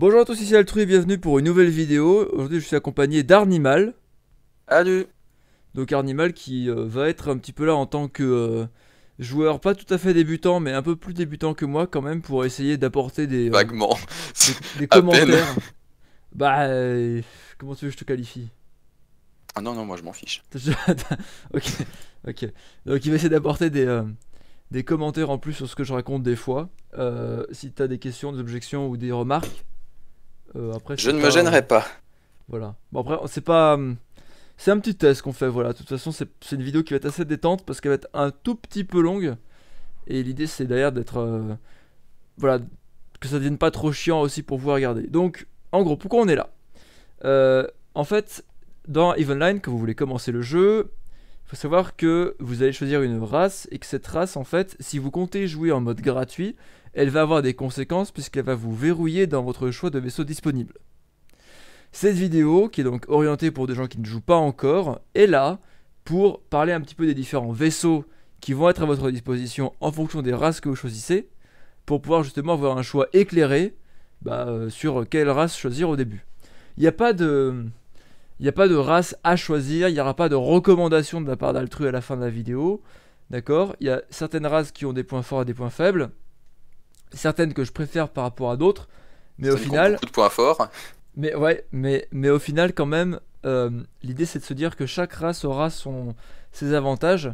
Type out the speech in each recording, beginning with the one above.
Bonjour à tous, ici Altrui bienvenue pour une nouvelle vidéo. Aujourd'hui, je suis accompagné d'Arnimal. Salut Donc Arnimal qui euh, va être un petit peu là en tant que euh, joueur, pas tout à fait débutant, mais un peu plus débutant que moi quand même, pour essayer d'apporter des... Euh, Vaguement. des, commentaires. Bah, comment tu veux que je te qualifie Ah non, non, moi je m'en fiche. ok, ok. Donc il va essayer d'apporter des des commentaires en plus sur ce que je raconte des fois. si tu as des questions, des objections ou des remarques, euh, après, je ne me gênerai pas. Voilà. Bon, après, c'est pas. Hum, c'est un petit test qu'on fait, voilà. De toute façon, c'est une vidéo qui va être assez détente parce qu'elle va être un tout petit peu longue. Et l'idée, c'est d'ailleurs d'être. Euh, voilà. Que ça devienne pas trop chiant aussi pour vous regarder. Donc, en gros, pourquoi on est là euh, En fait, dans Evenline, quand vous voulez commencer le jeu, faut savoir que vous allez choisir une race et que cette race, en fait, si vous comptez jouer en mode gratuit, elle va avoir des conséquences puisqu'elle va vous verrouiller dans votre choix de vaisseau disponible. Cette vidéo, qui est donc orientée pour des gens qui ne jouent pas encore, est là pour parler un petit peu des différents vaisseaux qui vont être à votre disposition en fonction des races que vous choisissez, pour pouvoir justement avoir un choix éclairé bah, euh, sur quelle race choisir au début. Il n'y a pas de... Il n'y a pas de race à choisir, il n'y aura pas de recommandation de la part d'Altru à la fin de la vidéo. D'accord Il y a certaines races qui ont des points forts et des points faibles. Certaines que je préfère par rapport à d'autres. Mais au final. Beaucoup de points forts. Mais ouais, mais, mais au final, quand même, euh, l'idée c'est de se dire que chaque race aura son, ses avantages.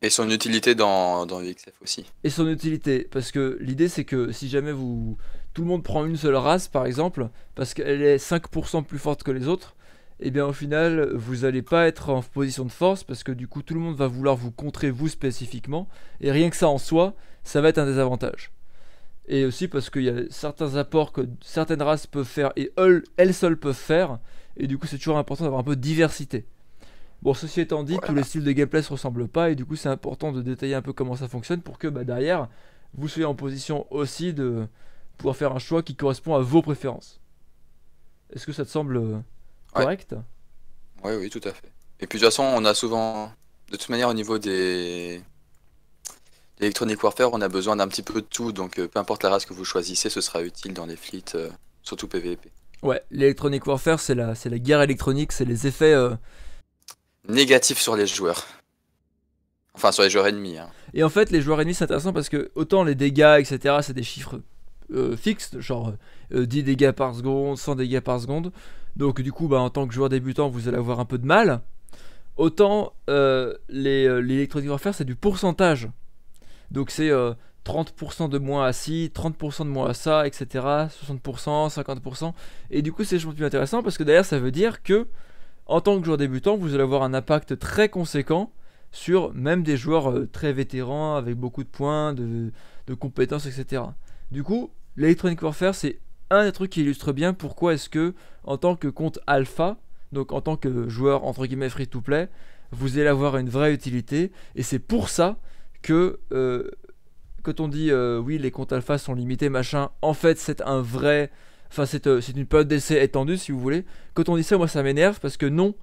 Et son utilité dans, dans aussi. Et son utilité, parce que l'idée c'est que si jamais vous tout le monde prend une seule race par exemple, parce qu'elle est 5% plus forte que les autres, et eh bien au final vous n'allez pas être en position de force parce que du coup tout le monde va vouloir vous contrer vous spécifiquement et rien que ça en soi ça va être un désavantage. Et aussi parce qu'il y a certains apports que certaines races peuvent faire et elles, seules peuvent faire et du coup c'est toujours important d'avoir un peu de diversité. Bon ceci étant dit tous les styles de gameplay se ressemblent pas et du coup c'est important de détailler un peu comment ça fonctionne pour que bah, derrière vous soyez en position aussi de pouvoir faire un choix qui correspond à vos préférences. Est-ce que ça te semble euh, correct. Oui, oui, tout à fait. Et puis de toute façon, on a souvent, de toute manière, au niveau des Electronic Warfare, on a besoin d'un petit peu de tout, donc euh, peu importe la race que vous choisissez, ce sera utile dans les fleets, euh, surtout PVP. Ouais, l'Electronic Warfare, c'est la, c'est la guerre électronique, c'est les effets euh, négatifs sur les joueurs. Enfin, sur les joueurs ennemis. Hein. Et en fait, les joueurs ennemis, c'est intéressant parce que autant les dégâts, etc., c'est des chiffres euh, fixe, genre 10 euh, dégâts par seconde, 100 dégâts par seconde. Donc du coup, bah, en tant que joueur débutant, vous allez avoir un peu de mal. Autant euh, l'électronique euh, warfare, c'est du pourcentage. Donc c'est 30% de moins à ci, 30% de moins à ça, etc. 60%, 50%. Et du coup, c'est trouve plus intéressant parce que d'ailleurs ça veut dire que en tant que joueur débutant, vous allez avoir un impact très conséquent sur même des joueurs très vétérans avec beaucoup de points, de, de compétences, etc. Du coup, l'Electronic Warfare, c'est un des trucs qui illustre bien pourquoi est-ce que, en tant que compte alpha, donc en tant que joueur entre guillemets free to play, vous allez avoir une vraie utilité. Et c'est pour ça que euh, quand on dit euh, oui, les comptes alpha sont limités, machin, en fait, c'est un vrai. Enfin, euh, c'est une période d'essai étendue, si vous voulez. Quand on dit ça, moi, ça m'énerve parce que non,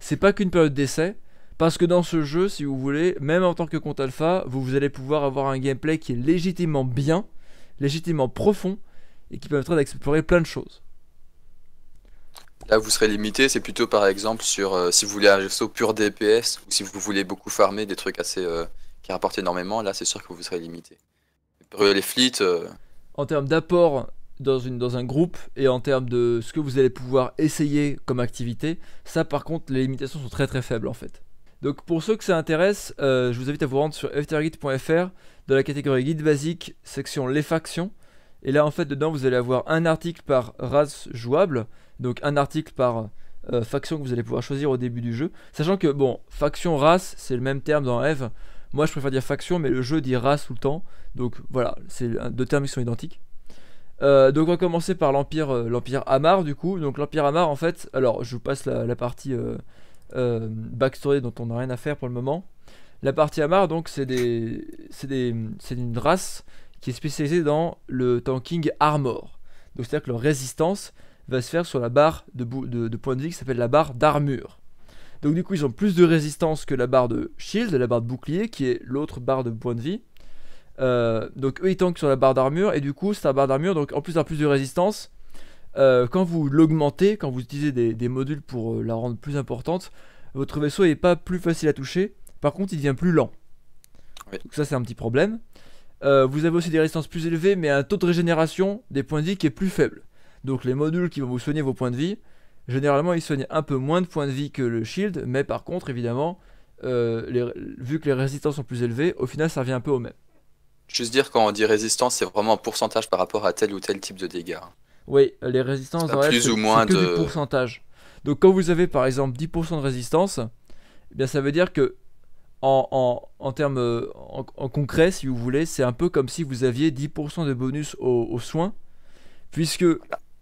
c'est pas qu'une période d'essai. Parce que dans ce jeu, si vous voulez, même en tant que compte alpha, vous, vous allez pouvoir avoir un gameplay qui est légitimement bien légitimement profond et qui permettra d'explorer plein de choses. Là, vous serez limité, c'est plutôt par exemple sur euh, si vous voulez un vaisseau pur DPS ou si vous voulez beaucoup farmer des trucs assez euh, qui rapportent énormément, là c'est sûr que vous serez limité. Pour les fleets. Euh. En termes d'apport dans, une, dans un groupe et en termes de ce que vous allez pouvoir essayer comme activité, ça par contre, les limitations sont très très faibles en fait. Donc pour ceux que ça intéresse, je vous invite à vous rendre sur ftrgit.fr dans la catégorie guide basique, section les factions. Et là en fait dedans vous allez avoir un article par race jouable, donc un article par euh, faction que vous allez pouvoir choisir au début du jeu. Sachant que bon, faction, race, c'est le même terme dans Eve. Moi je préfère dire faction mais le jeu dit race tout le temps. Donc voilà, c'est deux termes qui sont identiques. Euh, donc on va commencer par l'Empire euh, l'Empire Amar du coup. Donc l'Empire Amar en fait, alors je vous passe la, la partie backstory dont on n'a rien à faire pour le moment. La partie Amar, donc, c'est des, une race qui est spécialisée dans le tanking armor. Donc, c'est-à-dire que leur résistance va se faire sur la barre de, de point de vie qui s'appelle la barre d'armure. Donc, du coup, ils ont plus de résistance que la barre de shield, la barre de bouclier, qui est l'autre barre de point de vie. Euh, donc, eux, ils tankent sur la barre d'armure, et du coup, c'est la barre d'armure, donc en plus d'avoir plus de résistance, euh, quand vous l'augmentez, quand vous utilisez des, modules pour euh, la rendre plus importante, votre vaisseau n'est pas plus facile à toucher, par contre, il devient plus lent. Donc ça, c'est un petit problème. Euh, vous avez aussi des résistances plus élevées, mais un taux de régénération des points de vie qui est plus faible. Donc les modules qui vont vous soigner vos points de vie, généralement, ils soignent un peu moins de points de vie que le shield, mais par contre, évidemment, euh, vu que les résistances sont plus élevées, au final, ça revient un peu au même. Juste dire, quand on dit résistance, c'est vraiment un pourcentage par rapport à tel ou tel type de dégâts. Hein. Oui, les résistances, C'est plus ou moins de... pourcentage. Donc quand vous avez par exemple 10% de résistance, eh bien ça veut dire que en, termes euh, en, concret, si vous voulez, c'est un peu comme si vous aviez 10% de bonus aux, soins, puisque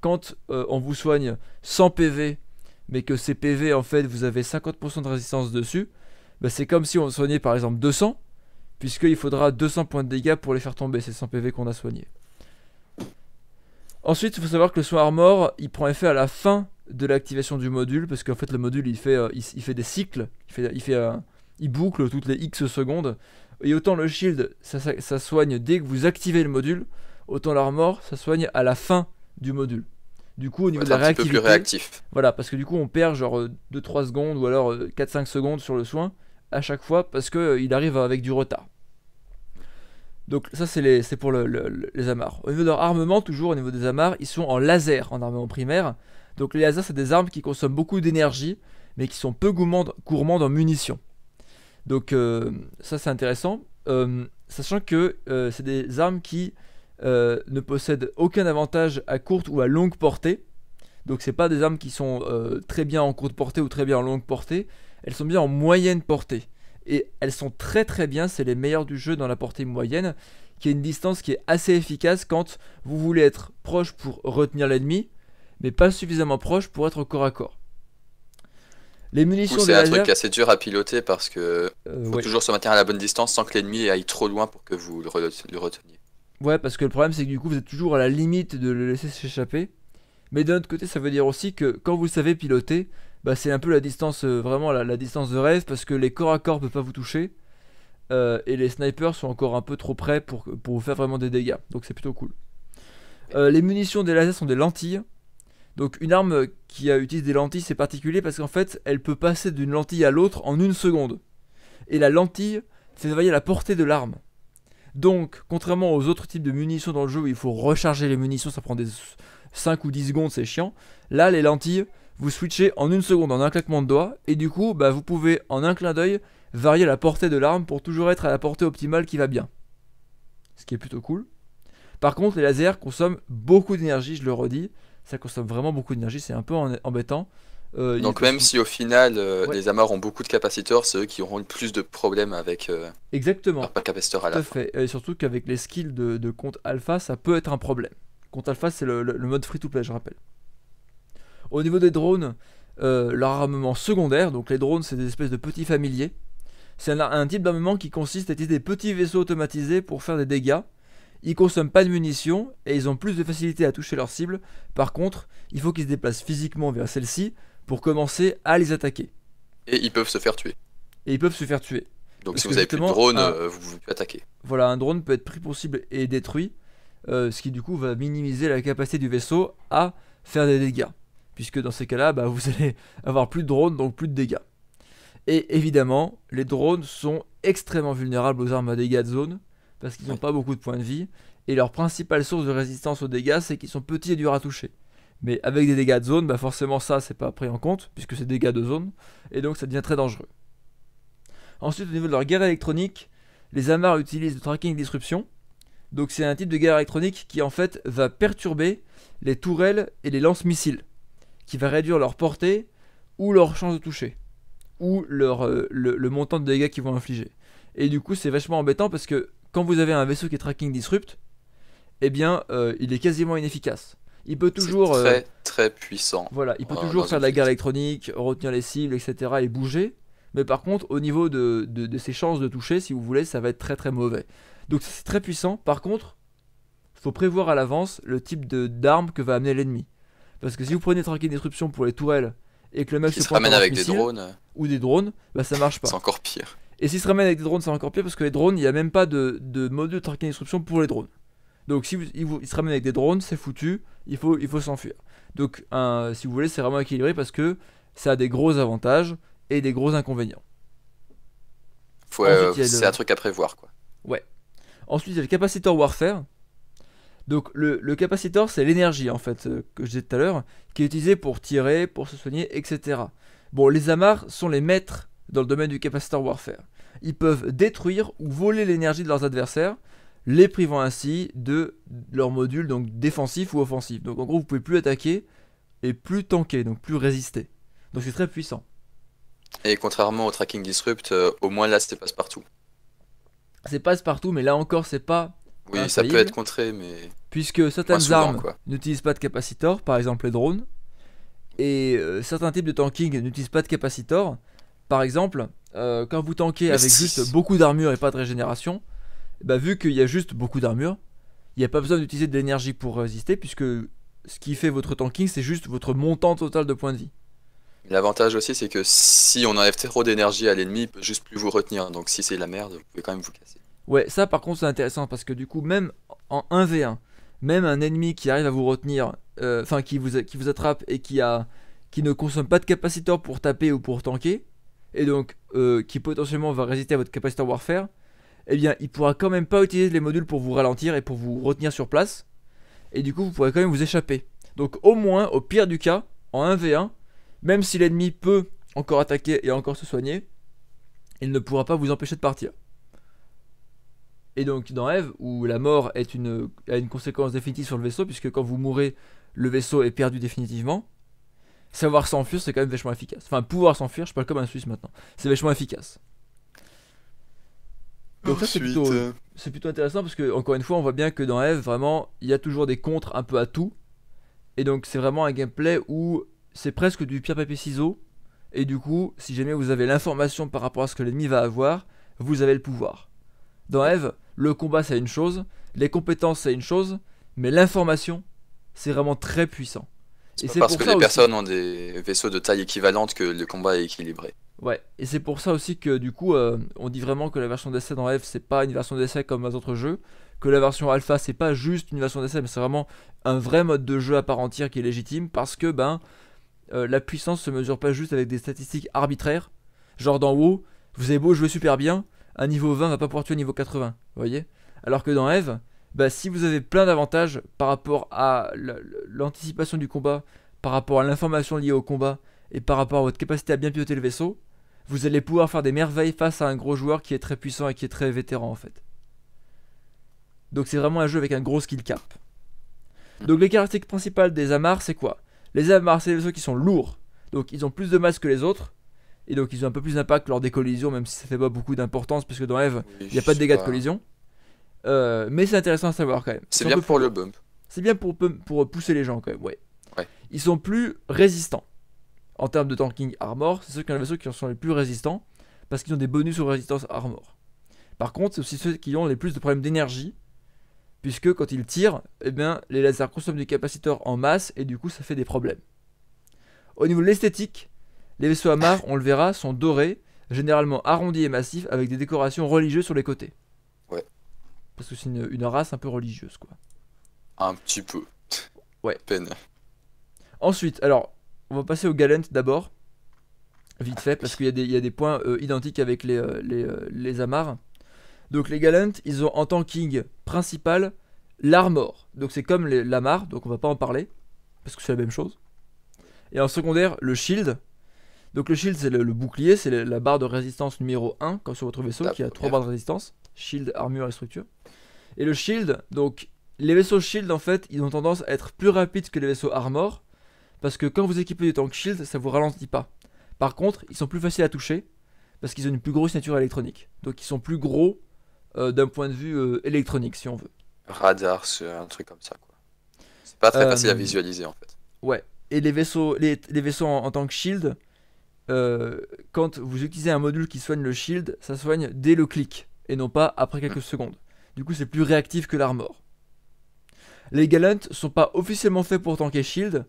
quand euh, on vous soigne 100 PV, mais que ces PV, en fait, vous avez 50% de résistance dessus, bah, c'est comme si on soignait par exemple 200, puisqu'il faudra 200 points de dégâts pour les faire tomber, ces 100 PV qu'on a soignés. Ensuite, il faut savoir que le soin armor, il prend effet à la fin de l'activation du module, parce qu'en fait, le module, il fait, euh, des cycles, il fait, un il boucle toutes les X secondes. Et autant le shield, ça, soigne dès que vous activez le module, autant l'armor, ça soigne à la fin du module. Du coup, au niveau de la réactivité, réactif. voilà, parce que du coup, on perd genre 2-3 euh, secondes ou alors 4-5 euh, secondes sur le soin à chaque fois parce que euh, il arrive avec du retard. Donc ça c'est pour les amarres. Au niveau de leur armement, toujours au niveau des amarres, ils sont en laser en armement primaire. Donc les lasers c'est des armes qui consomment beaucoup d'énergie mais qui sont peu gourmandes en munitions. Donc euh, ça c'est intéressant. Euh, sachant que euh, c'est des armes qui ne possèdent aucun avantage à courte ou à longue portée. Donc c'est pas des armes qui sont très bien en courte portée ou très bien en longue portée. Elles sont bien en moyenne portée. Et elles sont très très bien, c'est les meilleures du jeu dans la portée moyenne, qui est une distance qui est assez efficace quand vous voulez être proche pour retenir l'ennemi, mais pas suffisamment proche pour être corps à corps munitions c'est un truc assez dur à piloter parce que euh, faut toujours se maintenir à la bonne distance sans que l'ennemi aille trop loin pour que vous le, reteniez. Ouais, parce que le problème c'est que du coup vous êtes toujours à la limite de le laisser s'échapper. Mais d'un autre côté, ça veut dire aussi que quand vous savez piloter, bah, c'est un peu la distance, euh, vraiment la, distance de rêve parce que les corps à corps ne peuvent pas vous toucher. Euh, et les snipers sont encore un peu trop près pour, pour vous faire vraiment des dégâts. Donc c'est plutôt cool. les munitions des lasers sont des lentilles donc une arme qui utilise des lentilles, c'est particulier parce qu'en fait, elle peut passer d'une lentille à l'autre en une seconde. Et la lentille c'est varier la portée de l'arme. Donc, contrairement aux autres types de munitions dans le jeu où il faut recharger les munitions, ça prend des 5 ou 10 secondes, c'est chiant. Là, les lentilles, vous switchez en une seconde, en un claquement de doigts, et du coup, bah, vous pouvez, en un clin d'œil, varier la portée de l'arme pour toujours être à la portée optimale qui va bien. Ce qui est plutôt cool. Par contre, les lasers consomment beaucoup d'énergie, je le redis ça consomme vraiment beaucoup d'énergie, c'est un peu embêtant. Euh, donc même si au final euh, les amarres ont beaucoup de capaciteurs, c'est eux qui auront le plus de problèmes avec euh, Exactement. à Tout Et surtout qu'avec les skills de, compte alpha, ça peut être un problème. Compte alpha, c'est le, mode free-to-play, je rappelle. Au niveau des drones, leur armement secondaire, donc les drones c'est des espèces de petits familiers, c'est un type d'armement qui consiste à utiliser des petits vaisseaux automatisés pour faire des dégâts ils consomment pas de munitions et ils ont plus de facilité à toucher leurs cibles. Par contre, il faut qu'ils se déplacent physiquement vers celle-ci pour commencer à les attaquer. Et ils peuvent se faire tuer. Et ils peuvent se faire tuer. Donc si vous avez plus de drone, euh, vous pouvez plus attaquer. Voilà, un drone peut être pris pour cible et détruit, euh, ce qui du coup va minimiser la capacité du vaisseau à faire des dégâts. Puisque dans ces cas-là, bah, vous allez avoir plus de drones, donc plus de dégâts. Et évidemment, les drones sont extrêmement vulnérables aux armes à dégâts de zone parce qu'ils n'ont pas beaucoup de points de vie, et leur principale source de résistance aux dégâts, c'est qu'ils sont petits et durs à toucher. Mais avec des dégâts de zone, bah forcément ça c'est pas pris en compte, puisque c'est des dégâts de zone, et donc ça devient très dangereux. Ensuite au niveau de leur guerre électronique, les Amars utilisent le tracking disruption. Donc c'est un type de guerre électronique qui en fait va perturber les tourelles et les lance-missiles, qui va réduire leur portée ou leur chance de toucher, ou leur, euh, le montant de dégâts qu'ils vont infliger. Et du coup c'est vachement embêtant parce que quand vous avez un vaisseau qui est tracking disrupt, eh bien, euh, il est quasiment inefficace. Il peut toujours. Euh, très, très puissant. Voilà, il peut oh, toujours faire de la guerre électronique, retenir les cibles, etc. et bouger. Mais par contre, au niveau de, de, ses chances de toucher, si vous voulez, ça va être très très mauvais. Donc c'est très puissant. Par contre, faut prévoir à l'avance le type d'arme que va amener l'ennemi. Parce que si vous prenez tracking disruption pour les tourelles et que le mec se, se, ramène avec des drones ou des drones, bah ça marche pas. C'est encore pire. Et s'ils se ramènent avec des drones, c'est encore pire parce que les drones, il n'y a même pas de, de mode de tracking d'instruction pour les drones. Donc si vous, vous, se ramènent avec des drones, c'est foutu, il faut, il faut s'enfuir. Donc si vous voulez, c'est vraiment équilibré parce que ça a des gros avantages et des gros inconvénients. Euh, c'est un truc à prévoir quoi. Ouais. Ensuite, il y a le capacitor warfare. Donc le, capacitor, c'est l'énergie en fait euh, que je disais tout à l'heure, qui est utilisée pour tirer, pour se soigner, etc. Bon, les amars sont les maîtres dans le domaine du capacitor warfare. Ils peuvent détruire ou voler l'énergie de leurs adversaires, les privant ainsi de leur module donc défensif ou offensif. Donc en gros, vous pouvez plus attaquer et plus tanker, donc plus résister. Donc c'est très puissant. Et contrairement au tracking disrupt, euh, au moins là c'était passe partout. C'est passe partout, mais là encore c'est pas. Oui, ça peut être contré, mais. Puisque certaines armes n'utilisent pas de capacitor, par exemple les drones, et euh, certains types de tanking n'utilisent pas de capacitor, par exemple, euh, quand vous tankez avec juste beaucoup d'armure et pas de régénération, bah, vu qu'il y a juste beaucoup d'armure, il n'y a pas besoin d'utiliser de l'énergie pour résister, puisque ce qui fait votre tanking, c'est juste votre montant total de points de vie. L'avantage aussi, c'est que si on enlève trop d'énergie à l'ennemi, il peut juste plus vous retenir. Donc si c'est la merde, vous pouvez quand même vous casser. Ouais, ça par contre, c'est intéressant parce que du coup, même en 1v1, même un ennemi qui arrive à vous retenir, euh, enfin qui, vous, qui vous attrape et qui, a, qui ne consomme pas de capaciteur pour taper ou pour tanker, et donc euh, qui potentiellement va résister à votre capacité warfare, eh bien il pourra quand même pas utiliser les modules pour vous ralentir et pour vous retenir sur place. Et du coup vous pourrez quand même vous échapper. Donc au moins, au pire du cas, en 1v1, même si l'ennemi peut encore attaquer et encore se soigner, il ne pourra pas vous empêcher de partir. Et donc dans Eve, où la mort est une, a une conséquence définitive sur le vaisseau, puisque quand vous mourrez, le vaisseau est perdu définitivement, savoir s'enfuir, c'est quand même vachement efficace. Enfin, pouvoir s'enfuir, je parle comme un Suisse maintenant. C'est vachement efficace. Donc ça, c'est plutôt, plutôt, intéressant parce que, encore une fois, on voit bien que dans Eve, vraiment, il y a toujours des contres un peu à tout. Et donc, c'est vraiment un gameplay où c'est presque du pierre, papier, ciseaux. Et du coup, si jamais vous avez l'information par rapport à ce que l'ennemi va avoir, vous avez le pouvoir. Dans Eve, le combat, c'est une chose, les compétences, c'est une chose, mais l'information, c'est vraiment très puissant. C'est parce que les personnes ont des vaisseaux de taille équivalente que le combat est équilibré. Ouais, et c'est pour ça aussi que du coup, euh, on dit vraiment que la version d'essai dans F, c'est pas une version d'essai comme dans d'autres jeux, que la version alpha, c'est pas juste une version d'essai, mais c'est vraiment un vrai mode de jeu à part entière qui est légitime, parce que ben, euh, la puissance se mesure pas juste avec des statistiques arbitraires, genre dans WoW, vous avez beau jouer super bien, un niveau 20 va pas pouvoir tuer un niveau 80, vous voyez Alors que dans Eve, bah, si vous avez plein d'avantages par rapport à l'anticipation du combat, par rapport à l'information liée au combat et par rapport à votre capacité à bien piloter le vaisseau, vous allez pouvoir faire des merveilles face à un gros joueur qui est très puissant et qui est très vétéran en fait. Donc c'est vraiment un jeu avec un gros skill cap. Donc les caractéristiques principales des Amars, c'est quoi Les Amars, c'est les vaisseaux qui sont lourds. Donc ils ont plus de masse que les autres. Et donc ils ont un peu plus d'impact lors des collisions, même si ça fait pas beaucoup d'importance, puisque dans Eve, il n'y a pas de dégâts de collision. Euh, mais c'est intéressant à savoir quand même. C'est bien pour le bump. C'est bien pour, pousser les gens quand même, ouais. Ils sont plus résistants. En termes de tanking armor, c'est ceux qui ont les vaisseaux qui sont les plus résistants, parce qu'ils ont des bonus aux résistance armor. Par contre, c'est aussi ceux qui ont les plus de problèmes d'énergie, puisque quand ils tirent, eh bien, les lasers consomment du capaciteur en masse, et du coup ça fait des problèmes. Au niveau de l'esthétique, les vaisseaux Amar, on le verra, sont dorés, généralement arrondis et massifs, avec des décorations religieuses sur les côtés. Parce que c'est une, race un peu religieuse, quoi. Un petit peu. Ouais. Peine. Ensuite, alors, on va passer aux Galent d'abord. Vite fait, parce qu'il y, a des points euh, identiques avec les, euh, les, euh, Amars. Donc les Galent, ils ont en tanking principal l'armor. Donc c'est comme l'Amar, donc on va pas en parler, parce que c'est la même chose. Et en secondaire, le shield. Donc le shield, c'est le, bouclier, c'est la barre de résistance numéro 1, comme sur votre vaisseau, qui a 3 barres de résistance. Shield, armure et structure. Et le shield, donc les vaisseaux shield en fait, ils ont tendance à être plus rapides que les vaisseaux armor. Parce que quand vous équipez du tank shield, ça vous ralentit pas. Par contre, ils sont plus faciles à toucher parce qu'ils ont une plus grosse nature électronique. Donc ils sont plus gros euh, d'un point de vue euh, électronique si on veut. Radar, un truc comme ça quoi. C'est pas très facile à euh, visualiser en fait. Ouais. Et les vaisseaux, les, vaisseaux en, en tant que shield, quand vous utilisez un module qui soigne le shield, ça soigne dès le clic et non pas après quelques hmm. secondes. Du coup, c'est plus réactif que l'armor. Les ne sont pas officiellement faits pour tanker Shield,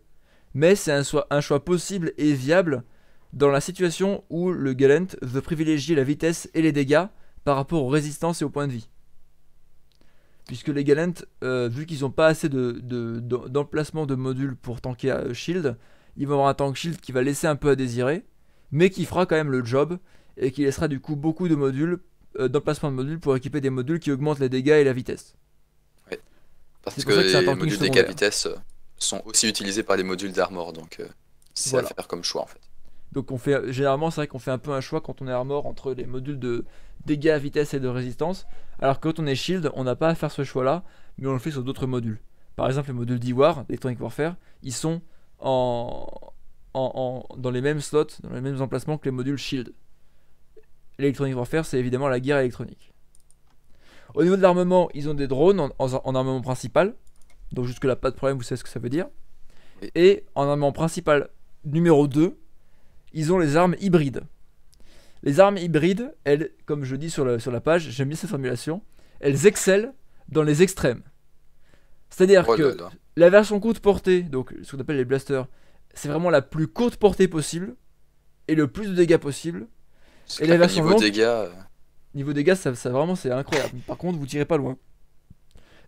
mais c'est un, un, choix possible et viable dans la situation où le galant veut privilégier la vitesse et les dégâts par rapport aux résistances et aux points de vie. Puisque les Gallant, euh, vu qu'ils n'ont pas assez d'emplacement de, modules pour tanker euh, Shield, ils vont avoir un tank Shield qui va laisser un peu à désirer, mais qui fera quand même le job, et qui laissera du coup beaucoup de modules euh, d'emplacement de modules pour équiper des modules qui augmentent les dégâts et la vitesse. Parce que, que les modules dégâts vitesse euh, sont aussi utilisés par les modules d'armor, donc euh, c'est à faire comme choix en fait. Donc on fait généralement c'est vrai qu'on fait un peu un choix quand on est armor entre les modules de dégâts, vitesse et de résistance, alors quand on est shield, on n'a pas à faire ce choix là, mais on le fait sur d'autres modules. Par exemple les modules d'Iwar, Electronic Warfare, ils sont en, en, dans les mêmes slots, dans les mêmes emplacements que les modules shield. L'Electronic Warfare, c'est évidemment la guerre électronique. Au niveau de l'armement, ils ont des drones en, armement principal. Donc jusque-là, pas de problème, vous savez ce que ça veut dire. Et en armement principal numéro 2, ils ont les armes hybrides. Les armes hybrides, elles, comme je dis sur, sur la page, j'aime bien cette formulation, elles excellent dans les extrêmes. C'est-à-dire oh que la version courte portée, donc ce qu'on appelle les blasters, c'est vraiment la plus courte portée possible et le plus de dégâts possible et euh, niveau dégâts. Niveau dégâts, ça, vraiment c'est incroyable. Par contre, vous tirez pas loin.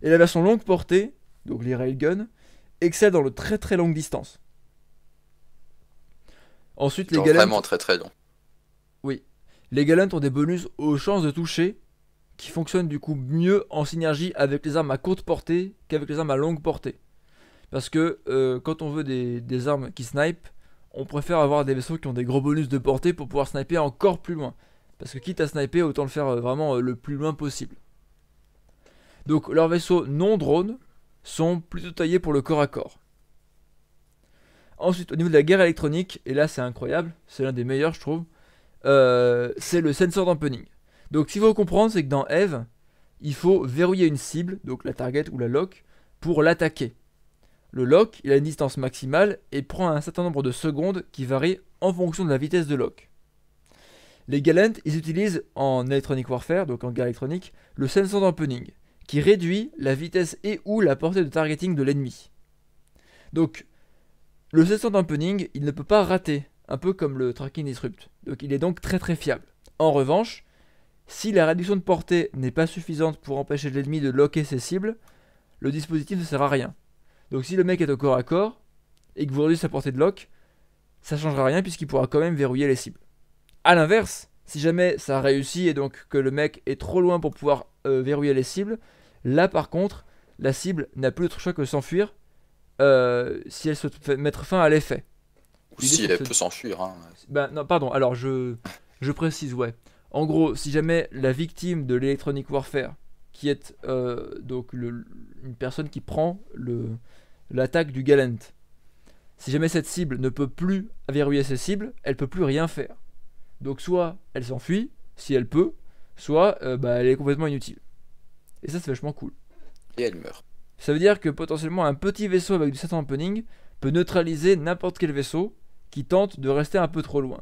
Et la version longue portée, donc les railguns, excelle dans le très très longue distance. Ensuite, les galants. vraiment très très long. Oui. Les galants ont des bonus aux chances de toucher qui fonctionnent du coup mieux en synergie avec les armes à courte portée qu'avec les armes à longue portée. Parce que euh, quand on veut des, des armes qui snipe, on préfère avoir des vaisseaux qui ont des gros bonus de portée pour pouvoir sniper encore plus loin. Parce que quitte à sniper, autant le faire euh, vraiment euh, le plus loin possible. Donc leurs vaisseaux non drones sont plutôt taillés pour le corps à corps. Ensuite, au niveau de la guerre électronique, et là c'est incroyable, c'est l'un des meilleurs je trouve, euh, c'est le sensor dampening. Donc ce qu'il faut comprendre, c'est que dans Eve, il faut verrouiller une cible, donc la target ou la lock, pour l'attaquer. Le lock, il a une distance maximale et prend un certain nombre de secondes qui varient en fonction de la vitesse de lock. Les Galant ils utilisent en Electronic Warfare, donc en guerre électronique, le sensor dampening, qui réduit la vitesse et ou la portée de targeting de l'ennemi. Donc, le sensor dampening, il ne peut pas rater, un peu comme le tracking disrupt, donc il est donc très très fiable. En revanche, si la réduction de portée n'est pas suffisante pour empêcher l'ennemi de locker ses cibles, le dispositif ne sert à rien. Donc si le mec est au corps à corps et que vous réduisez sa portée de lock, ça ne changera rien puisqu'il pourra quand même verrouiller les cibles. A l'inverse, si jamais ça réussit et donc que le mec est trop loin pour pouvoir euh, verrouiller les cibles, là par contre, la cible n'a plus d'autre choix que s'enfuir euh, si elle souhaite mettre fin à l'effet. Ou si elle peut s'enfuir. Hein. Ben, non, pardon, alors je, je précise, ouais. En gros, si jamais la victime de l'électronic warfare, qui est euh, donc une personne qui prend le, l'attaque du Galant. Si jamais cette cible ne peut plus verrouiller ses cibles, elle peut plus rien faire. Donc soit elle s'enfuit, si elle peut, soit euh, bah, elle est complètement inutile. Et ça c'est vachement cool. Et elle meurt. Ça veut dire que potentiellement un petit vaisseau avec du certain opening peut neutraliser n'importe quel vaisseau qui tente de rester un peu trop loin.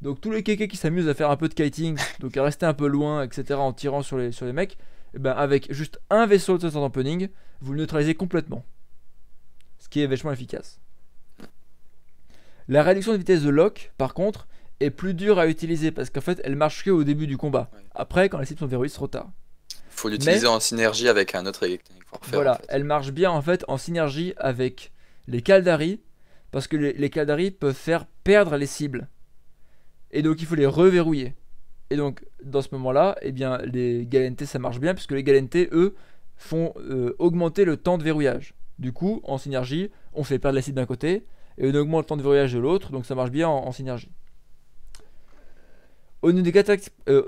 Donc tous les kékés qui s'amusent à faire un peu de kiting, donc à rester un peu loin, etc. en tirant sur les, sur les mecs, et eh ben avec juste un vaisseau de tamponing, vous le neutralisez complètement. Ce qui est vachement efficace. La réduction de vitesse de Locke, par contre, est plus dure à utiliser parce qu'en fait, elle marche que au début du combat. Après, quand les cibles sont verrouillées, c'est trop tard. Faut l'utiliser en synergie avec un autre électronique Voilà, elle marche bien en fait en synergie avec les caldari parce que les, les peuvent faire perdre les cibles. Et donc il faut les reverrouiller. Et donc, dans ce moment-là, eh bien, les galentés, ça marche bien, puisque les galentés, eux, font euh, augmenter le temps de verrouillage. Du coup, en synergie, on fait perdre l'acide d'un côté, et on augmente le temps de verrouillage de l'autre, donc ça marche bien en, synergie. Euh,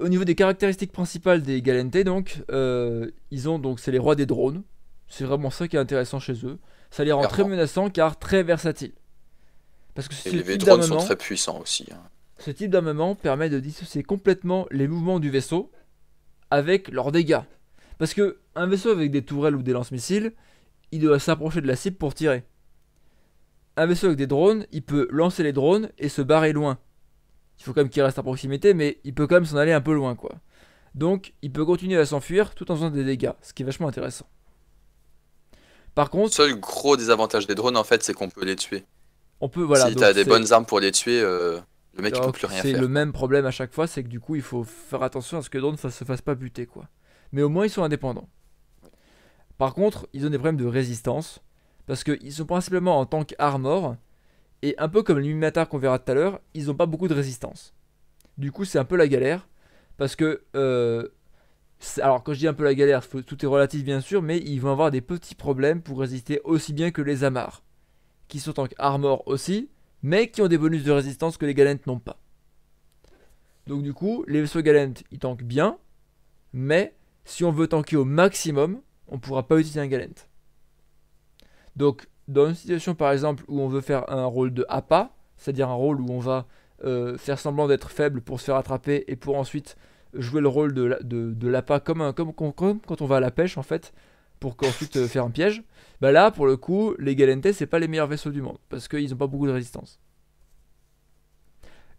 au niveau, des caractéristiques principales des galentés, donc, euh, ils ont donc c'est les rois des drones. C'est vraiment ça qui est intéressant chez eux. Ça les rend très menaçants car très versatiles. Parce que et les drones sont très puissants aussi. Hein. Ce type d'armement permet de dissocier complètement les mouvements du vaisseau avec leurs dégâts. Parce que un vaisseau avec des tourelles ou des lance-missiles, il doit s'approcher de la cible pour tirer. Un vaisseau avec des drones, il peut lancer les drones et se barrer loin. Il faut quand même qu'il reste à proximité, mais il peut quand même s'en aller un peu loin, quoi. Donc, il peut continuer à s'enfuir tout en faisant des dégâts, ce qui est vachement intéressant. Par contre... Le seul gros désavantage des drones, en fait, c'est qu'on peut les tuer. On peut, voilà. Si t'as des bonnes armes pour les tuer... Euh, le mec, plus rien C'est le même problème à chaque fois, c'est que du coup, il faut faire attention à ce que Drone ne se fasse pas buter, quoi. Mais au moins, ils sont indépendants. Par contre, ils ont des problèmes de résistance, parce qu'ils sont principalement en tank armor, et un peu comme les Mimatar qu'on verra tout à l'heure, ils n'ont pas beaucoup de résistance. Du coup, c'est un peu la galère, parce que... Euh, alors quand je dis un peu la galère, tout est relatif bien sûr, mais ils vont avoir des petits problèmes pour résister aussi bien que les Amars, qui sont en tank armor aussi, mais qui ont des bonus de résistance que les Galentes n'ont pas. Donc du coup, les vaisseaux Galentes, ils tankent bien, mais si on veut tanker au maximum, on ne pourra pas utiliser un Galente. Donc, dans une situation par exemple où on veut faire un rôle de APA, c'est-à-dire un rôle où on va euh, faire semblant d'être faible pour se faire attraper et pour ensuite jouer le rôle de, de, comme, comme, quand on va à la pêche en fait, pour ensuite euh, faire un piège, bah là, pour le coup, les Galentes, c'est pas les meilleurs vaisseaux du monde, parce qu'ils ont pas beaucoup de résistance.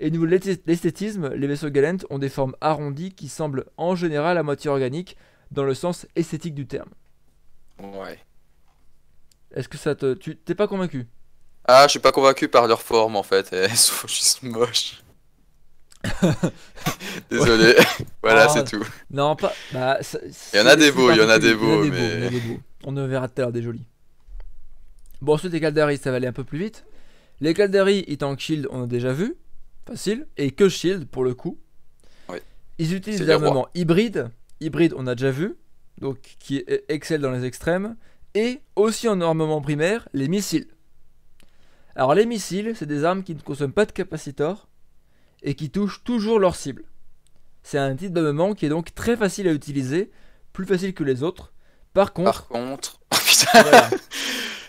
Et niveau l'esthétisme, les vaisseaux Galentes ont des formes arrondies qui semblent en général à moitié organiques, dans le sens esthétique du terme. Ouais. Est-ce que ça te. Tu t'es pas convaincu Ah, je suis pas convaincu par leur forme en fait, elles sont moches. Désolé, voilà, ah, c'est tout. Non, pas. il y en a des beaux, il y en a des beaux, mais. On ne verra tout à l'heure des jolis. Bon, ensuite, les Caldari, ça va aller un peu plus vite. Les Caldari, ils que shield, on a déjà vu. Facile. Et que shield, pour le coup. Ils utilisent des armements hybrides. Hybride, on a déjà vu. Donc, qui euh, excelle dans les extrêmes. Et aussi en armement primaire, les missiles. Alors, les missiles, c'est des armes qui ne consomment pas de capacitor et qui touchent toujours leur cible. C'est un type d'armement qui est donc très facile à utiliser, plus facile que les autres, par oh contre.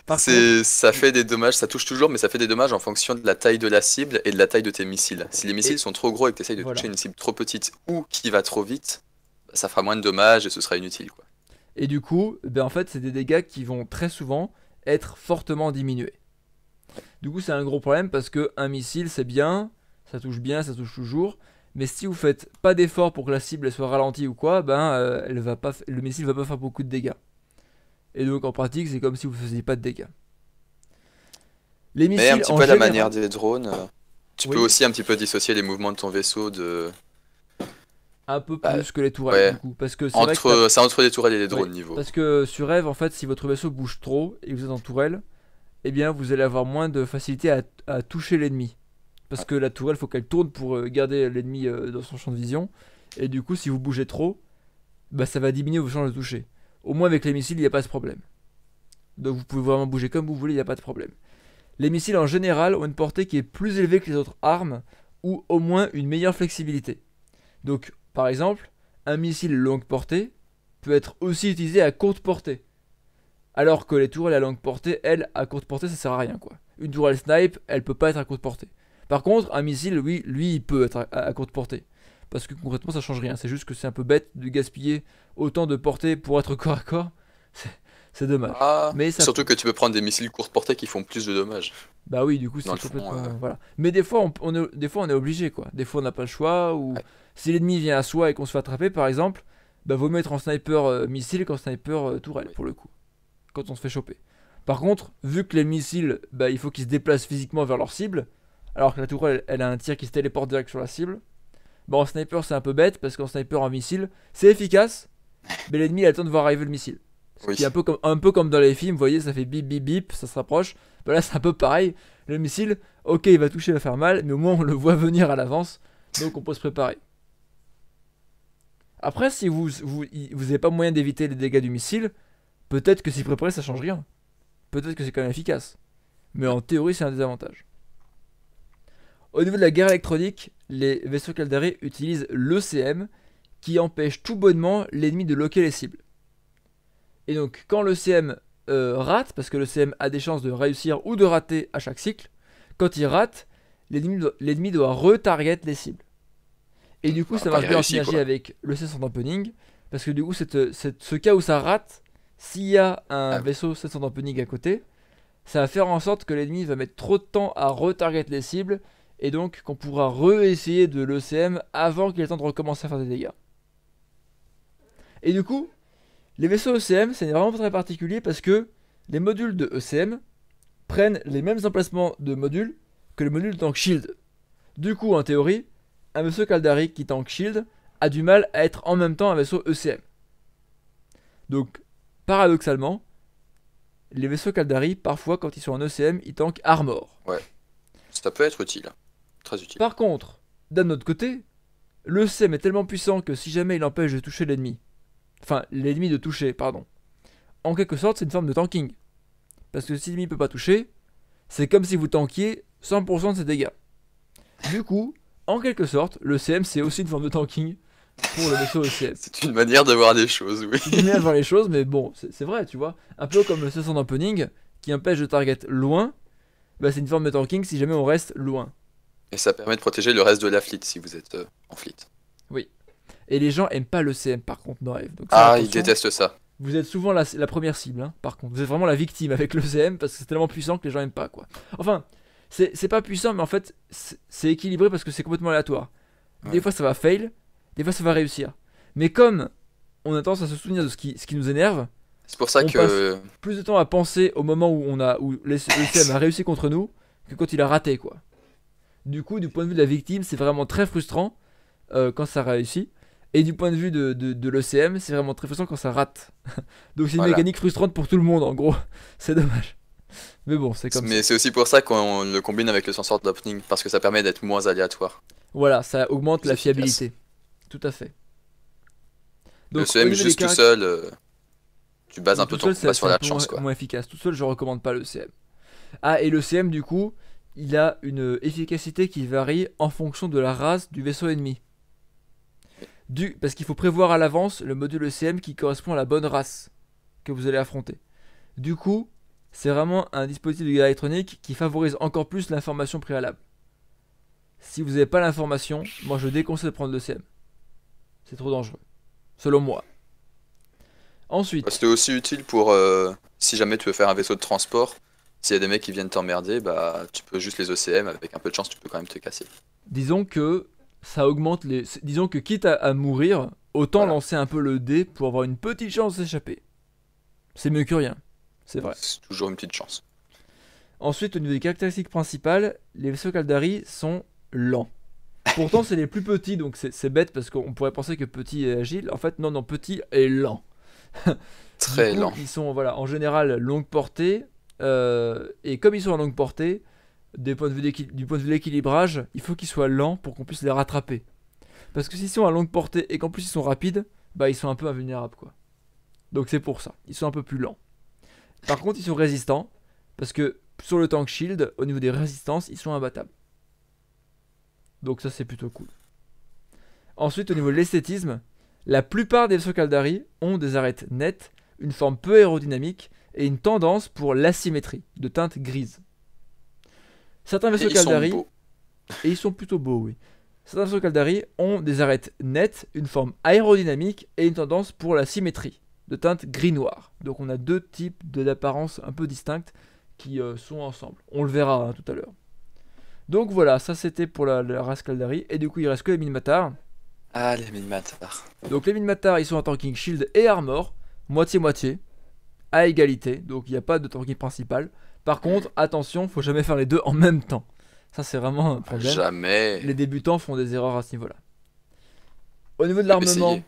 Ça fait des dommages, ça touche toujours, mais ça fait des dommages en fonction de la taille de la cible et de la taille de tes missiles. Si les missiles sont trop gros et que tu essayes de toucher une cible trop petite ou qui va trop vite, bah, ça fera moins de dommages et ce sera inutile. Quoi. Et du coup, ben, en fait, c'est des dégâts qui vont très souvent être fortement diminués. Du coup, c'est un gros problème parce qu'un missile, c'est bien, ça touche bien, ça touche toujours, mais si vous faites pas d'effort pour que la cible soit ralentie ou quoi, ben euh, elle va pas le missile va pas faire beaucoup de dégâts. Et donc en pratique, c'est comme si vous faisiez pas de dégâts. Les Mais un petit peu la manière des drones, euh, tu peux aussi un petit peu dissocier les mouvements de ton vaisseau de un peu bah, plus que les tourelles du coup parce que c'est entre entre les tourelles et les drones niveau. Parce que sur rêve, en fait, si votre vaisseau bouge trop et vous êtes en tourelle, eh bien vous allez avoir moins de facilité à toucher l'ennemi. Parce que la tourelle, faut qu'elle tourne pour euh, garder l'ennemi euh, dans son champ de vision. Et du coup, si vous bougez trop, bah, ça va diminuer vos chances de toucher. Au moins avec les missiles, il n'y a pas ce problème. Donc vous pouvez vraiment bouger comme vous voulez, il n'y a pas de problème. Les missiles en général ont une portée qui est plus élevée que les autres armes, ou au moins une meilleure flexibilité. Donc par exemple, un missile longue portée peut être aussi utilisé à courte portée. Alors que les tourelles à longue portée, elles, à courte portée, ça sert à rien quoi. Une tourelle snipe, elle peut pas être à courte portée. Par contre, un missile, lui, lui, il peut être à, courte portée. Parce que concrètement, ça change rien. C'est juste que c'est un peu bête de gaspiller autant de portée pour être corps à corps. C'est dommage. Ah, mais surtout que tu peux prendre des missiles courte portée qui font plus de dommages. Bah oui, du coup, c'est complètement. Euh, mais des fois, on, est, obligé, quoi. Des fois, on n'a pas le choix. Ou si l'ennemi vient à soi et qu'on se fait attraper, par exemple, bah vaut mieux être en sniper euh, missile qu'en sniper euh, tourelle, pour le coup. Quand on se fait choper. Par contre, vu que les missiles, bah, il faut qu'ils se déplacent physiquement vers leur cible, alors que la tourelle elle a un tir qui se téléporte direct sur la cible. Bon, en sniper c'est un peu bête parce qu'en sniper en missile c'est efficace, mais l'ennemi il attend de voir arriver le missile. C'est un peu, comme, dans les films, vous voyez, ça fait bip bip bip, ça se rapproche. Bah là c'est un peu pareil, le missile, ok il va toucher, il va faire mal, mais au moins on le voit venir à l'avance, donc on peut se préparer. Après, si vous vous, pas moyen d'éviter les dégâts du missile, peut-être que s'y préparer ça change rien. Peut-être que c'est quand même efficace. Mais en théorie, c'est un désavantage. Au niveau de la guerre électronique, les vaisseaux Caldari utilisent l'ECM qui empêche tout bonnement l'ennemi de loquer les cibles. Et donc quand l'ECM euh, rate, parce que l'ECM a des chances de réussir ou de rater à chaque cycle, quand il rate, l'ennemi doit, retarget les cibles. Et du coup, ça ah, marche bien en synergie avec le C100 parce que du coup, ce cas où ça rate, s'il y a un ah. vaisseau 700 dampening à côté, ça va faire en sorte que l'ennemi va mettre trop de temps à retarget les cibles et donc qu'on pourra re-essayer de l'ECM avant qu'il ait temps de recommencer à faire des dégâts. Et du coup, les vaisseaux ECM, c'est vraiment très particulier parce que les modules de ECM prennent les mêmes emplacements de modules que les modules Tank Shield. Du coup, en théorie, un vaisseau Caldari qui Tank Shield a du mal à être en même temps un vaisseau ECM. Donc, paradoxalement, les vaisseaux Caldari, parfois, quand ils sont en ECM, ils tank Armor. Ouais. Ça peut être utile. Par contre, d'un autre côté, le est tellement puissant que si jamais il empêche de toucher l'ennemi, enfin l'ennemi de toucher, pardon, en quelque sorte c'est une forme de tanking. Parce que si l'ennemi ne peut pas toucher, c'est comme si vous tankiez 100% de ses dégâts. Du coup, en quelque sorte, le CM c'est aussi une forme de tanking pour le vaisseau e c'est une manière de voir les choses, oui. une manière de voir les choses, mais bon, c'est vrai, tu vois. Un peu comme le session d'opening qui empêche de target loin, bah c'est une forme de tanking si jamais on reste loin. Et ça permet de protéger le reste de la fleet si vous êtes euh, en fleet. Oui. Et les gens aiment pas le CM par contre dans Eve. ah, ils détestent ça. Vous êtes souvent la, première cible, hein, par contre. Vous êtes vraiment la victime avec le CM parce que c'est tellement puissant que les gens aiment pas, quoi. Enfin, c'est pas puissant, mais en fait, c'est équilibré parce que c'est complètement aléatoire. Des fois, ça va fail, des fois, ça va réussir. Mais comme on a tendance à se souvenir de ce qui, nous énerve, c'est pour ça que plus de temps à penser au moment où on a où le CM a réussi contre nous que quand il a raté, quoi. Du coup, du point de vue de la victime, c'est vraiment très frustrant euh, quand ça réussit. Et du point de vue de, de, l'ECM, c'est vraiment très frustrant quand ça rate. Donc c'est une mécanique frustrante pour tout le monde, en gros. C'est dommage. Mais bon, c'est comme Mais c'est aussi pour ça qu'on le combine avec le sensor d'opening, parce que ça permet d'être moins aléatoire. Voilà, ça augmente la fiabilité. Tout à fait. Donc, juste tout seul, euh, tu bases un peu ton sur la chance. Moins, moins efficace. Tout seul, je recommande pas l'ECM Ah, et l'ECM du coup, il a une efficacité qui varie en fonction de la race du vaisseau ennemi. Du, parce qu'il faut prévoir à l'avance le module ECM qui correspond à la bonne race que vous allez affronter. Du coup, c'est vraiment un dispositif électronique qui favorise encore plus l'information préalable. Si vous n'avez pas l'information, moi je déconseille de prendre l'ECM. E c'est trop dangereux. Selon moi. Ensuite. C'était aussi utile pour euh, si jamais tu veux faire un vaisseau de transport, s'il y a des mecs qui viennent t'emmerder, bah, tu peux juste les OCM, avec un peu de chance, tu peux quand même te casser. Disons que ça augmente les. Disons que quitte à, mourir, autant lancer un peu le dé pour avoir une petite chance d'échapper. C'est mieux que rien, c'est vrai. C'est toujours une petite chance. Ensuite, au niveau des caractéristiques principales, les vaisseaux Caldari sont lents. Pourtant, c'est les plus petits, donc c'est bête parce qu'on pourrait penser que petit est agile. En fait, non, non, petit est lent. Très lent. Ils sont voilà, en général longue portée, euh, et comme ils sont à longue portée, du point de vue, de l'équilibrage, il faut qu'ils soient lents pour qu'on puisse les rattraper. Parce que s'ils sont à longue portée et qu'en plus ils sont rapides, bah ils sont un peu invulnérables quoi. Donc c'est pour ça, ils sont un peu plus lents. Par contre, ils sont résistants parce que sur le tank shield, au niveau des résistances, ils sont imbattables. Donc ça c'est plutôt cool. Ensuite, au niveau de l'esthétisme, la plupart des vaisseaux Caldari ont des arêtes nettes, une forme peu aérodynamique et une tendance pour l'asymétrie de teinte grise. Certains vaisseaux Caldari. Et ils sont plutôt beaux, oui. Certains vaisseaux Caldari ont des arêtes nettes, une forme aérodynamique et une tendance pour la symétrie de teinte gris-noir. Donc on a deux types d'apparence un peu distinctes qui euh, sont ensemble. On le verra hein, tout à l'heure. Donc voilà, ça c'était pour la, la, race Caldari. Et du coup, il reste que les Minmatar. Ah, les Minmatar. Donc les Minmatar, ils sont en tanking shield et armor, moitié-moitié à égalité, donc il n'y a pas de tranquille principal. Par contre, attention, faut jamais faire les deux en même temps. Ça, c'est vraiment un problème. Jamais. Les débutants font des erreurs à ce niveau-là. Au niveau de l'armement,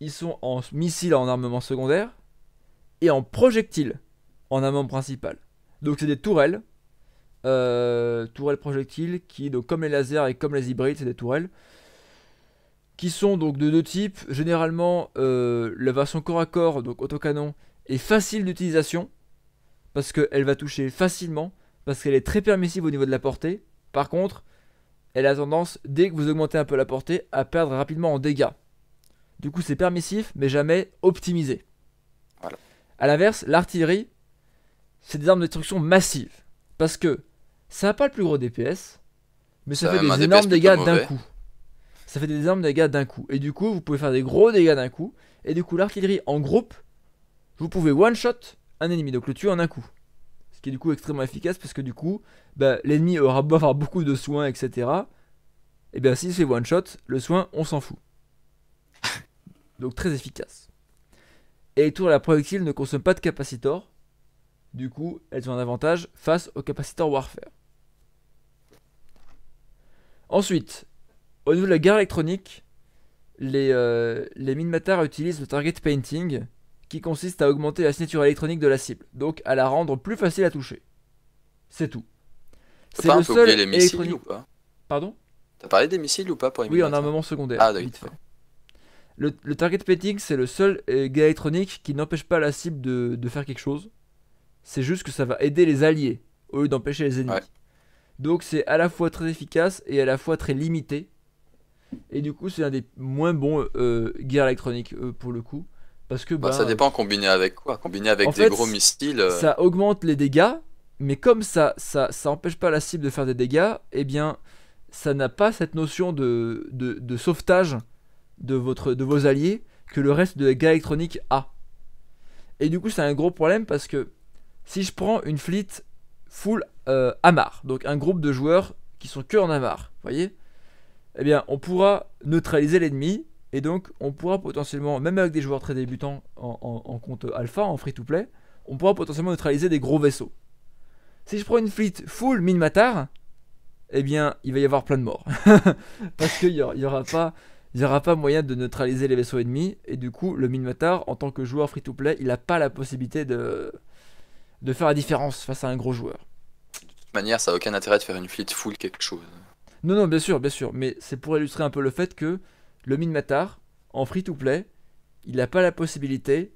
ils sont en missile en armement secondaire et en projectile en armement principal. Donc, c'est des tourelles. Euh, tourelles projectiles qui, donc, comme les lasers et comme les hybrides, c'est des tourelles qui sont donc de deux types. Généralement, euh, la version corps à corps, donc autocanon, est facile d'utilisation, parce qu'elle va toucher facilement, parce qu'elle est très permissive au niveau de la portée. Par contre, elle a tendance, dès que vous augmentez un peu la portée, à perdre rapidement en dégâts. Du coup, c'est permissif, mais jamais optimisé. A l'inverse, l'artillerie, c'est des armes de destruction massive. Parce que ça n'a pas le plus gros DPS, mais ça, ça fait des énormes dégâts d'un coup. Ça fait des énormes dégâts d'un coup. Et du coup, vous pouvez faire des gros dégâts d'un coup. Et du coup, l'artillerie en groupe, vous pouvez one-shot un ennemi, donc le tuer en un coup. Ce qui est du coup extrêmement efficace parce que du coup, bah, l'ennemi aura beau avoir beaucoup de soins, etc. Et bien si c'est one-shot, le soin, on s'en fout. donc très efficace. Et les tours à la projectile ne consomment pas de capacitor. Du coup, elles ont un avantage face au capacitor Warfare. Ensuite, au niveau de la guerre électronique, les, euh, les utilisent le target painting qui consiste à augmenter la signature électronique de la cible, donc à la rendre plus facile à toucher. C'est tout. C'est le seul missiles électronique... pas Pardon T'as parlé des missiles ou pas pour Oui, en armement secondaire. Ah, d'accord. Le, target petting, c'est le seul euh, gars électronique qui n'empêche pas la cible de, faire quelque chose. C'est juste que ça va aider les alliés au lieu d'empêcher les ennemis. Donc c'est à la fois très efficace et à la fois très limité. Et du coup, c'est un des moins bons euh, euh électroniques euh, pour le coup. Parce que bah, ça ben, dépend combiné avec quoi Combiné avec des gros missiles. Euh. Ça augmente les dégâts, mais comme ça, ça, ça empêche pas la cible de faire des dégâts, eh bien, ça n'a pas cette notion de, de, de, sauvetage de, votre, de vos alliés que le reste de la guerre a. Et du coup, c'est un gros problème parce que si je prends une fleet full euh, Amar, donc un groupe de joueurs qui sont que en Amar, voyez, eh bien, on pourra neutraliser l'ennemi et donc, on pourra potentiellement, même avec des joueurs très débutants en, compte alpha, en free-to-play, on pourra potentiellement neutraliser des gros vaisseaux. Si je prends une fleet full Minmatar, matar, eh bien, il va y avoir plein de morts. Parce qu'il n'y aura, pas... aura pas moyen de neutraliser les vaisseaux ennemis, et du coup, le Minmatar, en tant que joueur free-to-play, il n'a pas la possibilité de, de faire la différence face à un gros joueur. De toute manière, ça n'a aucun intérêt de faire une fleet full quelque chose. Non, non, bien sûr, bien sûr, mais c'est pour illustrer un peu le fait que le Minmatar, en free-to-play, il n'a pas la possibilité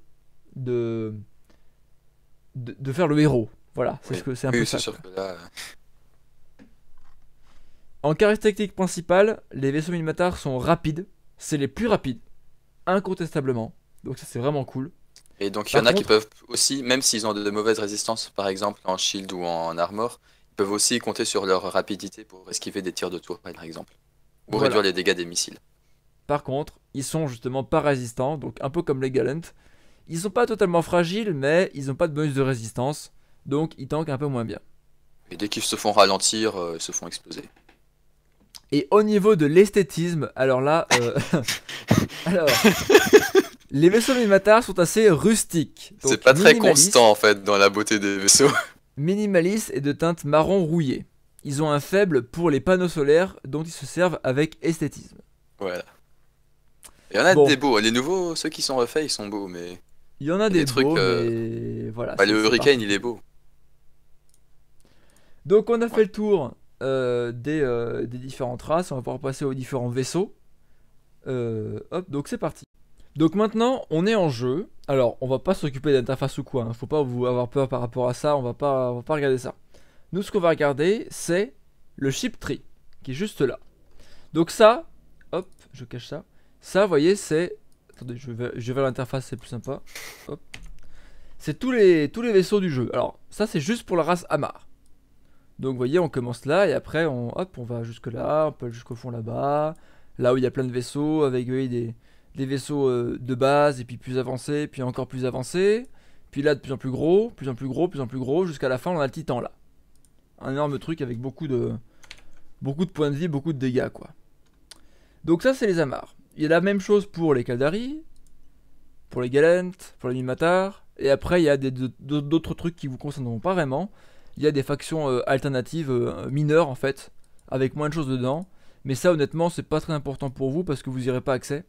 de, de, faire le héros. Voilà, c'est que c'est un peu ça. Euh. En caractéristique principale, les vaisseaux Minmatar sont rapides. C'est les plus rapides, incontestablement. Donc ça c'est vraiment cool. Et donc il y en a qui peuvent aussi, même s'ils ont de mauvaises résistances, par exemple en shield ou en armor, ils peuvent aussi compter sur leur rapidité pour esquiver des tirs de tour, par exemple. Ou réduire les dégâts des missiles. Par contre, ils sont justement pas résistants, donc un peu comme les Galant. Ils sont pas totalement fragiles, mais ils n'ont pas de bonus de résistance, donc ils tankent un peu moins bien. Et dès qu'ils se font ralentir, ils euh, se font exploser. Et au niveau de l'esthétisme, alors là, euh, les vaisseaux Mimatar sont assez rustiques. C'est pas très constant en fait dans la beauté des vaisseaux. Minimaliste et de teinte marron rouillé. Ils ont un faible pour les panneaux solaires dont ils se servent avec esthétisme. Voilà. Il y en a des beaux. Les nouveaux, ceux qui sont refaits, ils sont beaux, mais. Il y en a, des, trucs. Euh, mais... voilà, bah, le Hurricane, il est beau. Donc, on a fait le tour euh, des, euh, des, différentes races. On va pouvoir passer aux différents vaisseaux. hop, donc c'est parti. Donc maintenant, on est en jeu. Alors, on va pas s'occuper d'interface ou quoi. ne hein. Faut pas vous avoir peur par rapport à ça. On va pas, on va pas regarder ça. Nous, ce qu'on va regarder, c'est le Ship tree qui est juste là. Donc ça, hop, je cache ça. Ça, vous voyez, c'est... Attendez, je vais, je vais l'interface, c'est plus sympa. C'est tous les, tous les vaisseaux du jeu. Alors, ça, c'est juste pour la race Amar. Donc, vous voyez, on commence là, et après, on, hop, on va jusque-là, on peut aller jusqu'au fond là-bas. Là où il y a plein de vaisseaux, avec des, vaisseaux euh, de base, et puis plus avancés, puis encore plus avancés. Puis là, de plus en plus gros, plus en plus gros, plus en plus gros, jusqu'à la fin, on a le Titan, là. Un énorme truc avec beaucoup de, beaucoup de points de vie, beaucoup de dégâts, quoi. Donc ça, c'est les Amars il y a la même chose pour les Kaldari, pour les Galent, pour les Nimatar, Et après, il y a d'autres trucs qui vous concerneront pas vraiment. Il y a des factions euh, alternatives euh, mineures en fait, avec moins de choses dedans. Mais ça, honnêtement, c'est pas très important pour vous parce que vous n'y aurez pas accès.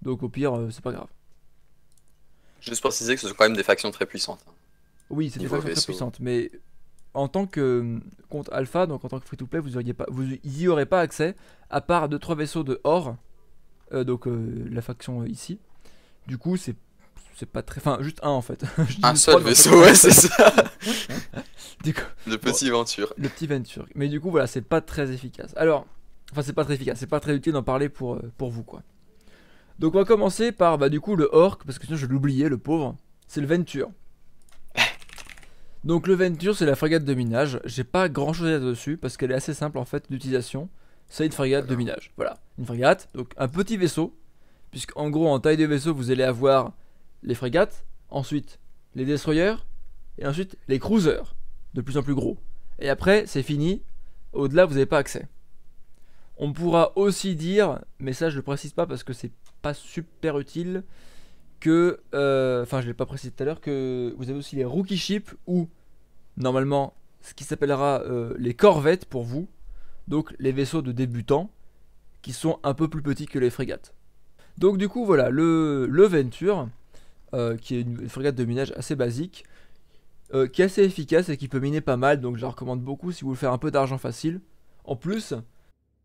Donc au pire, euh, c'est pas grave. Juste préciser que ce sont quand même des factions très puissantes. Hein. Oui, c'est des factions très puissantes, mais en tant que compte alpha, donc en tant que free-to-play, vous n'y aurez pas accès, à part 2-3 vaisseaux de or euh, donc euh, la faction euh, ici. Du coup, c'est c'est pas très. Enfin, juste un en fait. un seul vaisseau, ouais, c'est ça. du coup, le petit Venture. Le petit Venture. Mais du coup, voilà, c'est pas très efficace. Alors, enfin, c'est pas très efficace, c'est pas très utile d'en parler pour, pour vous, quoi. Donc, on va commencer par, bah, du coup, le Orc, parce que sinon je l'oubliais, le pauvre. C'est le Venture. Donc, le Venture, c'est la frégate de minage. J'ai pas grand chose à dire dessus, parce qu'elle est assez simple en fait d'utilisation c'est une frégate de minage. Voilà, une frégate, donc un petit vaisseau, puisque en gros en taille de vaisseau vous allez avoir les frégates, ensuite les destroyers, et ensuite les cruisers, de plus en plus gros. Et après c'est fini, au-delà vous n'avez pas accès. On pourra aussi dire, mais ça je le précise pas parce que c'est pas super utile, que, euh, enfin je l'ai pas précisé tout à l'heure, que vous avez aussi les rookie ships ou normalement ce qui s'appellera euh, les corvettes pour vous, donc les vaisseaux de débutants, qui sont un peu plus petits que les frégates. Donc du coup voilà, le, le Venture, euh, qui est une frégate de minage assez basique, euh, qui est assez efficace et qui peut miner pas mal, donc je la recommande beaucoup si vous voulez faire un peu d'argent facile. En plus...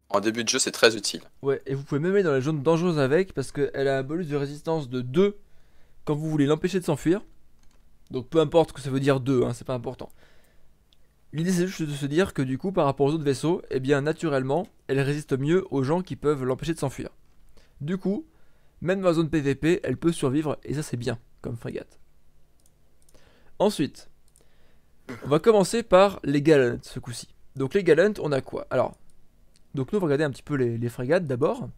En début de jeu c'est très utile. Ouais, et vous pouvez même aller dans les zones dangereuses avec, parce qu'elle a un bonus de résistance de 2 quand vous voulez l'empêcher de s'enfuir. Donc peu importe que ça veut dire 2, hein, c'est pas important. L'idée c'est juste de se dire que du coup par rapport aux autres vaisseaux, eh bien naturellement, elle résiste mieux aux gens qui peuvent l'empêcher de s'enfuir. Du coup, même dans la zone PVP, elle peut survivre et ça c'est bien comme frégate. Ensuite, on va commencer par les galants, ce coup-ci. Donc les galantes, on a quoi Alors, donc nous on va regarder un petit peu les, frégates d'abord.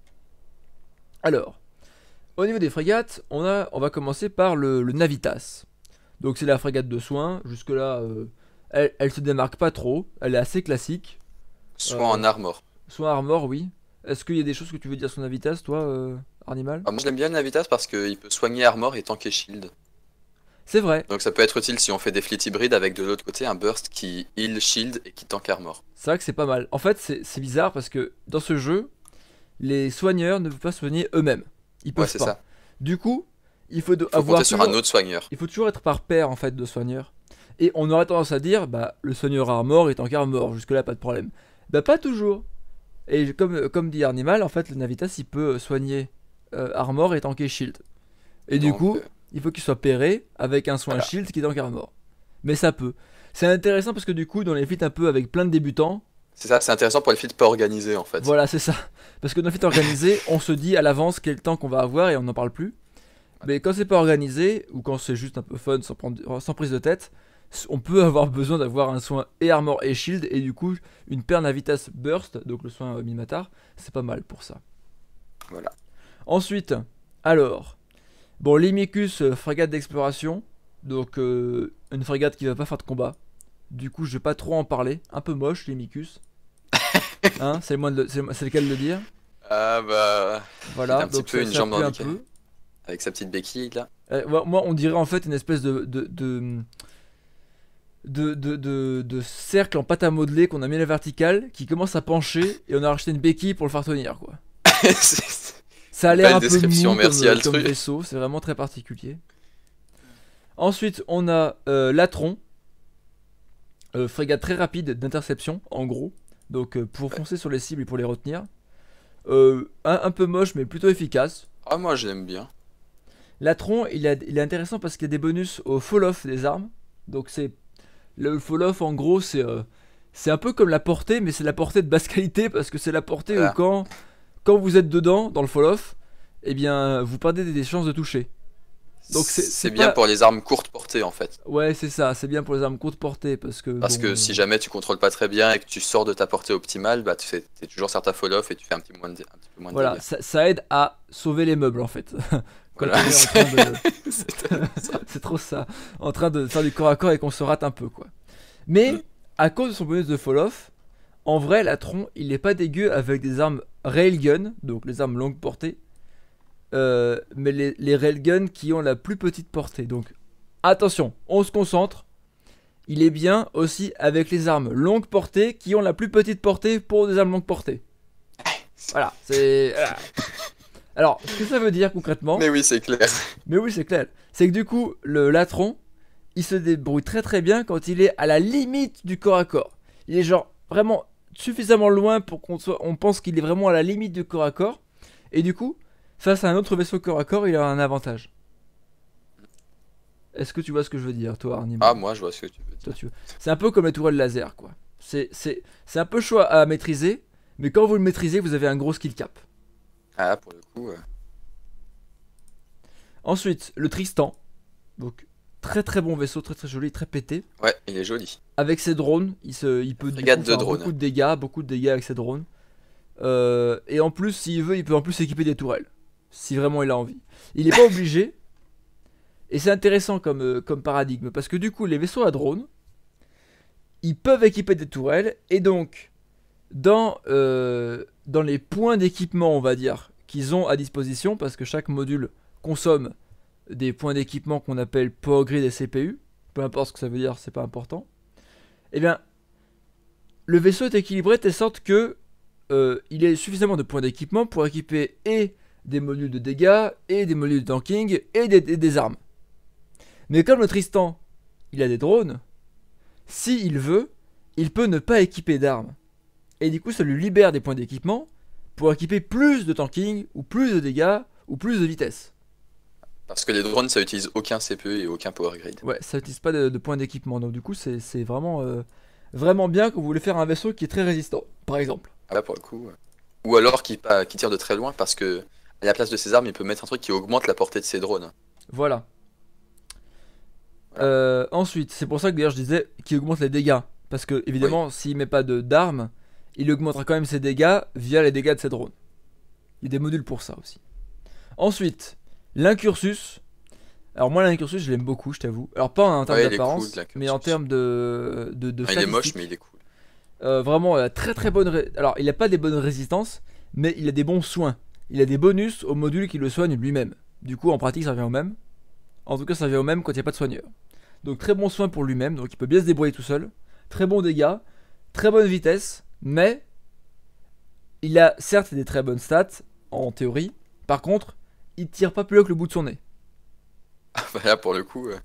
Alors, au niveau des frégates, on, a, on va commencer par le, Navitas. Donc c'est la frégate de soins, jusque là... Euh, elle, se démarque pas trop, elle est assez classique. Soit euh, en armor. Soit en armor, oui. Est-ce qu'il y a des choses que tu veux dire sur Navitas, toi, euh, Animal ah, Moi, Moi, j'aime bien Navitas parce qu'il peut soigner armor et tanker shield. C'est vrai. Donc ça peut être utile si on fait des flits hybrides avec de l'autre côté un burst qui heal, shield et qui tank armor. C'est vrai que c'est pas mal. En fait, c'est bizarre parce que dans ce jeu, les soigneurs ne peuvent pas soigner eux-mêmes. Ils peuvent ouais, pas. Ça. Du coup, il faut, avoir sur un autre soigneur. Il faut toujours être par paire en fait de soigneurs et on aurait tendance à dire, bah, le soigneur armor est encore mort, jusque-là, pas de problème. Bah, pas toujours. Et comme, comme dit Animal, en fait, le Navitas, il peut soigner euh, armor et tanker shield. Et du coup, euh, il faut qu'il soit pairé avec un soin shield qui est tank armor. Mais ça peut. C'est intéressant parce que du coup, dans les feats un peu avec plein de débutants, c'est ça, c'est intéressant pour les feats pas organisés en fait. Voilà, c'est ça. Parce que dans les feats organisés, on se dit à l'avance quel temps qu'on va avoir et on n'en parle plus. Mais quand c'est pas organisé, ou quand c'est juste un peu fun sans prise de tête, on peut avoir besoin d'avoir un soin et armor et shield, et du coup, une à vitesse Burst, donc le soin euh, c'est pas mal pour ça. Voilà. Ensuite, alors, bon, Limicus, euh, frégate d'exploration, donc euh, une frégate qui va pas faire de combat. Du coup, je vais pas trop en parler, un peu moche, Limicus. Hein, c'est le, c'est lequel de le dire Ah bah. Voilà, un donc petit peu une jambe Avec sa petite béquille là. Eh, moi, on dirait en fait une espèce de, de, de, de, cercle en pâte à modeler qu'on a mis à la verticale qui commence à pencher et on a racheté une béquille pour le faire tenir quoi. ça a l'air un peu mou merci comme, comme vaisseau, c'est vraiment très particulier. Ensuite on a euh, Latron, euh, frégate très rapide d'interception en gros, donc euh, pour foncer sur les cibles et pour les retenir. Euh, un, un, peu moche mais plutôt efficace. Ah moi j'aime bien. Latron il, il est intéressant parce qu'il y a des bonus au fall off des armes, donc c'est le fall-off, en gros, euh, c'est un peu comme la portée, mais c'est la portée de basse qualité parce que c'est la portée euh, où quand, quand vous êtes dedans, dans le fall-off, eh bien, vous perdez des chances de toucher. Donc c'est bien pour les armes courtes portées en fait. Ouais, c'est ça, c'est bien pour les armes courtes portées parce que. Parce que si euh, jamais tu contrôles pas très bien et que tu sors de ta portée optimale, bah tu es toujours certain fall off et tu fais un petit, moins un peu moins de Voilà, ça, aide à sauver les meubles en fait. c'est trop ça. En train de faire du corps à corps et qu'on se rate un peu, quoi. Mais mm. à cause de son bonus de fall-off, en vrai, la Latron, il n'est pas dégueu avec des armes railgun, donc les armes longue portée, euh, mais les, les qui ont la plus petite portée. Donc attention, on se concentre. Il est bien aussi avec les armes longue portée qui ont la plus petite portée pour des armes longue portée. Eh. Voilà, c'est. Alors, ce que ça veut dire concrètement. Mais oui, c'est clair. Mais oui, c'est clair. C'est que du coup, le latron, il se débrouille très très bien quand il est à la limite du corps à corps. Il est genre vraiment suffisamment loin pour qu'on soit, on pense qu'il est vraiment à la limite du corps à corps. Et du coup, face à un autre vaisseau corps à corps, il a un avantage. Est-ce que tu vois ce que je veux dire, toi, Arnim Ah, moi, je vois ce que tu veux dire. C'est un peu comme la de laser, quoi. C'est un peu choix à maîtriser, mais quand vous le maîtrisez, vous avez un gros skill cap. Ah, pour le coup. Ensuite, le Tristan. Donc, très très bon vaisseau, très très joli, très pété. Ouais, il est joli. Avec ses drones, il, se, il peut beaucoup de dégâts, beaucoup de dégâts avec ses drones. Euh, et en plus, s'il veut, il peut en plus équiper des tourelles. Si vraiment il a envie. Il n'est pas obligé. Et c'est intéressant comme, euh, comme paradigme. Parce que du coup, les vaisseaux à drones, ils peuvent équiper des tourelles. Et donc, dans euh, dans les points d'équipement, on va dire, qu'ils ont à disposition, parce que chaque module consomme des points d'équipement qu'on appelle power grid et CPU, peu importe ce que ça veut dire, c'est pas important. Eh bien, le vaisseau est équilibré de telle sorte que euh, il ait suffisamment de points d'équipement pour équiper et des modules de dégâts, et des modules de tanking, et des, armes. Mais comme le Tristan, il a des drones, s'il il veut, il peut ne pas équiper d'armes et du coup ça lui libère des points d'équipement pour équiper plus de tanking, ou plus de dégâts, ou plus de vitesse. Parce que les drones ça utilise aucun CPE et aucun power grid. Ouais, ça utilise pas de, points d'équipement, donc du coup c'est vraiment, euh, vraiment bien quand vous voulez faire un vaisseau qui est très résistant, par exemple. Ah là pour le coup. Ou alors qui, tire de très loin parce que à la place de ses armes il peut mettre un truc qui augmente la portée de ses drones. Voilà. Euh, ensuite, c'est pour ça que d'ailleurs je disais qu'il augmente les dégâts. Parce que évidemment, s'il s'il met pas d'armes, il augmentera quand même ses dégâts via les dégâts de ses drones. Il y a des modules pour ça aussi. Ensuite, l'incursus. Alors moi l'incursus je l'aime beaucoup je t'avoue. Alors pas en termes d'apparence, mais en termes de, de, ah, Il est moche mais il est cool. Euh, vraiment euh, très très bonne... Alors il n'a pas des bonnes résistances, mais il a des bons soins. Il a des bonus au module qui le soigne lui-même. Du coup en pratique ça revient au même. En tout cas ça revient au même quand il n'y a pas de soigneur. Donc très bon soin pour lui-même, donc il peut bien se débrouiller tout seul. Très bon dégâts, très bonne vitesse, mais il a certes des très bonnes stats, en théorie, par contre, il tire pas plus haut que le bout de son nez. Ah bah pour le coup. Euh,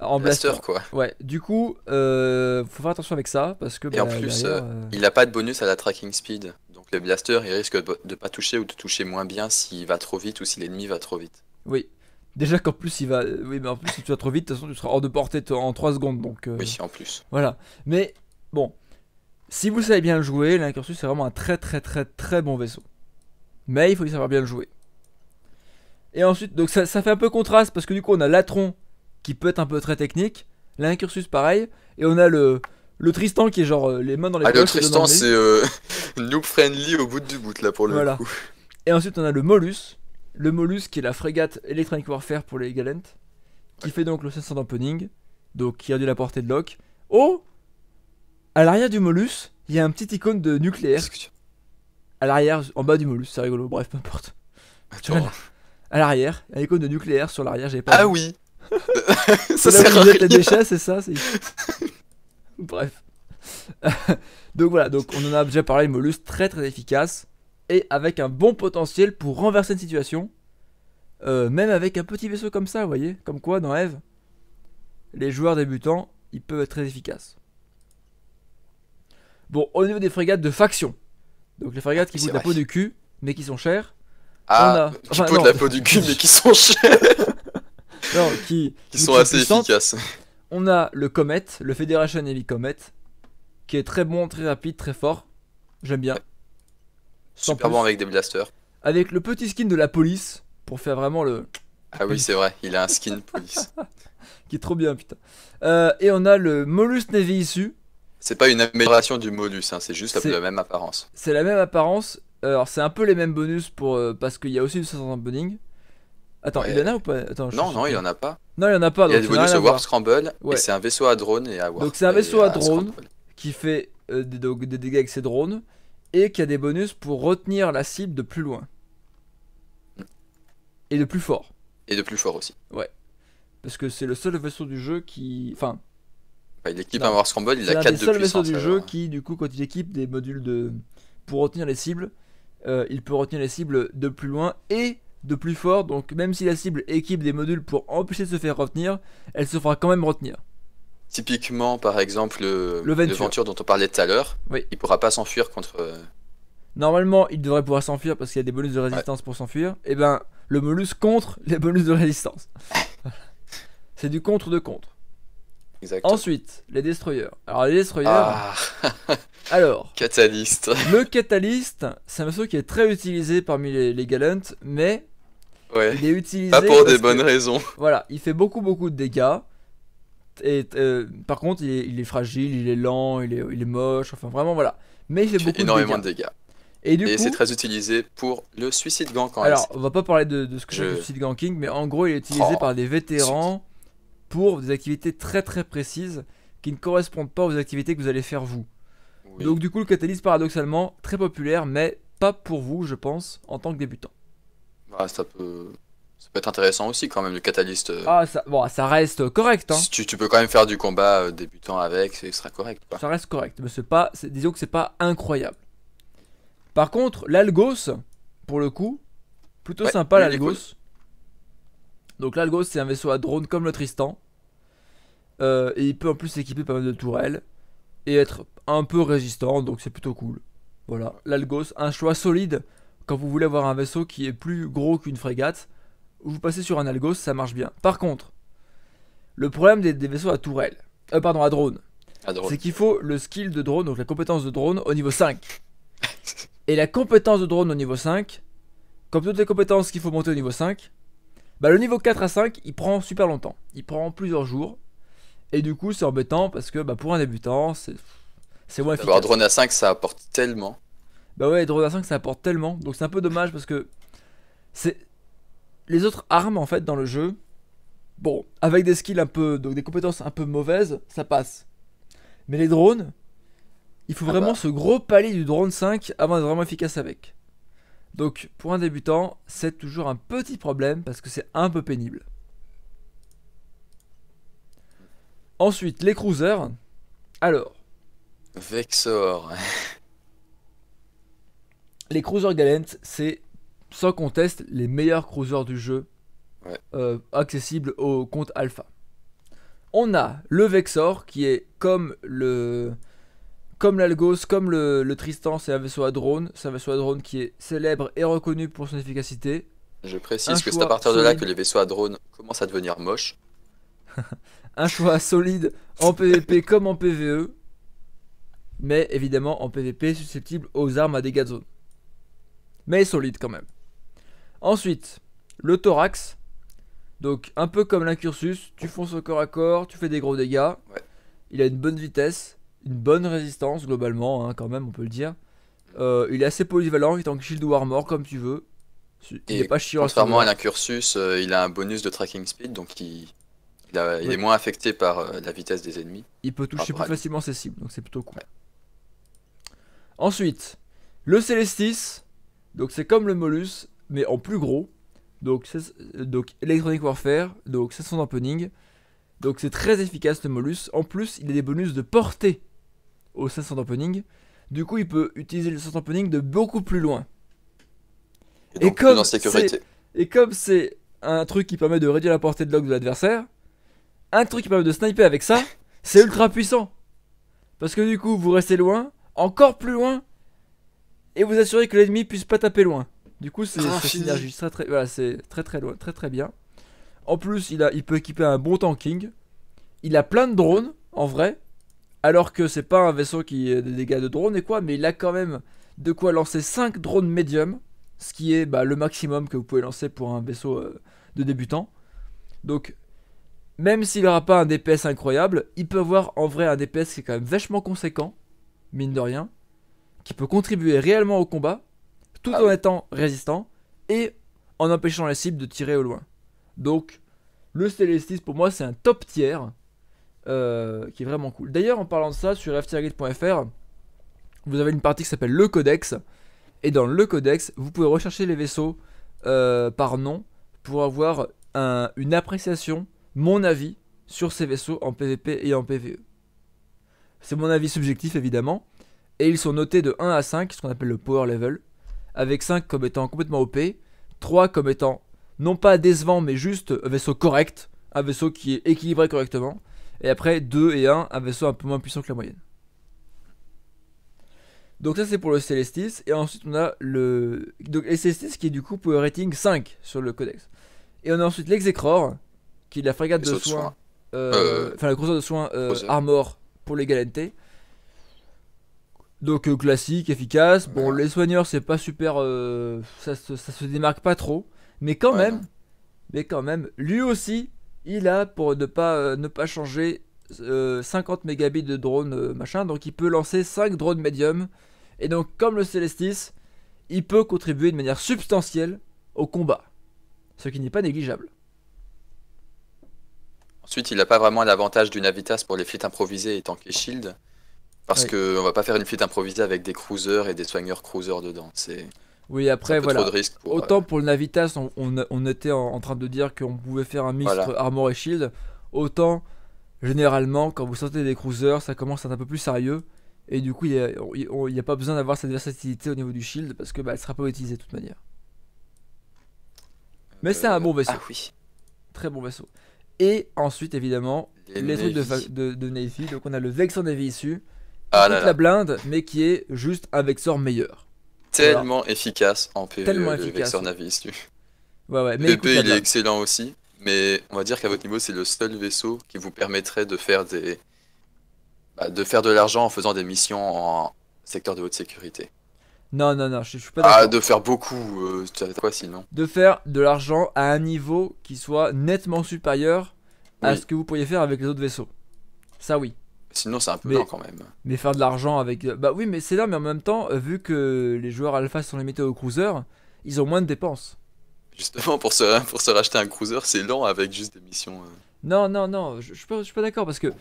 en blaster, quoi. Ouais. Du coup, euh, faut faire attention avec ça parce que. Et en bah, plus, euh, euh, il n'a pas de bonus à la tracking speed, donc le blaster il risque de pas toucher ou de toucher moins bien s'il va trop vite ou si l'ennemi va trop vite. Oui. Déjà qu'en plus il va, oui mais en plus si tu vas trop vite, de toute façon tu seras hors de portée en 3 secondes donc. Oui en plus. Voilà. Mais bon, si vous savez bien le jouer, l'incursus c'est vraiment un très très très très bon vaisseau. Mais il faut savoir bien le jouer. Et ensuite, donc ça, fait un peu contraste parce que du coup on a l'Atron qui peut être un peu très technique, l'incursus pareil, et on a le, le Tristan qui est genre euh, les mains dans les ah, Le Tristan c'est euh, noob friendly au bout du bout là pour le coup. Et ensuite on a le mollus, le mollus qui est la frégate Electronic Warfare pour les Galent, qui fait donc le 500 opening donc qui a réduit la portée de lock. Oh à l'arrière du molus, il y a un petit icône de nucléaire. À l'arrière, en bas du molus, c'est rigolo, bref, peu importe. Ah, à l'arrière, un icône de nucléaire sur l'arrière, j'ai pas. Ah oui Ça sert à rien. déchets, c'est ça Bref. donc voilà, donc on en a déjà parlé, le très très efficace et avec un bon potentiel pour renverser une situation. Euh, même avec un petit vaisseau comme ça, vous voyez, comme quoi dans Eve, les joueurs débutants, ils peuvent être très efficaces. Bon, au niveau des frégates de faction, donc les frégates qui coûtent la peau du cul, mais qui sont chères. Ah, on a... qui coûtent la peau du cul, mais qui sont chères. non, qui, qui sont assez efficaces. On a le Comet, le Federation Navy Comet, qui est très bon, très rapide, très fort. J'aime bien. Sans Super avec des blasters. Avec le petit skin de la police, pour faire vraiment le. Ah oui, c'est vrai, il a un skin police. qui est trop bien, putain. Euh, et on a le Molus Navy Issue, c'est pas une amélioration du modus, hein, c'est juste la même apparence. C'est la même apparence. Euh, alors c'est un peu les mêmes bonus pour euh, parce qu'il y a aussi du boning. Attends, il en a ou pas Non, non, il en a pas. Non, il y en a pas. Il y a des bonus Scramble ouais. et c'est un vaisseau à drone et à Warp. Donc c'est un vaisseau à, drone qui fait euh, des, des, dégâts avec ses drones et qui a des bonus pour retenir la cible de plus loin. Et de plus fort. Et de plus fort aussi. Ouais. Parce que c'est le seul vaisseau du jeu qui. Enfin, il équipe un War Scramble, il a 4 de puissance. C'est le vaisseau du jeu qui, du coup, quand il équipe des modules de... pour retenir les cibles, euh, il peut retenir les cibles de plus loin et de plus fort. Donc même si la cible équipe des modules pour empêcher de se faire retenir, elle se fera quand même retenir. Typiquement, par exemple, le, dont on parlait tout à l'heure, oui. il pourra pas s'enfuir contre. Euh, Normalement, il devrait pouvoir s'enfuir parce qu'il y a des bonus de résistance pour s'enfuir. Et eh ben, le bonus contre les bonus de résistance. C'est du contre de contre. Ensuite, les destroyers. Alors les destroyers. Ah. alors. Catalyst. Le catalyst, c'est un vaisseau qui est très utilisé parmi les, les galants, mais ouais. il est utilisé. Pas pour des bonnes raisons. Voilà, il fait beaucoup beaucoup de dégâts. Et euh, par contre, il est, fragile, il est lent, il est, il moche. Enfin, vraiment voilà. Mais il fait, beaucoup énormément de dégâts. Et, et c'est très utilisé pour le suicide gank. En alors, on va pas parler de, ce que je... c'est le suicide ganking, mais en gros, il est utilisé oh. par des vétérans pour des activités très très précises qui ne correspondent pas aux activités que vous allez faire vous. Donc du coup le catalyse paradoxalement très populaire mais pas pour vous je pense en tant que débutant. Ah, ça peut être intéressant aussi quand même le catalyste. Euh, ah ça bon ça reste correct hein. Si tu, peux quand même faire du combat euh, débutant avec ce sera correct. Ça reste correct mais c'est pas disons que c'est pas incroyable. Par contre l'algos pour le coup plutôt sympa l'algos. Donc l'Algos c'est un vaisseau à drone comme le Tristan. Euh, et il peut en plus s'équiper pas mal de tourelles. Et être un peu résistant, donc c'est plutôt cool. Voilà, l'Algos, un choix solide quand vous voulez avoir un vaisseau qui est plus gros qu'une frégate. Vous passez sur un Algos, ça marche bien. Par contre, le problème des, vaisseaux à tourelles, euh, pardon, à drone. c'est qu'il faut le skill de drone, donc la compétence de drone au niveau 5. et la compétence de drone au niveau 5, comme toutes les compétences qu'il faut monter au niveau 5, bah, le niveau 4 à 5, il prend super longtemps. Il prend plusieurs jours. Et du coup, c'est embêtant parce que bah, pour un débutant, c'est moins efficace. un drone à 5, ça apporte tellement. Bah ouais, drone à 5, ça apporte tellement. Donc c'est un peu dommage parce que c'est les autres armes en fait dans le jeu. Bon, avec des skills un peu, donc des compétences un peu mauvaises, ça passe. Mais les drones, il faut ah vraiment bah. ce gros palier du drone 5 avant d'être vraiment efficace avec. Donc pour un débutant, c'est toujours un petit problème parce que c'est un peu pénible. Ensuite, les cruisers. Alors. Vexor. les cruisers Galent, c'est sans conteste les meilleurs cruisers du jeu euh, accessibles au compte alpha. On a le Vexor qui est comme le comme l'Algos, comme le, Tristan, c'est un vaisseau à drone. C'est un vaisseau à drone qui est célèbre et reconnu pour son efficacité. Je précise que c'est à partir de là que les vaisseaux à drone commencent à devenir moches. un choix solide en PvP comme en PvE, mais évidemment en PvP susceptible aux armes à dégâts de zone. Mais solide quand même. Ensuite, le thorax. Donc un peu comme l'incursus, tu fonces au corps à corps, tu fais des gros dégâts. Il a une bonne vitesse une bonne résistance globalement, hein, quand même, on peut le dire. Euh, il est assez polyvalent, il est en shield ou armor comme tu veux. Il et est pas chiant. Contrairement à l'incursus, euh, il a un bonus de tracking speed, donc il, est moins affecté par euh, la vitesse des ennemis. Il peut toucher plus facilement ses cibles, donc c'est plutôt cool. Ensuite, le Celestis, donc c'est comme le Molus, mais en plus gros. Donc, donc Electronic Warfare, donc c'est son opening. Donc c'est très efficace le Molus. En plus, il a des bonus de portée au 500 opening. Du coup, il peut utiliser le 500 opening de beaucoup plus loin. Et, comme c'est un truc qui permet de réduire la portée de log de l'adversaire, un truc qui permet de sniper avec ça, c'est ultra puissant. Parce que du coup, vous restez loin, encore plus loin, et vous assurez que l'ennemi puisse pas taper loin. Du coup, c'est ah, Très, très, c'est très très loin, très très bien. En plus, il, a, il peut équiper un bon tanking. Il a plein de drones, en vrai. Alors que c'est pas un vaisseau qui a des dégâts de drone et quoi, mais il a quand même de quoi lancer 5 drones médiums, ce qui est bah, le maximum que vous pouvez lancer pour un vaisseau euh, de débutant. Donc, même s'il n'aura pas un DPS incroyable, il peut avoir en vrai un DPS qui est quand même vachement conséquent, mine de rien, qui peut contribuer réellement au combat, tout ah en étant résistant, et en empêchant la cible de tirer au loin. Donc, le Celestis pour moi c'est un top tiers, euh, qui est vraiment cool. D'ailleurs, en parlant de ça, sur ftgrid.fr, vous avez une partie qui s'appelle le codex. Et dans le codex, vous pouvez rechercher les vaisseaux euh, par nom pour avoir une appréciation, mon avis, sur ces vaisseaux en PvP et en PvE. C'est mon avis subjectif évidemment. Et ils sont notés de 1 à 5, ce qu'on appelle le power level, avec 5 comme étant complètement OP, 3 comme étant non pas décevant mais juste un vaisseau correct, un vaisseau qui est équilibré correctement, et après 2 et 1, un vaisseau un peu moins puissant que la moyenne. Donc ça c'est pour le Celestis. Et ensuite on a le... Donc le Celestis qui est du coup pour rating 5 sur le codex. Et on a ensuite l'Execror qui est la frégate de, soins... Euh, euh, enfin la grosseur de soins euh, armor pour les Galente. Donc classique, efficace. Bon, les soigneurs c'est pas super... Ça se, démarque pas trop. Mais quand même... Mais quand même, lui aussi, il a pour ne pas, euh, ne pas changer 50 euh, mégabits de drone euh, machin, donc il peut lancer 5 drones médiums. Et donc comme le Celestis, il peut contribuer de manière substantielle au combat, ce qui n'est pas négligeable. Ensuite, il n'a pas vraiment l'avantage d'une Navitas pour les flits improvisés et tank et shield, parce qu'on va pas faire une flite improvisée avec des cruisers et des soigneurs cruisers dedans. C'est oui, après, voilà. Autant euh, pour le Navitas, on, était en, train de dire qu'on pouvait faire un mix Armor et Shield. Autant, généralement, quand vous sortez des cruisers, ça commence à être un peu plus sérieux. Et du coup, il n'y a, pas besoin d'avoir cette versatilité au niveau du shield parce que bah, elle sera pas utilisée de toute manière. Euh, mais c'est un bon vaisseau. Ah oui. Très bon vaisseau. Et ensuite, évidemment, les, trucs de, de, Navy. Donc on a le Vexor Navy issu. Ah la blinde, mais qui est juste un Vexor meilleur. Tellement efficace en PvE, Tellement le efficace, e, il est excellent aussi, mais on va dire qu'à votre niveau, c'est le seul vaisseau qui vous permettrait de faire des bah, de faire de l'argent en faisant des missions en secteur de haute sécurité. Non, non, non, je, suis pas ah, d'accord. de faire beaucoup, euh, sinon De faire de l'argent à un niveau qui soit nettement supérieur à ce que vous pourriez faire avec les autres vaisseaux. Ça, oui. Sinon, c'est un peu lent quand même. Mais faire de l'argent avec. Euh, bah oui, mais c'est là, mais en même temps, euh, vu que les joueurs alpha sont limités au cruiser, ils ont moins de dépenses. Justement, pour se, pour racheter un cruiser, c'est lent avec juste des missions. Euh. Non, non, non, je, suis pas, d'accord parce que.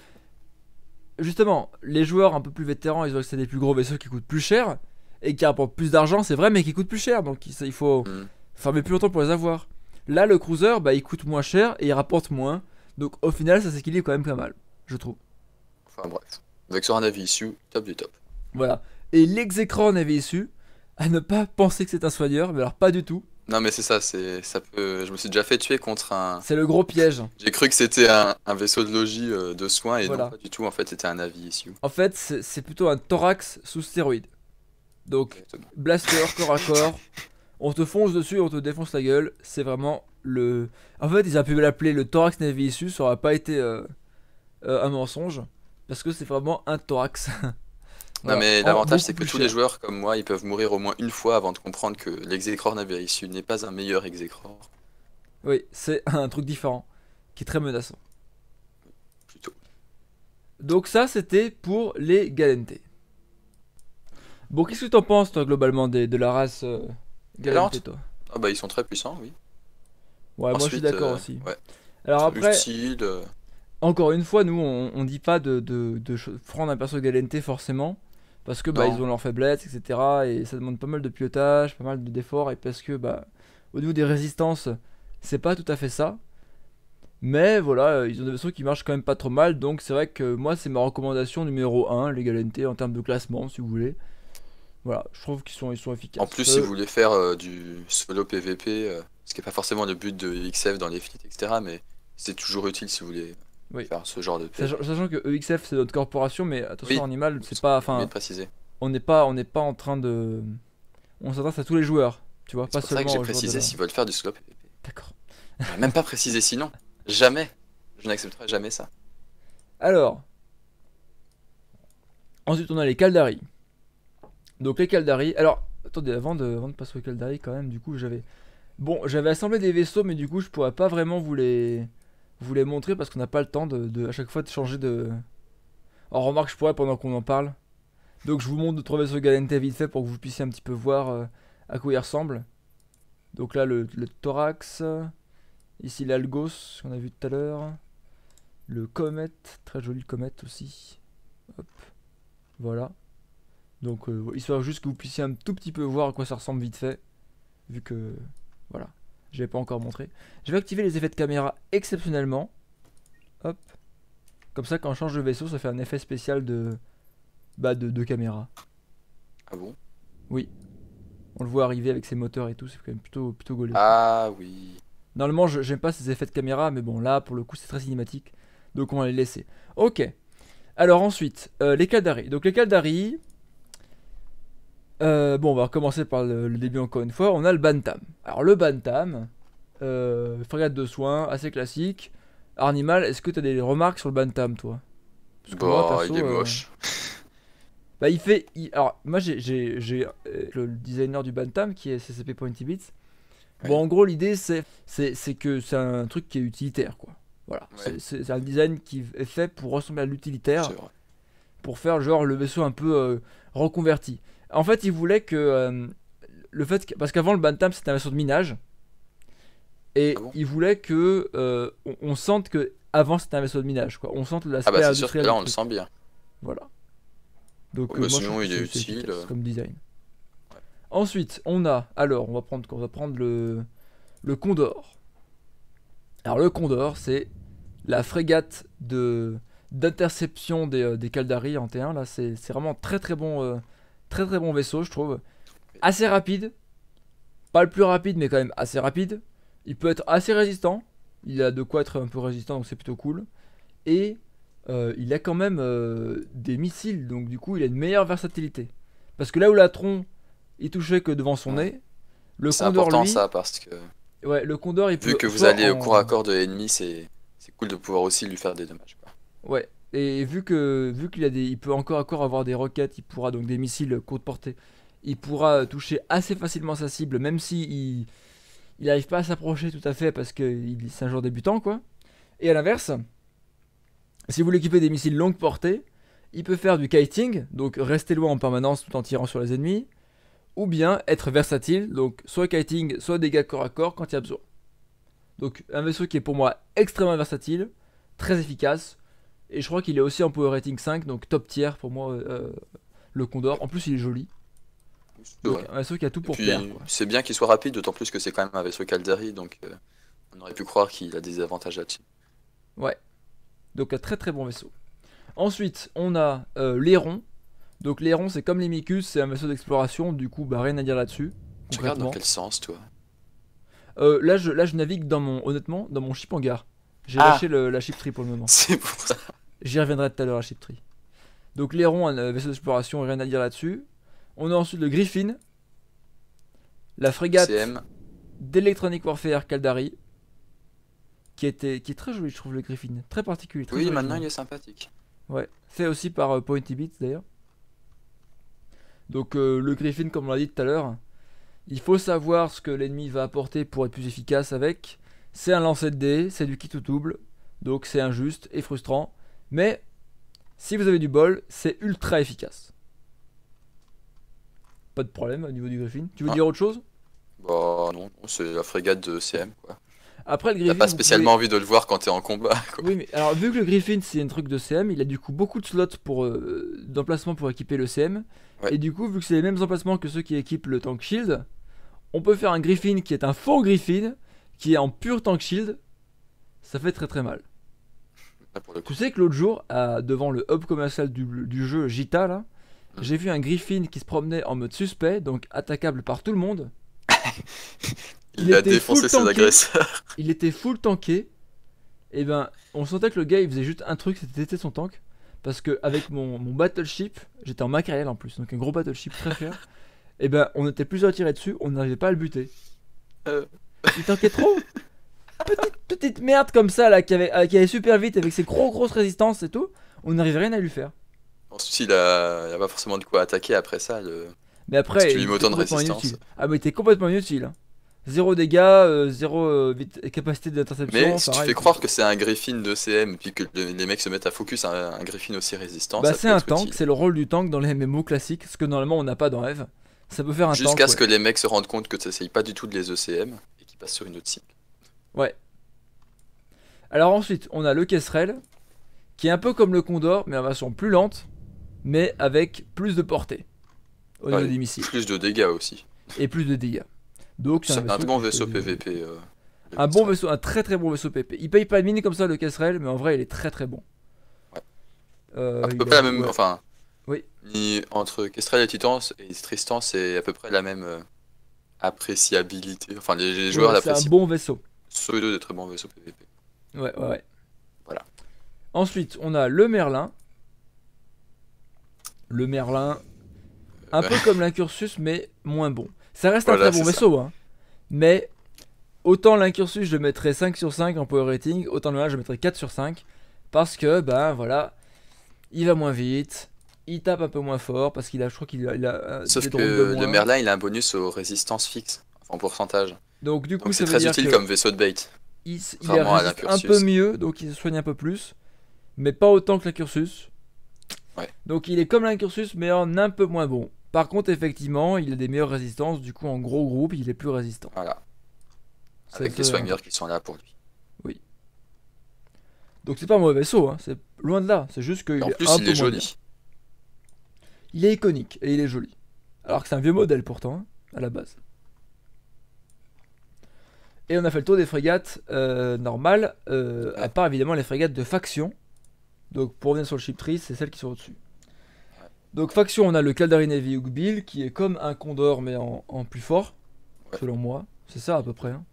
Justement, les joueurs un peu plus vétérans, ils ont accès des plus gros vaisseaux qui coûtent plus cher et qui rapportent plus d'argent, c'est vrai, mais qui coûtent plus cher. Donc il faut mmh. farmer plus longtemps pour les avoir. Là, le cruiser, bah, il coûte moins cher et il rapporte moins. Donc au final, ça s'équilibre quand même pas mal, je trouve. Enfin bref. un avis issu, top du top. Voilà. Et l'exécran avait issu, à ne pas penser que c'est un soigneur, mais alors pas du tout. Non mais c'est ça, c'est ça peut. Je me suis déjà fait tuer contre un. C'est le gros piège. J'ai cru que c'était un, vaisseau de logis euh, de soins et non pas du tout. En fait, c'était un avis issu. En fait, c'est plutôt un thorax sous stéroïde. Donc blaster corps à corps, on te fonce dessus, on te défonce la gueule. C'est vraiment le. En fait, ils ont pu l'appeler le thorax navy issu, ça aurait pas été euh, euh, un mensonge parce que c'est vraiment un thorax. Non mais l'avantage c'est que tous les joueurs comme moi ils peuvent mourir au moins une fois avant de comprendre que l'exécrore n'avait issu n'est pas un meilleur exécrore. Oui, c'est un truc différent qui est très menaçant. Plutôt. Donc ça c'était pour les galentés. Bon, qu'est-ce que t'en penses toi globalement de la race euh, toi Ah bah ils sont très puissants, oui. Ouais, moi je suis d'accord euh, aussi. Ouais. Alors après, euh, encore une fois, nous, on, on dit pas de, prendre un perso Galente forcément, parce que bah, ils ont leurs faiblesses, etc. Et ça demande pas mal de pilotage, pas mal d'efforts, et parce que bah, au niveau des résistances, c'est pas tout à fait ça. Mais voilà, ils ont des vaisseaux qui marchent quand même pas trop mal, donc c'est vrai que moi, c'est ma recommandation numéro 1, les Galente, en termes de classement, si vous voulez. Voilà, je trouve qu'ils sont, ils sont efficaces. En plus, euh, si vous voulez faire euh, du solo PVP, euh, ce qui n'est pas forcément le but de XF dans les flits, etc., mais c'est toujours utile si vous voulez oui. ce genre de sachant, que EXF c'est notre corporation mais attention animal c'est pas enfin on n'est pas on n'est pas en train de on s'adresse à tous les joueurs tu vois pas ça que j'ai précisé s'ils veulent faire du scope d'accord même pas précisé sinon jamais je n'accepterai jamais ça alors ensuite on a les Caldari donc les Caldari alors attendez avant de avant de passer aux Caldari quand même du coup j'avais bon j'avais assemblé des vaisseaux mais du coup je pourrais pas vraiment vous les voulais montrer parce qu'on n'a pas le temps de, à chaque fois de changer de. En remarque, je pourrais pendant qu'on en parle. Donc je vous montre de trouver ce Galente vite fait pour que vous puissiez un petit peu voir euh, à quoi il ressemble. Donc là le, thorax, ici l'algos qu'on a vu tout à l'heure, le comète, très joli comète aussi. Hop, voilà. Donc histoire euh, juste que vous puissiez un tout petit peu voir à quoi ça ressemble vite fait, vu que voilà. Je pas encore montré. Je vais activer les effets de caméra exceptionnellement. Hop. Comme ça, quand on change de vaisseau, ça fait un effet spécial de... Bah, de, de caméra. Ah bon Oui. On le voit arriver avec ses moteurs et tout, c'est quand même plutôt, plutôt gaulé. Ah oui. Normalement, j'aime pas ces effets de caméra, mais bon, là, pour le coup, c'est très cinématique. Donc, on va les laisser. Ok. Alors ensuite, euh, les Kaldari. Donc les Kaldari, euh, bon, on va recommencer par le, début encore une fois. On a le Bantam. Alors, le Bantam, euh, frégate de soins, assez classique. Arnimal, est-ce que tu as des remarques sur le Bantam, toi Parce que bah, il est euh, Bah, il fait. Alors, moi, j'ai le designer du Bantam qui est CCP Pointy Bits. Bon, en gros, l'idée, c'est que c'est un truc qui est utilitaire, quoi. Voilà. C'est un design qui est fait pour ressembler à l'utilitaire. Pour faire, genre, le vaisseau un peu reconverti. En fait, il voulait que euh, le fait parce qu'avant le bantam c'était un vaisseau de minage et il voulait que euh, on, sente que avant c'était un vaisseau de minage quoi. On sente l'aspect ah bah c'est sûr que là on le sent bien. Voilà. Donc oh euh, bah, sinon il est utile comme design. Ensuite, on a alors on va prendre on va prendre le le Condor. Alors le Condor, c'est la frégate de d'interception des, des Caldari en T1 là, c'est vraiment très très bon Très très bon vaisseau, je trouve. Assez rapide. Pas le plus rapide, mais quand même assez rapide. Il peut être assez résistant. Il a de quoi être un peu résistant, donc c'est plutôt cool. Et euh, il a quand même euh, des missiles, donc du coup il a une meilleure versatilité. Parce que là où la tronc il touchait que devant son nez, le C'est Condor important ça, parce que... Ouais, le Condor, il Vu que vous allez au corps à corps de l'ennemi, c'est cool de pouvoir aussi lui faire des dommages. Ouais, et vu que vu qu'il a des, il peut encore, encore avoir des roquettes, il pourra donc des missiles courte portée. Il pourra toucher assez facilement sa cible, même si il, n'arrive pas à s'approcher tout à fait parce que c'est un joueur débutant quoi. Et à l'inverse, si vous l'équipez des missiles longue portée, il peut faire du kiting, donc rester loin en permanence tout en tirant sur les ennemis, ou bien être versatile, donc soit kiting, soit dégâts corps à corps quand il y a besoin. Donc un vaisseau qui est pour moi extrêmement versatile, très efficace, et je crois qu'il est aussi en Power Rating 5, donc top tier pour moi, euh, euh, le Condor. En plus, il est joli. un vaisseau qui a tout pour plaire. C'est bien qu'il soit rapide, d'autant plus que c'est quand même un vaisseau Calderi, donc euh, on aurait pu croire qu'il a des avantages là-dessus. Ouais. Donc un très très bon vaisseau. Ensuite, on a l'Héron. Donc l'Héron, c'est comme les c'est un vaisseau d'exploration, du coup, bah rien à dire là-dessus. Tu regardes dans quel sens, toi là, je, là, je navigue dans mon, honnêtement, dans mon ship hangar. J'ai ah. lâché la ship tree pour le moment. C'est pour ça. J'y reviendrai tout à l'heure à Chiptree. Donc l'Héron, un euh, vaisseau d'exploration, rien à dire là-dessus. On a ensuite le Griffin, la frégate d'Electronic Warfare Caldari, qui, était, qui est très joli, je trouve, le Griffin. Très particulier. oui, maintenant il est sympathique. Ouais, fait aussi par euh, Pointy Beats d'ailleurs. Donc euh, le Griffin, comme on l'a dit tout à l'heure, il faut savoir ce que l'ennemi va apporter pour être plus efficace avec. C'est un lancer de dés, c'est du kit tout double, donc c'est injuste et frustrant. Mais si vous avez du bol, c'est ultra efficace. Pas de problème au niveau du Griffin. Tu veux ah. dire autre chose Bah non, c'est la frégate de CM quoi. Après le Griffin. T'as pas spécialement envie de le voir quand t'es en combat Oui, mais alors vu que le Griffin c'est un truc de CM, il a du coup beaucoup de slots pour euh, pour équiper le CM. Et du coup, vu que c'est les mêmes emplacements que ceux qui équipent le Tank Shield, on peut faire un Griffin qui est un faux Griffin, qui est en pur Tank Shield. Ça fait très très mal. Ah, tu sais que l'autre jour, devant le hub commercial du, jeu Jita, mm. j'ai vu un griffin qui se promenait en mode suspect, donc attaquable par tout le monde. il, a défoncé son ses Il était full tanké. Et eh ben, on sentait que le gars il faisait juste un truc, c'était son tank. Parce que avec mon, mon battleship, j'étais en matériel en plus, donc un gros battleship très cher. et eh ben, on était plusieurs tirer dessus, on n'arrivait pas à le buter. Il euh. tankait trop petite, merde comme ça là qui avait, euh, allait super vite avec ses gros grosses résistances et tout, on n'arrivait rien à lui faire. Ensuite, il a, il a pas forcément de quoi attaquer après ça. Mais après, il, mets autant de résistance. Ah, mais t'es complètement inutile. Hein. Zéro dégâts, euh, zéro euh, capacité d'interception. Mais si tu fais croire que c'est un griffin de CM, puis que les mecs se mettent à focus un, un griffin aussi résistant. Bah, c'est un tank, c'est le rôle du tank dans les MMO classiques, ce que normalement on n'a pas dans Eve. Ça peut faire un Jusqu'à ce que les mecs se rendent compte que tu pas du tout de les ECM et qu'ils passent sur une autre cible. Ouais. Alors ensuite, on a le Kestrel, qui est un peu comme le Condor, mais en version plus lente, mais avec plus de portée au niveau Plus de dégâts aussi. Et plus de dégâts. Donc c'est un, bon vaisseau PVP. Euh, un bon vaisseau, un très très bon vaisseau PVP. Il paye pas de mine comme ça le Kestrel, mais en vrai il est très très bon. Euh, à peu près la même, enfin. Oui. Ni, entre Kestrel et Titan et Tristan, c'est à peu près la même euh, appréciabilité. Enfin, les, joueurs ouais, C'est un bon vaisseau. Ce deux des très bons vaisseaux PVP. Ouais, ouais, ouais. Voilà. Ensuite, on a le Merlin. Le Merlin, un peu comme l'Incursus, mais moins bon. Ça reste un très bon vaisseau, hein. Mais autant l'Incursus, je le mettrais 5 sur 5 en power rating, autant le Merlin, je mettrais 4 sur 5. Parce que, ben voilà, il va moins vite, il tape un peu moins fort, parce qu'il a, je crois qu'il a, a, euh, Sauf que le Merlin, il a un bonus aux résistances fixes, en pourcentage. Donc du coup, c'est très utile comme vaisseau de bait. Il, un peu mieux, donc il se soigne un peu plus, mais pas autant que l'incursus. Donc il est comme l'incursus, mais en un peu moins bon. Par contre, effectivement, il a des meilleures résistances. Du coup, en gros groupe, il est plus résistant. Voilà. Avec les soigneurs qui sont là pour lui. Oui. Donc c'est pas un mauvais vaisseau, hein, c'est loin de là. C'est juste qu'il est il est joli. Il est iconique et il est joli. Alors que c'est un vieux modèle pourtant, hein, à la base. Et on a fait le tour des frégates euh, normales, euh, à part évidemment les frégates de faction. Donc pour revenir sur le ship tree, c'est celles qui sont au-dessus. Donc faction, on a le Caldari Navy Bill qui est comme un Condor mais en, plus fort, selon moi. C'est ça à peu près. Hein.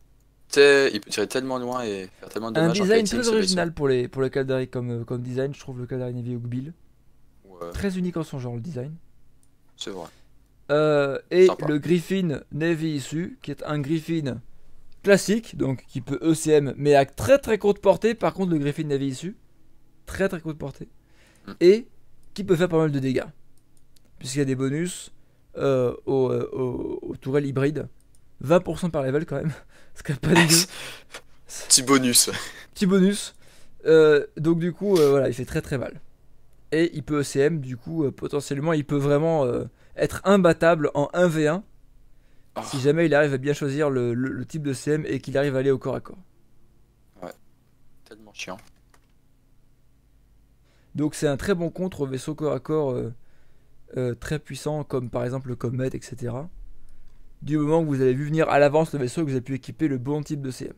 Il peut tirer tellement loin et faire tellement de dommages. Un design très original pour les, pour le Caldari comme, euh, comme design, je trouve le Caldari Navy Bill. Très unique en son genre le design. C'est vrai. et le Griffin Navy Issu, qui est un Griffin classique, donc qui peut ECM, mais à très très courte portée. Par contre, le Griffin Navy issu, très très courte portée, mm. et qui peut faire pas mal de dégâts, puisqu'il y a des bonus euh, euh, aux, tourelles hybrides. 20% par level quand même, ce qui pas dégueu. Petit bonus. Petit bonus. Euh, donc du coup, voilà, il fait très très mal. Et il peut ECM, du coup, potentiellement, il peut vraiment être imbattable en 1v1 ah. si jamais il arrive à bien choisir le, type de CM et qu'il arrive à aller au corps à corps. Ouais, tellement chiant. Donc c'est un très bon contre vaisseau corps à corps euh, euh, très puissant comme par exemple le Comet, etc. Du moment que vous avez vu venir à l'avance le vaisseau et que vous avez pu équiper le bon type de CM.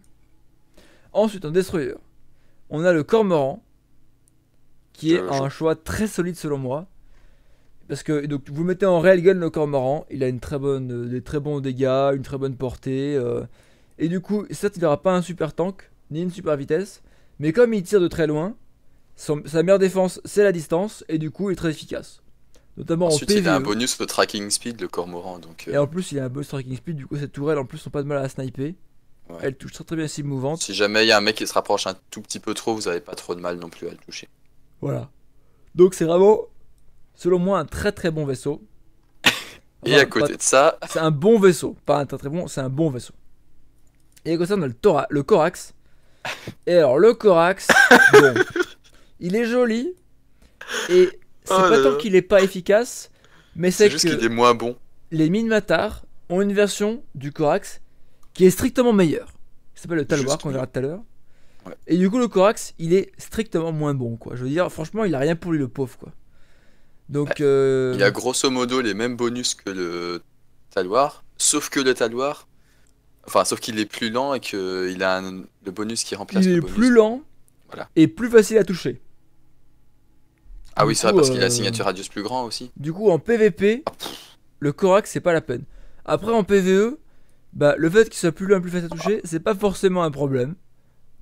Ensuite en destroyer, on a le Cormoran qui est euh, un choix très solide selon moi. Parce que donc, vous mettez en gun le cormoran, il a une très bonne, euh, des très bons dégâts, une très bonne portée. Euh, et du coup, certes, il n'aura pas un super tank, ni une super vitesse. Mais comme il tire de très loin, sa meilleure défense, c'est la distance. Et du coup, il est très efficace. Notamment Ensuite, en PVE. il a e. un bonus de tracking speed, le cormoran. Donc, euh. Et en plus, il a un bonus tracking speed. Du coup, cette tourelles, en plus, n'ont pas de mal à sniper. elles Elle touche très, très bien si mouvante. Si jamais il y a un mec qui se rapproche un tout petit peu trop, vous n'avez pas trop de mal non plus à le toucher. Voilà. Donc, c'est vraiment selon moi, un très très bon vaisseau. Et à côté de ça. C'est un bon vaisseau. Pas un très très bon, c'est un bon vaisseau. Et à côté on a le, Torah, le Corax. Et alors, le Corax, bon, il est joli. Et c'est oh pas tant qu'il est pas efficace, mais c'est que. qu'il est moins bon. Les Minmatar ont une version du Corax qui est strictement meilleure. Ça s'appelle le Talwar qu'on verra tout à l'heure. Et du coup, le Corax, il est strictement moins bon, quoi. Je veux dire, franchement, il a rien pour lui, le pauvre, quoi. Donc, euh, Il a grosso modo les mêmes bonus que le Taloir, sauf que le Taloir, enfin, sauf qu'il est plus lent et qu'il a le bonus qui remplace le bonus. Il est plus lent et plus facile à toucher. Ah oui, c'est vrai, parce qu'il a la euh, signature radius plus grand aussi. Du coup, en PVP, ah, le Korak c'est pas la peine. Après, en PVE, bah, le fait qu'il soit plus lent, et plus facile à toucher, ah. c'est pas forcément un problème.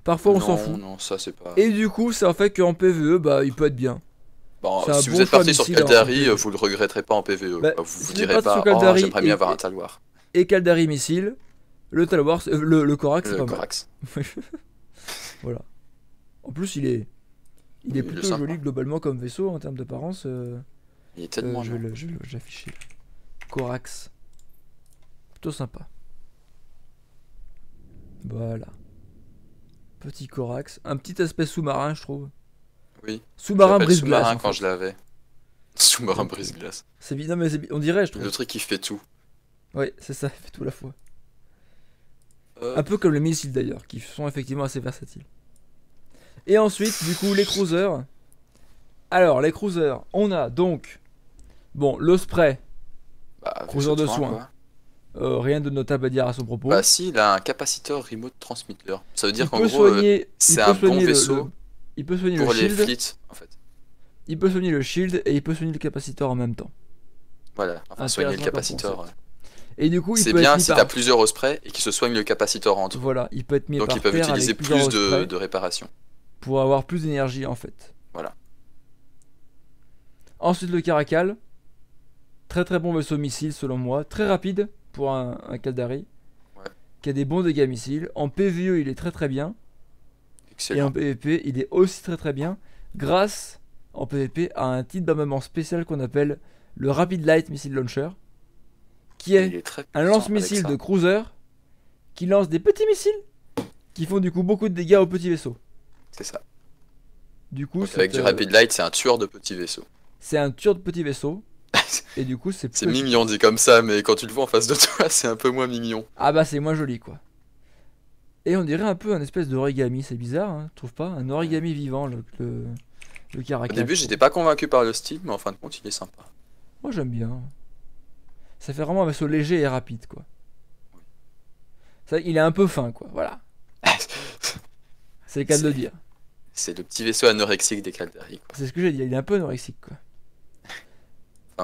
Parfois, on s'en fout. Non, ça, c'est pas... Et du coup, ça fait qu'en PVE, bah, il peut être bien si vous êtes parti sur Caldari, euh, vous le regretterez pas en PvE. Bah, bah, vous vous direz pas, oh, j'aimerais bien avoir un Talwar. Et Caldari missile, le Talwar, euh, le, Corax, le pas Corax. voilà. En plus, il est, il est plutôt joli globalement comme vaisseau en termes d'apparence. Euh, il est tellement joli. Je vais l'afficher. Corax. Plutôt sympa. Voilà. Petit Corax. Un petit aspect sous-marin, je trouve. Sous-marin brise-glace. Sous-marin quand je l'avais. Sous-marin brise-glace. C'est bien, on dirait, je trouve. Le truc qui fait tout. Oui, c'est ça, il fait tout la fois. Euh. Un peu comme les missiles d'ailleurs, qui sont effectivement assez versatiles. Et ensuite, du coup, les cruisers. Alors, les cruisers, on a donc. Bon, le spray. Bah, Cruiseur de hein, soins. Euh, rien de notable à dire à son propos. Bah si, il a un capaciteur remote transmitter. Ça veut dire qu'en gros, euh, c'est un bon vaisseau il peut soigner le shield. en fait. Il peut soigner le shield et il peut soigner le capacitor en même temps. Voilà, enfin ah, soigner le capacitor. Et du coup, il C'est bien si t'as plusieurs au et qu'il se soigne le capacitor en Voilà, il peut être mis Donc ils peuvent utiliser plus de, réparation. Pour avoir plus d'énergie en fait. Voilà. Ensuite le caracal. Très très bon vaisseau missile selon moi. Très rapide pour un, un Ouais. Qui a des bons dégâts missiles. En PVE il est très très bien. Et en PvP, il est aussi très très bien grâce en PvP à un titre d'armement spécial qu'on appelle le Rapid Light Missile Launcher, qui est, un lance-missile de cruiser qui lance des petits missiles qui font du coup beaucoup de dégâts aux petits vaisseaux. C'est ça. Du coup, avec du Rapid Light, c'est un tueur de petits vaisseaux. C'est un tueur de petits vaisseaux. et du coup, c'est. C'est mignon dit comme ça, mais quand tu le vois en face de toi, c'est un peu moins mignon. Ah bah c'est moins joli quoi. Et on dirait un peu un espèce d'origami, c'est bizarre, hein, trouve pas Un origami vivant, le, le, Au début, j'étais pas convaincu par le style, mais en fin de compte, il est sympa. Moi, j'aime bien. Ça fait vraiment un vaisseau léger et rapide, quoi. Ça, il est un peu fin, quoi, voilà. c'est le cas de le dire. C'est le petit vaisseau anorexique des Calderi. C'est ce que j'ai dit, il est un peu anorexique, quoi.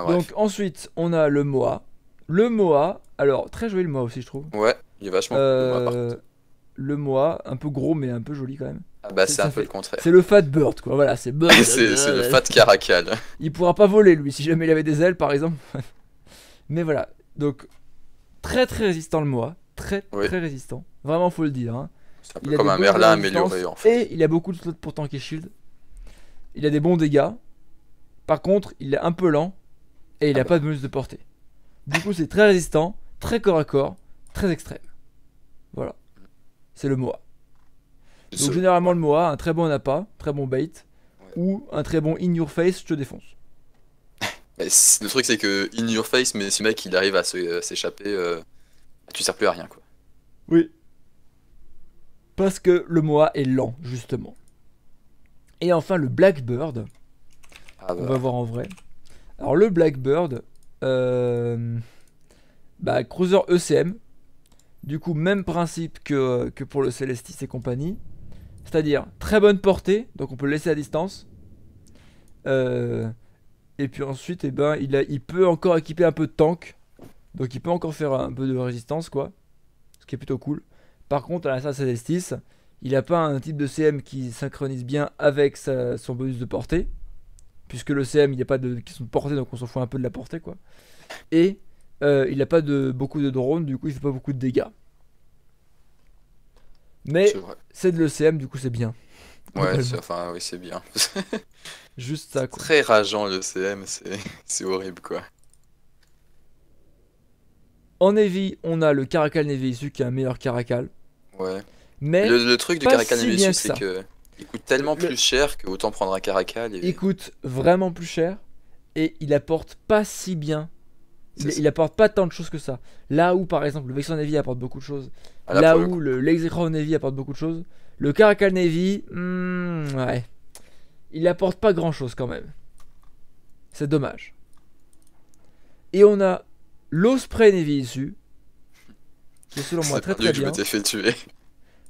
Donc, ensuite, on a le Moa. Le Moa, alors, très joli le Moa aussi, je trouve. Ouais, il est vachement. Euh, le moa, un peu gros mais un peu joli quand même. Ah bah c'est un peu le contraire. C'est le Fat Bird quoi, voilà, c'est c'est le Fat Caracal. Il pourra pas voler lui si jamais il avait des ailes par exemple. mais voilà, donc très très résistant le moa très très résistant, vraiment faut le dire. Hein. C'est un peu comme un Merlin amélioré en fait. Et il a beaucoup de slots pour tanker shield. Il a des bons dégâts. Par contre, il est un peu lent et il n'a ah bah. pas de bonus de portée. Du coup, c'est très résistant, très corps à corps, très extrême. Voilà c'est le Moa. Donc généralement le Moa, un très bon appât, très bon bait, ou un très bon in your face, je te défonce. le truc c'est que in your face, mais si le mec il arrive à euh, s'échapper, euh, tu sers plus à rien quoi. Oui. Parce que le Moa est lent, justement. Et enfin le Blackbird. Ah, bah. On va voir en vrai. Alors le Blackbird, euh, bah, Cruiser ECM, du coup, même principe que, pour le Celestis et compagnie. C'est-à-dire très bonne portée, donc on peut le laisser à distance. Euh, et puis ensuite, eh ben, il, a, il peut encore équiper un peu de tank. Donc il peut encore faire un peu de résistance, quoi. Ce qui est plutôt cool. Par contre, à la Celestis, il n'a pas un type de CM qui synchronise bien avec son bonus de portée. Puisque le CM, il n'y a pas de qui sont portée, donc on s'en fout un peu de la portée, quoi. Et euh, il n'a pas de, beaucoup de drones, du coup il fait pas beaucoup de dégâts. Mais c'est de l'ECM, du coup c'est bien. Ouais, oui c'est bien. Juste Très rageant l'ECM, c'est horrible quoi. En Navy, on a le Caracal Navy qui est un meilleur Caracal. Ouais. Mais le, truc du Caracal si c'est que il coûte tellement plus cher que autant prendre un Caracal. Il coûte vraiment plus cher et il apporte pas si bien il, apporte pas tant de choses que ça. Là où, par exemple, le Vexor Navy apporte beaucoup de choses. Ah, là, où le, Navy apporte beaucoup de choses. Le Caracal Navy, hmm, ouais. Il apporte pas grand chose quand même. C'est dommage. Et on a l'Osprey Navy issu. Qui selon moi très très bien.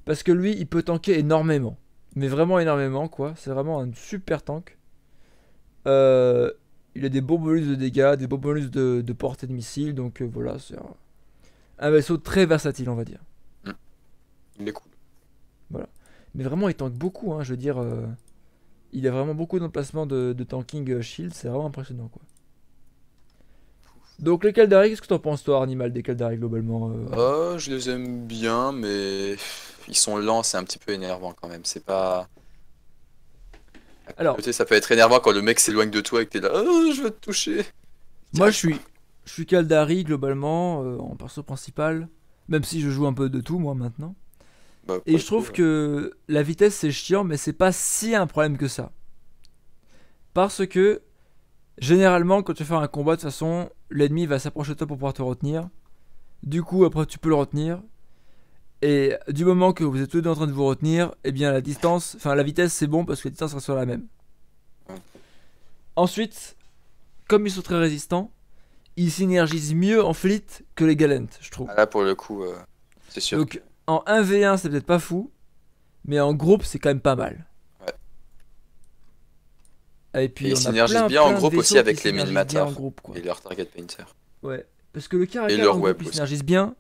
Parce que lui, il peut tanker énormément. Mais vraiment énormément, quoi. C'est vraiment un super tank. Euh, il a des bons bonus de dégâts, des bons bonus de, de et de missiles, donc euh, voilà, c'est un, vaisseau très versatile, on va dire. Mm. Il est cool. Voilà. Mais vraiment, il tank beaucoup, hein, je veux dire. Euh, il a vraiment beaucoup d'emplacements de, tanking euh, shield, c'est vraiment impressionnant, quoi. Donc les Caldari, qu'est-ce que t'en penses toi, Animal, des Caldari globalement Je les aime bien, mais ils sont lents, c'est un petit peu énervant quand même. C'est pas, alors. ça peut être énervant quand le mec s'éloigne de toi et que t'es là, oh, je veux te toucher. Moi, je suis, je suis Kaldari globalement euh, en perso principal, même si je joue un peu de tout moi maintenant. Bah, et je trouve hein. que la vitesse c'est chiant, mais c'est pas si un problème que ça. Parce que généralement, quand tu fais un combat, de toute façon, l'ennemi va s'approcher de toi pour pouvoir te retenir. Du coup, après, tu peux le retenir. Et du moment que vous êtes tous deux en train de vous retenir, eh bien la distance, enfin la vitesse c'est bon parce que la distance sera la même. Ensuite, comme ils sont très résistants, ils synergisent mieux en fleet que les galentes, je trouve. Ah là pour le coup, euh, c'est sûr. Donc en 1v1 c'est peut-être pas fou, mais en groupe c'est quand même pas mal. Ouais. Et puis ils on synergisent bien en groupe aussi avec les minimata et leur target painter. Ouais, parce que le caractère ils synergisent bien.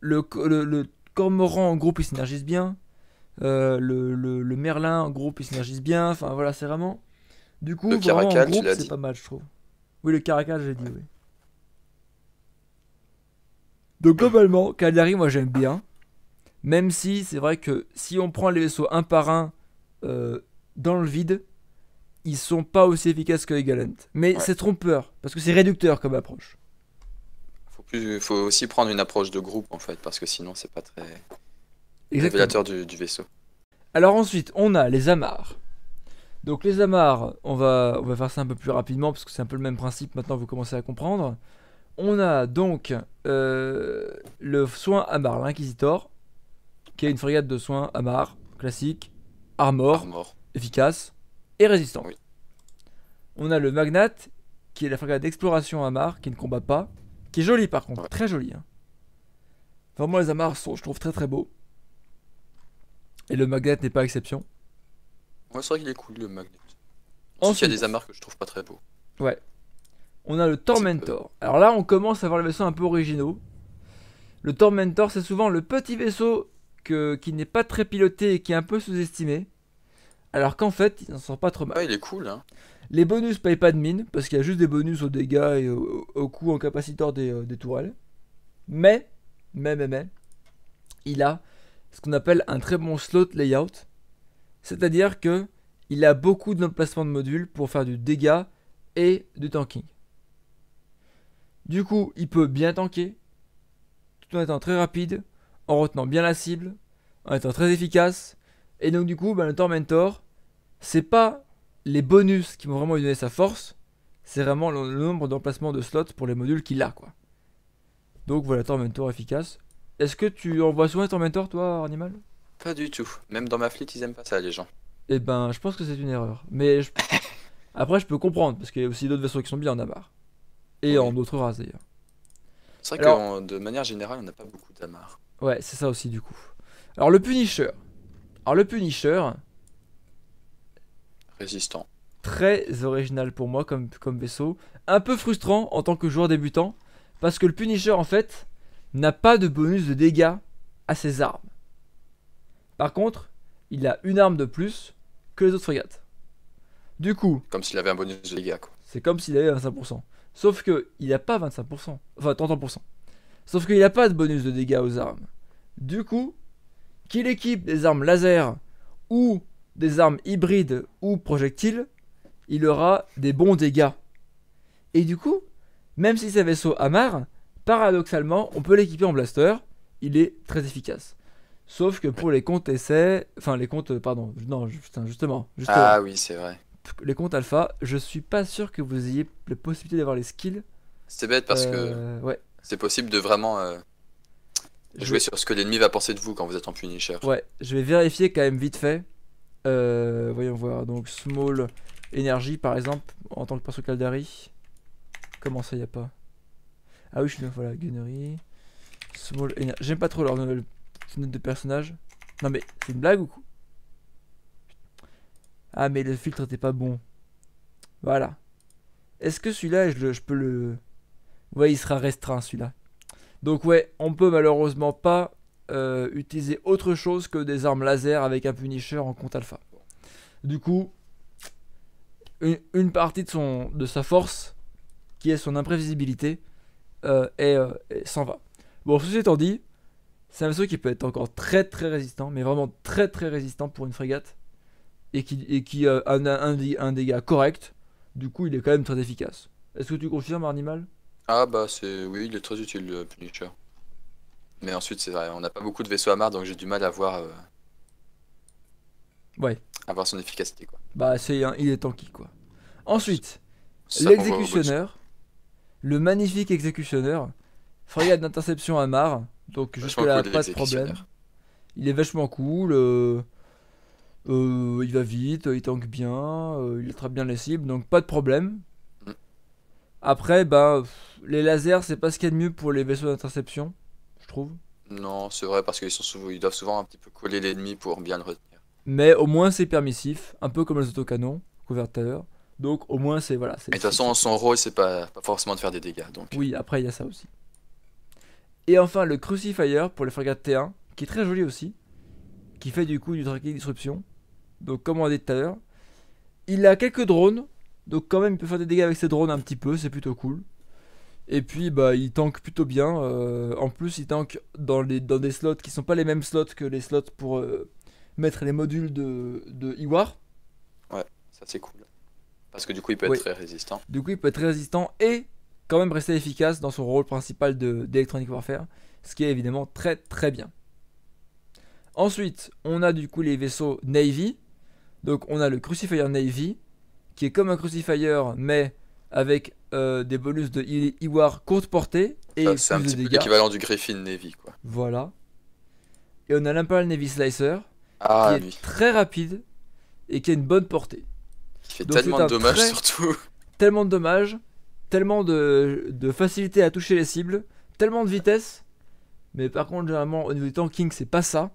Le, le, le, cormoran en groupe il synergise bien. Euh, le, merlin en groupe il synergise bien. Enfin voilà, c'est vraiment. Du coup, le vraiment, c'est pas mal, je trouve. Oui, le caracal, j'ai dit, oui. Donc globalement, Cagliari, moi j'aime bien. Même si c'est vrai que si on prend les vaisseaux un par un euh, dans le vide, ils sont pas aussi efficaces que les galant Mais c'est trompeur, parce que c'est réducteur comme approche il faut aussi prendre une approche de groupe en fait, parce que sinon c'est pas très Exactement. du, vaisseau. Alors ensuite, on a les amarres. Donc les amarres, on va, on va faire ça un peu plus rapidement parce que c'est un peu le même principe. Maintenant, vous commencez à comprendre. On a donc euh, le soin amarre, l'inquisitor, qui est une frégate de soins amar classique, armor, efficace et résistant. On a le magnate, qui est la frégate d'exploration amarre, qui ne combat pas, est joli par contre, très joli. Hein. Vraiment, les amarres sont, je trouve, très très beaux. Et le magnet n'est pas exception. moi c'est vrai qu'il est cool le magnet. il y a des amarres que je trouve pas très beaux. Ouais. On a le Tormentor. Alors là, on commence à voir les vaisseaux un peu originaux. Le Tormentor, c'est souvent le petit vaisseau que, qui n'est pas très piloté et qui est un peu sous-estimé. Alors qu'en fait, il n'en sort pas trop mal. Ouais, il est cool. Hein. Les bonus payent pas de mine, parce qu'il y a juste des bonus aux dégâts et au, coup en capaciteur euh, des, tourelles. Mais, mais, mais, mais, il a ce qu'on appelle un très bon slot layout. C'est-à-dire que il a beaucoup d'emplacements de modules pour faire du dégât et du tanking. Du coup, il peut bien tanker, tout en étant très rapide, en retenant bien la cible, en étant très efficace. Et donc du coup, ben, le Tormentor, c'est pas les bonus qui m'ont vraiment donné sa force, c'est vraiment le, nombre d'emplacements de slots pour les modules qu'il a, quoi. Donc voilà, mentor efficace. Est-ce que tu envoies souvent ton mentor, toi, Animal Pas du tout. Même dans ma fleet, ils aiment pas ça, les gens. Eh ben, je pense que c'est une erreur. Mais après, je peux comprendre, parce qu'il y a aussi d'autres vaisseaux qui sont bien en amarre. Et en d'autres races, d'ailleurs. C'est vrai que de manière générale, on n'a pas beaucoup d'amarre. Ouais, c'est ça aussi, du coup. Alors, le Punisher. Alors, le Punisher, Très original pour moi comme, comme vaisseau. Un peu frustrant en tant que joueur débutant, parce que le Punisher en fait n'a pas de bonus de dégâts à ses armes. Par contre, il a une arme de plus que les autres frégates. Du coup. Comme s'il avait un bonus de dégâts quoi. C'est comme s'il avait 25%. Sauf que il n'a pas 25%. Enfin 30%. Sauf qu'il n'a pas de bonus de dégâts aux armes. Du coup, qu'il équipe des armes laser ou des armes hybrides ou projectiles, il aura des bons dégâts. Et du coup, même si ses vaisseau Amar, paradoxalement, on peut l'équiper en blaster, il est très efficace. Sauf que pour les comptes essais, enfin les comptes, pardon, non, justement, Ah oui, c'est vrai. Les comptes alpha, je suis pas sûr que vous ayez la possibilité d'avoir les skills. C'est bête parce que euh, ouais. c'est possible de vraiment euh, jouer sur ce que l'ennemi va penser de vous quand vous êtes en punisher. Ouais, je vais vérifier quand même vite fait. Euh, voyons voir, donc Small Energy par exemple, en tant que perso Caldari. Comment ça, y a pas Ah oui, je suis voilà, Gunnery. Small Energy. J'aime pas trop leur note de personnage. Non mais, c'est une blague ou quoi Ah mais le filtre était pas bon. Voilà. Est-ce que celui-là, je, je, peux le... Ouais, il sera restreint celui-là. Donc ouais, on peut malheureusement pas euh, utiliser autre chose que des armes laser avec un Punisher en compte alpha. Du coup, une, partie de, son, de sa force, qui est son imprévisibilité, euh, euh, s'en va. Bon, ceci étant dit, c'est un vaisseau qui peut être encore très très résistant, mais vraiment très très résistant pour une frégate, et qui, qui a un, un, dégât correct, du coup il est quand même très efficace. Est-ce que tu confirmes, Animal Ah bah c'est... oui, il est très utile, le Punisher. Mais ensuite, c'est vrai, on n'a pas beaucoup de vaisseaux à marre, donc j'ai du mal à voir, euh, Ouais. à voir son efficacité. Quoi. Bah, c'est il est tanky quoi. Ensuite, l'exécutionneur, le magnifique exécutionneur, frégate d'interception à marre, donc jusque-là pas de problème. Il est vachement cool, euh, euh, il va vite, il tank bien, il attrape bien les cibles, donc pas de problème. Mm. Après, ben, les lasers, c'est pas ce qu'il y a de mieux pour les vaisseaux d'interception. Non, c'est vrai, parce qu'ils sont ils doivent souvent un petit peu coller l'ennemi pour bien le retenir. Mais au moins, c'est permissif, un peu comme les autocanons, couverts tout à l'heure. Donc au moins c'est voilà. Mais de toute façon son rôle c'est pas, forcément de faire des dégâts donc. Oui euh. après il y a ça aussi. Et enfin le Crucifier pour les frégates T1 qui est très joli aussi, qui fait du coup du tracking disruption. Donc comme on a dit tout à l'heure, il a quelques drones donc quand même il peut faire des dégâts avec ses drones un petit peu c'est plutôt cool. Et puis bah il tank plutôt bien. Euh, en plus il tank dans, les, dans des slots qui sont pas les mêmes slots que les slots pour euh, mettre les modules de, de Iwar. Ouais, ça c'est cool. Parce que du coup il peut être très résistant. Du coup il peut être très résistant et quand même rester efficace dans son rôle principal d'Electronic de, Warfare. Ce qui est évidemment très très bien. Ensuite on a du coup les vaisseaux Navy. Donc on a le Crucifier Navy qui est comme un Crucifier mais avec euh, des bonus de Iwar courte portée et C'est un petit peu l'équivalent du Griffin Navy. Quoi. Voilà. Et on a l'impal Navy Slicer ah, qui est très rapide et qui a une bonne portée. Qui fait tellement de dommages surtout. Tellement de dommages, tellement de, de facilité à toucher les cibles, tellement de vitesse. Mais par contre, généralement, au niveau du tanking, c'est pas ça.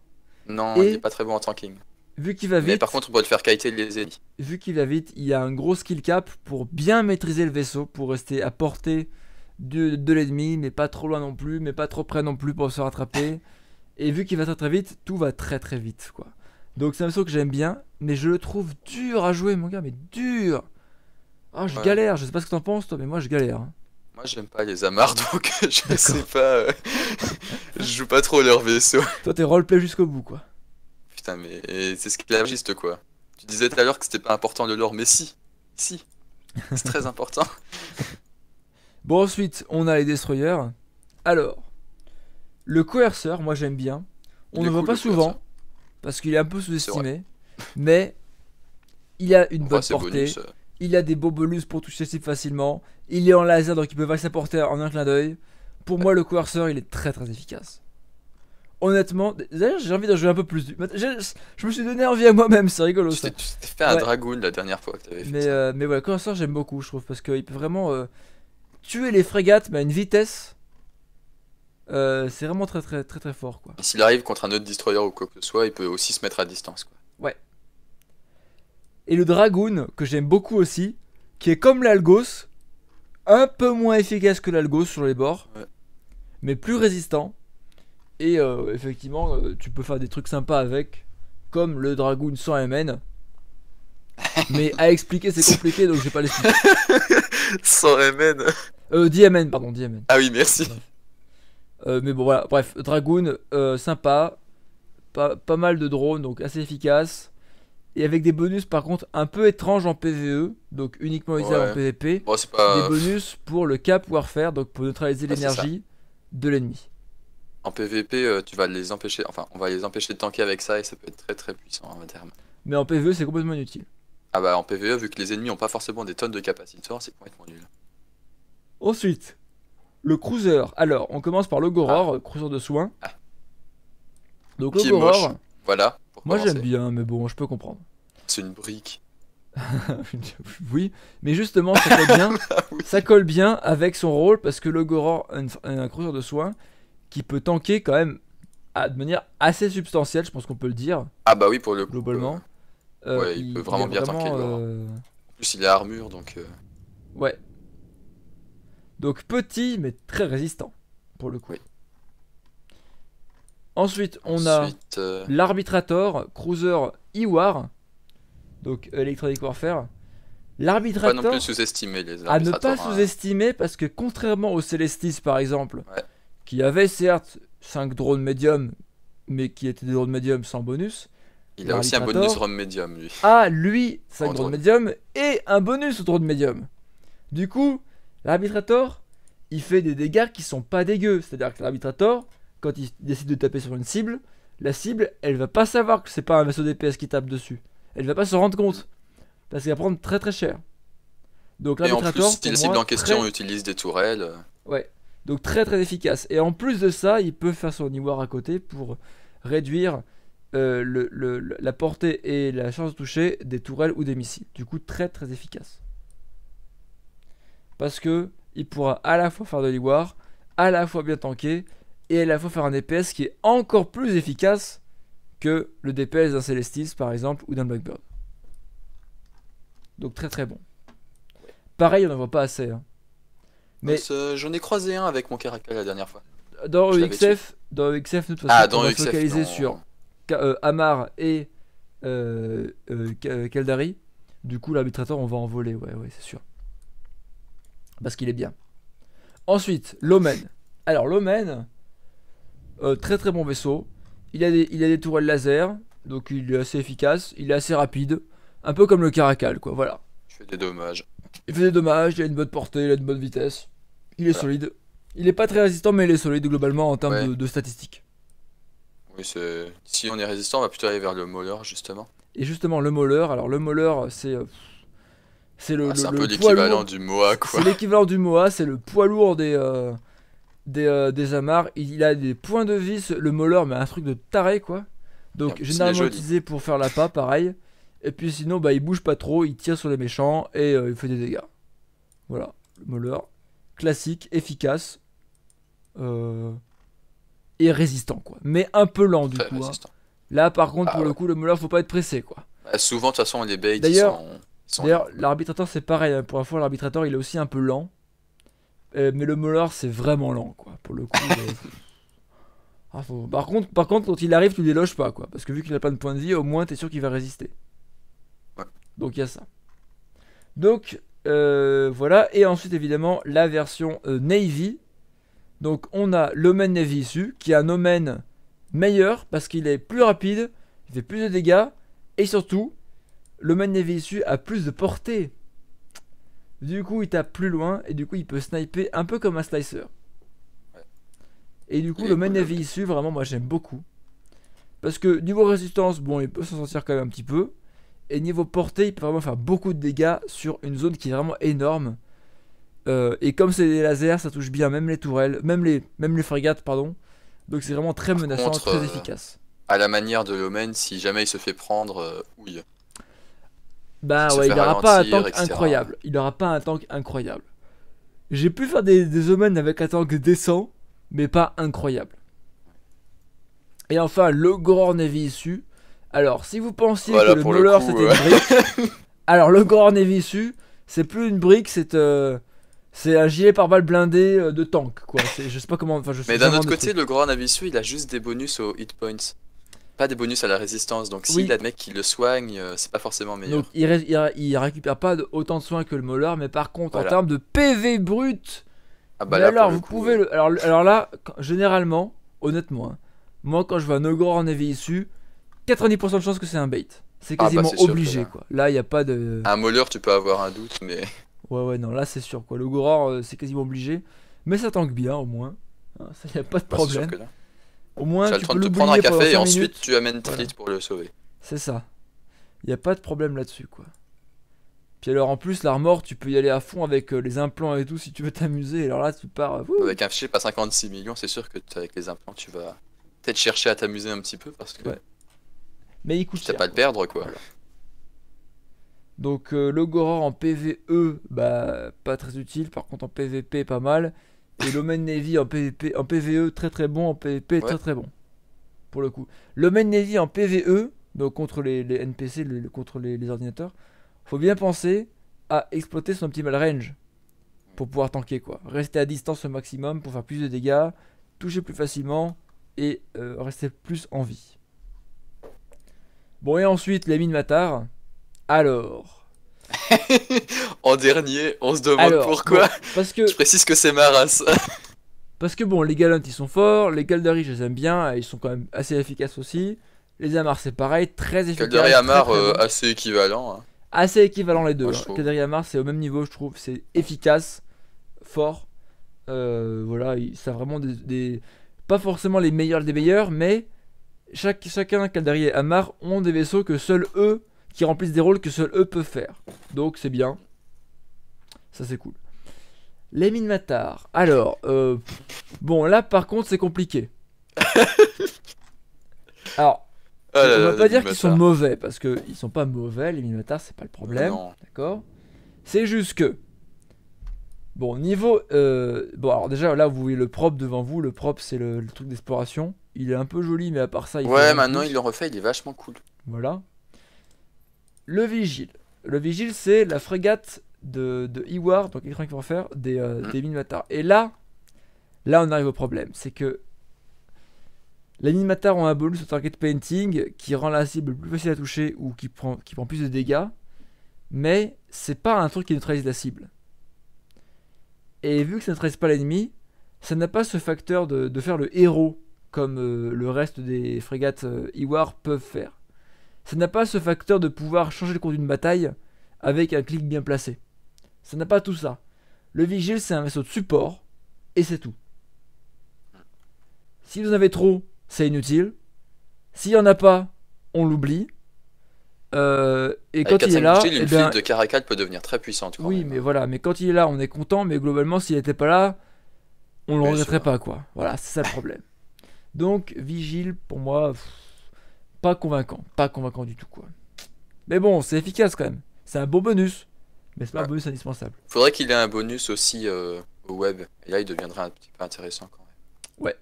Non, il est pas très bon en tanking. Vu qu'il va vite. par contre, faire les Vu qu'il va vite, il y a un gros skill cap pour bien maîtriser le vaisseau, pour rester à portée de, l'ennemi, mais pas trop loin non plus, mais pas trop près non plus pour se rattraper. Et vu qu'il va très très vite, tout va très très vite, quoi. Donc c'est un vaisseau que j'aime bien, mais je le trouve dur à jouer, mon gars, mais dur. Ah, je galère, je sais pas ce que t'en penses, toi, mais moi je galère. Hein. Moi j'aime pas les amarres, donc je sais pas. Euh, je joue pas trop leur vaisseau. Toi t'es roleplay jusqu'au bout, quoi. Putain, mais c'est ce esclavagiste, quoi. Tu disais tout à l'heure que c'était pas important le lore, mais si, si, c'est très important. Bon, ensuite, on a les destroyers. Alors, le coerceur, moi j'aime bien. On ne le voit pas souvent, parce qu'il est un peu sous-estimé, mais il a une bonne portée. Euh. Il a des beaux bonus pour toucher si facilement. Il est en laser, donc il peut valer sa portée en un clin d'œil. Pour moi, le coerceur, il est très très efficace honnêtement, d'ailleurs j'ai envie d'en jouer un peu plus. Je, je me suis donné envie à moi-même, c'est rigolo Tu t'es fait un dragon la dernière fois que t'avais fait mais, ça. Euh, mais voilà, j'aime beaucoup, je trouve, parce qu'il peut vraiment euh, tuer les frégates, mais à une vitesse. Euh, c'est vraiment très très très très fort quoi. S'il arrive contre un autre destroyer ou quoi que ce soit, il peut aussi se mettre à distance quoi. Ouais. Et le dragoon que j'aime beaucoup aussi, qui est comme l'algos, un peu moins efficace que l'algos sur les bords, mais plus résistant et euh, effectivement, euh, tu peux faire des trucs sympas avec, comme le Dragoon 100 MN. Mais à expliquer, c'est compliqué, donc je pas l'expliquer. 100 MN euh, 10 MN, pardon, 10 Ah oui, merci. Euh, mais bon, voilà, bref, Dragoon, sympa, pas, pas mal de drones, donc assez efficace. Et avec des bonus par contre un peu étranges en PvE, donc uniquement utilisable en PvP. Des bonus pour le cap Warfare, donc pour neutraliser ah, l'énergie de l'ennemi. En PVP, euh, tu vas les empêcher, enfin, on va les empêcher de tanker avec ça et ça peut être très très puissant à terme. Mais en PVE, c'est complètement inutile. Ah bah en PVE, vu que les ennemis n'ont pas forcément des tonnes de capacité, c'est complètement nul. Ensuite, le cruiser. Alors, on commence par le Goror, ah. cruiser de soins. Ah. Donc Qui est moche, Voilà. Moi j'aime bien, mais bon, je peux comprendre. C'est une brique. oui, mais justement, ça colle bien, ça colle bien avec son rôle parce que le Goror, un, un cruiser de soins, qui peut tanker quand même à, de manière assez substantielle, je pense qu'on peut le dire. Ah bah oui, pour le coup. Globalement. Euh, ouais, il, euh, peut vraiment bien tanker. Euh, en plus, il a armure, donc... Ouais. Donc petit, mais très résistant, pour le coup. Ensuite, on a l'arbitrator, cruiser Iwar, donc Electronic Warfare. L'arbitrator. Pas non plus sous-estimer les À ne pas hein. sous-estimer parce que contrairement au celestis par exemple, ouais qui avait certes 5 drones médiums, mais qui étaient des drones médiums sans bonus. Il a aussi un bonus drone médium, lui. Ah, lui, 5 drones médiums et un bonus drone médium. Du coup, l'arbitrator, il fait des dégâts qui sont pas dégueux. C'est-à-dire que l'arbitrator, quand il décide de taper sur une cible, la cible, elle va pas savoir que c'est pas un vaisseau DPS qui tape dessus. Elle va pas se rendre compte. Parce qu'il va prendre très très cher. Donc si la cible en question utilise des tourelles. Ouais, donc très très efficace. Et en plus de ça, il peut faire son iwar à côté pour réduire euh, la portée et la chance de toucher des tourelles ou des missiles. Du coup, très très efficace. Parce que il pourra à la fois faire de l'iwar, à la fois bien tanker, et à la fois faire un DPS qui est encore plus efficace que le DPS d'un Celestis par exemple ou d'un Blackbird. Donc très très bon. Pareil, on n'en voit pas assez. Hein. Mais... Euh, j'en ai croisé un avec mon Caracal la dernière fois. Dans EXF, dans de toute ah, façon, on va sur euh, Amar et euh, euh, Kaldari. Du coup, l'arbitrateur, on va en voler, ouais, ouais, c'est sûr. Parce qu'il est bien. Ensuite, l'Omen. Alors, l'Omen, très très bon vaisseau. Il a, des, il a des tourelles laser, donc il est assez efficace, il est assez rapide. Un peu comme le Caracal, quoi, voilà. Je fais des dommages. Il faisait dommage, il a une bonne portée, il a une bonne vitesse. Il est solide. Il est pas très résistant, mais il est solide globalement en termes de, statistiques. si on est résistant, on va plutôt aller vers le molleur justement. Et justement, le molleur, alors le molleur, c'est. Euh, c'est le, ah, l'équivalent du Moa quoi. C'est l'équivalent du Moa, c'est le poids lourd des, euh, des, euh, des amarres. Il, a des points de vis, le molleur, mais un truc de taré quoi. Donc généralement utilisé pour faire la pas, pareil. Et puis sinon, bah, il bouge pas trop, il tire sur les méchants et euh, il fait des dégâts. Voilà, le molleur, Classique, efficace. Euh, et résistant, quoi. Mais un peu lent, du coup. Hein. Là, par contre, pour ah, le coup, le molleur, faut pas être pressé, quoi. Bah, souvent, de toute façon, les bait, D'ailleurs, D'ailleurs, l'arbitrateur, c'est pareil. Hein. Pour la fois, l'arbitrateur, il est aussi un peu lent. Euh, mais le molleur, c'est vraiment lent, quoi. Pour le coup. Ah, par, contre, par contre, quand il arrive, tu ne déloges pas, quoi. Parce que vu qu'il n'a pas de point de vie, au moins, tu es sûr qu'il va résister. Donc il y a ça. Donc euh, voilà, et ensuite évidemment la version euh, Navy. Donc on a l'Omen Navy issu, qui est un Omen meilleur parce qu'il est plus rapide, il fait plus de dégâts, et surtout, l'Omen Navy issu a plus de portée. Du coup, il tape plus loin, et du coup, il peut sniper un peu comme un slicer. Et du coup, le main Navy issu, vraiment, moi j'aime beaucoup. Parce que niveau résistance, bon, il peut s'en sortir quand même un petit peu. Et niveau portée, il peut vraiment faire beaucoup de dégâts sur une zone qui est vraiment énorme. Euh, et comme c'est des lasers, ça touche bien, même les tourelles, même les, même les frégates, pardon. Donc c'est vraiment très menaçant, très euh, efficace. À la manière de l'Omen, si jamais il se fait prendre, euh, Bah ouais, il n'aura pas un tank incroyable. Il n'aura pas un tank incroyable. J'ai pu faire des, des Omen avec un tank décent, mais pas incroyable. Et enfin, le grand Navy issu, alors, si vous pensiez que le Mauler c'était euh. une brique, alors le Goran c'est plus une brique, c'est euh, un gilet pare-balles blindé euh, de tank Je sais pas comment. Mais d'un autre côté, le Goran Evisu, il a juste des bonus aux hit points. Pas des bonus à la résistance, donc s'il a des mecs qui le soigne, c'est pas forcément meilleur. Donc il, récupère pas autant de soins que le Mauler, mais par contre en termes de PV brut, ah bah alors vous pouvez alors, là, généralement, honnêtement, hein, moi quand je vois un Ogre en 90% de chances que c'est un bait. C'est ah, bah, quasiment obligé quoi. Là, il n'y a pas de. Un molleur, tu peux avoir un doute, mais. Ouais, ouais, non, là c'est sûr quoi. Le Goror, euh, c'est quasiment obligé. Mais ça tank bien au moins. Il hein, y a pas de bah, problème. au moins, tu peux te prendre un café et ensuite tu amènes Trit pour le sauver. C'est ça. Il n'y a pas de problème là-dessus quoi. Puis alors en plus, l'armor, tu peux y aller à fond avec euh, les implants et tout si tu veux t'amuser. Alors là, tu pars. Euh, avec un chip à 56 millions, c'est sûr que avec les implants, tu vas peut-être chercher à t'amuser un petit peu parce que. Mais il coûte cher. pas de perdre, quoi. Donc euh, le Goror en PVE, bah pas très utile. Par contre en PVP, pas mal. Et l'Omen Navy en, PVP, en PVE, très très bon. En PVP, très très bon. Pour le coup. L'Omen Navy en PVE, donc contre les, NPC, contre les, ordinateurs, faut bien penser à exploiter son optimal range pour pouvoir tanker quoi. Rester à distance au maximum pour faire plus de dégâts, toucher plus facilement et euh, rester plus en vie. Bon, et ensuite, les mines Matar. Alors. en dernier, on se demande pourquoi. parce que... Je précise que c'est ma parce que bon, les Galantes ils sont forts, les Caldari je les aime bien, ils sont quand même assez efficaces aussi. Les Amars c'est pareil, très efficace. les Amar euh, assez équivalent. Hein. Assez équivalent les deux. Moi, et hein. Amar c'est au même niveau je trouve, c'est efficace, fort. Euh, voilà, ça vraiment des, Pas forcément les meilleurs des meilleurs, mais chaque, chacun, Kaldari et Amar ont des vaisseaux que seuls eux, qui remplissent des rôles que seuls eux peuvent faire. Donc c'est bien. Ça c'est cool. Les mines Alors, euh, bon là par contre c'est compliqué. Alors, on ah va pas dire qu'ils sont mauvais, parce qu'ils sont pas mauvais, les Minmatars, c'est pas le problème. D'accord C'est juste que. Bon, niveau. Euh, bon, alors déjà, là, vous voyez le prop devant vous. Le prop c'est le truc d'exploration. Il est un peu joli, mais à part ça... Il ouais, maintenant il le refait, il est vachement cool. Voilà. Le Vigile. Le Vigile, c'est la frégate de, de Iwar, donc Écran qui vont faire, des, euh, mini mm. des Et là, là on arrive au problème, c'est que les minimatars ont un bonus au target painting qui rend la cible plus facile à toucher ou qui prend, qui prend plus de dégâts, mais c'est pas un truc qui neutralise la cible. Et vu que ça ne neutralise pas l'ennemi, ça n'a pas ce facteur de, de, faire le héros comme euh, le reste des frégates euh, Iwar peuvent faire. Ça n'a pas ce facteur de pouvoir changer le cours d'une bataille avec un clic bien placé. Ça n'a pas tout ça. Le Vigile, c'est un vaisseau de support, et c'est tout. Si vous en avez trop, c'est inutile. S'il n'y en a pas, on l'oublie. Euh, et quand il est là, une eh de Caracal peut devenir très puissante. oui, mais voilà, mais quand il est là, on est content, mais globalement, s'il n'était pas là, on ne le regretterait pas, quoi. Voilà, c'est ça le problème. Donc Vigile, pour moi, pas convaincant. Pas convaincant du tout, quoi. Mais bon, c'est efficace quand même. C'est un bon bonus. Mais c'est pas un ah. bonus indispensable. Faudrait qu'il ait un bonus aussi euh, au web. Et là, il deviendrait un petit peu intéressant quand même. Ouais.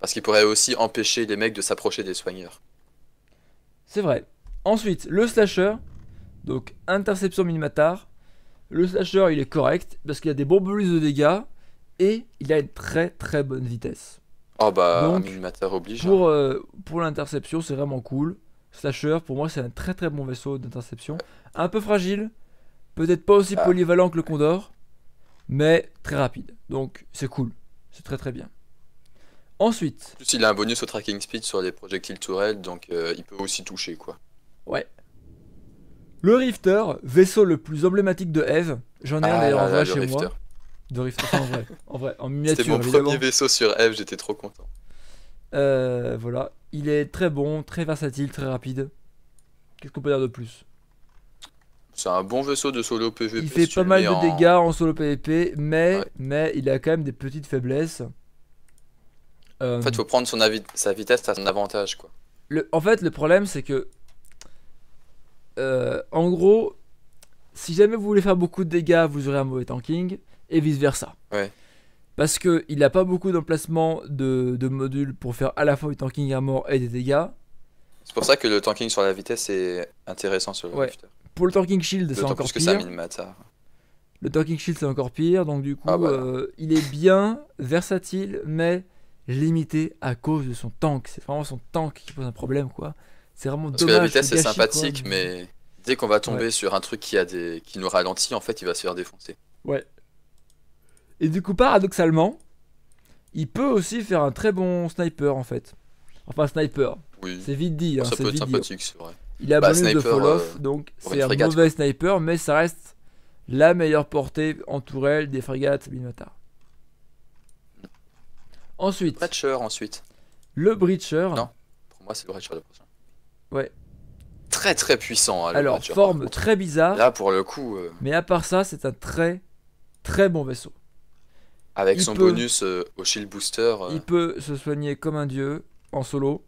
Parce qu'il pourrait aussi empêcher les mecs de s'approcher des soigneurs. C'est vrai. Ensuite, le slasher. Donc, interception minimatar. Le slasher, il est correct parce qu'il a des bons bonus de dégâts et il a une très très bonne vitesse. Oh bah, hein. euh, Pour, l'interception, c'est vraiment cool. Slasher, pour moi, c'est un très très bon vaisseau d'interception. Un peu fragile, peut-être pas aussi ah. polyvalent que le Condor, mais très rapide. Donc c'est cool, c'est très très bien. Ensuite. Plus, il a un bonus au tracking speed sur les projectiles tourelles, donc euh, il peut aussi toucher quoi. Ouais. Le Rifter, vaisseau le plus emblématique de Eve, j'en ai un ah d'ailleurs en vrai chez moi de Rift. en vrai, en miniature. C'était mon premier vaisseau sur F, j'étais trop content. Euh, voilà, il est très bon, très versatile, très rapide. Qu'est-ce qu'on peut dire de plus C'est un bon vaisseau de solo PvP. Il fait pas mal de dégâts en solo PvP, mais, mais il a quand même des petites faiblesses. En fait, il euh, faut prendre son sa vitesse à son avantage, quoi. En fait, le problème, c'est que, euh, en gros, si jamais vous voulez faire beaucoup de dégâts, vous aurez un mauvais tanking et vice versa. Ouais. Parce qu'il n'a pas beaucoup d'emplacement de, modules pour faire à la fois du tanking à mort et des dégâts. C'est pour ça que le tanking sur la vitesse est intéressant sur le ouais. Pour le tanking shield, c'est encore que pire. Ça Le tanking shield, c'est encore pire. Donc, du coup, ah, euh, il est bien versatile, mais limité à cause de son tank. C'est vraiment son tank qui pose un problème, quoi. C'est vraiment dommage. la vitesse, c'est sympathique, mais dès qu'on va tomber sur un truc qui, a des... qui nous ralentit, en fait, il va se faire défoncer. Ouais, et du coup, paradoxalement, il peut aussi faire un très bon sniper en fait. Enfin, sniper. C'est vite dit. Hein, ça peut sympathique, c'est vrai. Il a bah, bonus de fall off, euh, donc c'est un mauvais sniper, mais ça reste la meilleure portée en tourelle des frégates Binota. Ensuite. Breacher, ensuite. Le Breacher. Non, pour moi c'est le Breacher de prochain. Ouais. Très très puissant. Hein, Alors, forme très bizarre. Là pour le coup. Euh, mais à part ça, c'est un très très bon vaisseau. Avec son bonus euh, au shield booster. Euh. Il peut se soigner comme un dieu en solo.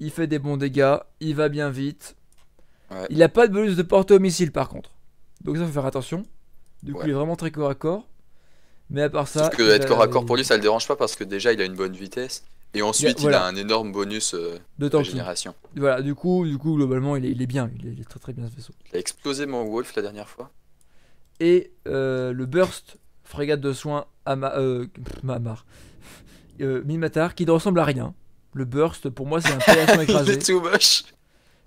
Il fait des bons dégâts. Il va bien vite. Il n'a pas de bonus de portée au missile par contre. Donc ça faut faire attention. Du coup il est vraiment très corps à corps. Mais à part ça. que être corps à corps pour lui ça le dérange pas parce que déjà il a une bonne vitesse. Et ensuite, il a un énorme bonus euh, de, de génération. Voilà, du coup, du coup globalement, il est, bien. Il est, très très bien ce vaisseau. Il a explosé mon Wolf la dernière fois. Et le burst frégate de soins à ma Mamar. Euh, euh qui ne ressemble à rien. Le burst, pour moi, c'est un paillasson écrasé.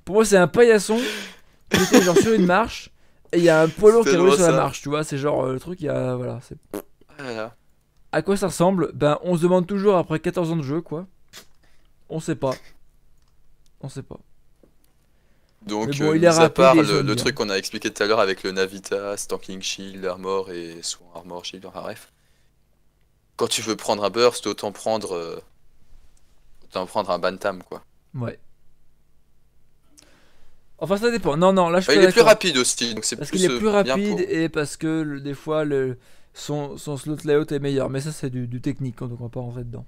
Pour moi, c'est un paillasson qui est sur une marche et il y a un poids lourd qui est sur la marche, tu vois. C'est genre euh, le truc, il y a. Voilà, c'est. Ah à quoi ça ressemble Ben, on se demande toujours après 14 ans de jeu, quoi. On sait pas. On sait pas. Donc, euh, il mis à part le, truc qu'on a expliqué tout à l'heure avec le Navita, Tanking Shield, Armor et son Armor Shield, RF, quand tu veux prendre un burst, autant prendre, euh, autant prendre un Bantam, quoi. Ouais. Enfin, ça dépend. Non, non, là je bah, Il est plus rapide aussi, donc c'est Parce qu'il est euh, plus rapide et parce que des fois le, son, son, slot layout est meilleur. Mais ça, c'est du, technique, donc on va pas rentrer dedans.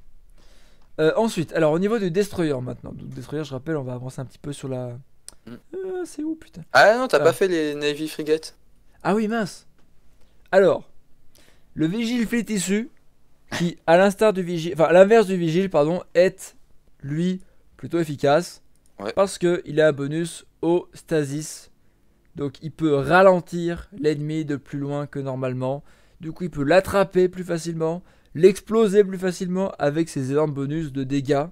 ensuite, alors au niveau du Destroyer maintenant. Donc, Destroyer, je rappelle, on va avancer un petit peu sur la, Mm. Euh, c'est où, putain Ah non, t'as ah. pas fait les Navy frigates Ah oui, mince. Alors, le vigile flétissu, qui, à l'instar du l'inverse du vigile, pardon, est, lui, plutôt efficace. Parce qu'il a un bonus au stasis. Donc, il peut ralentir l'ennemi de plus loin que normalement. Du coup, il peut l'attraper plus facilement, l'exploser plus facilement avec ses énormes bonus de dégâts.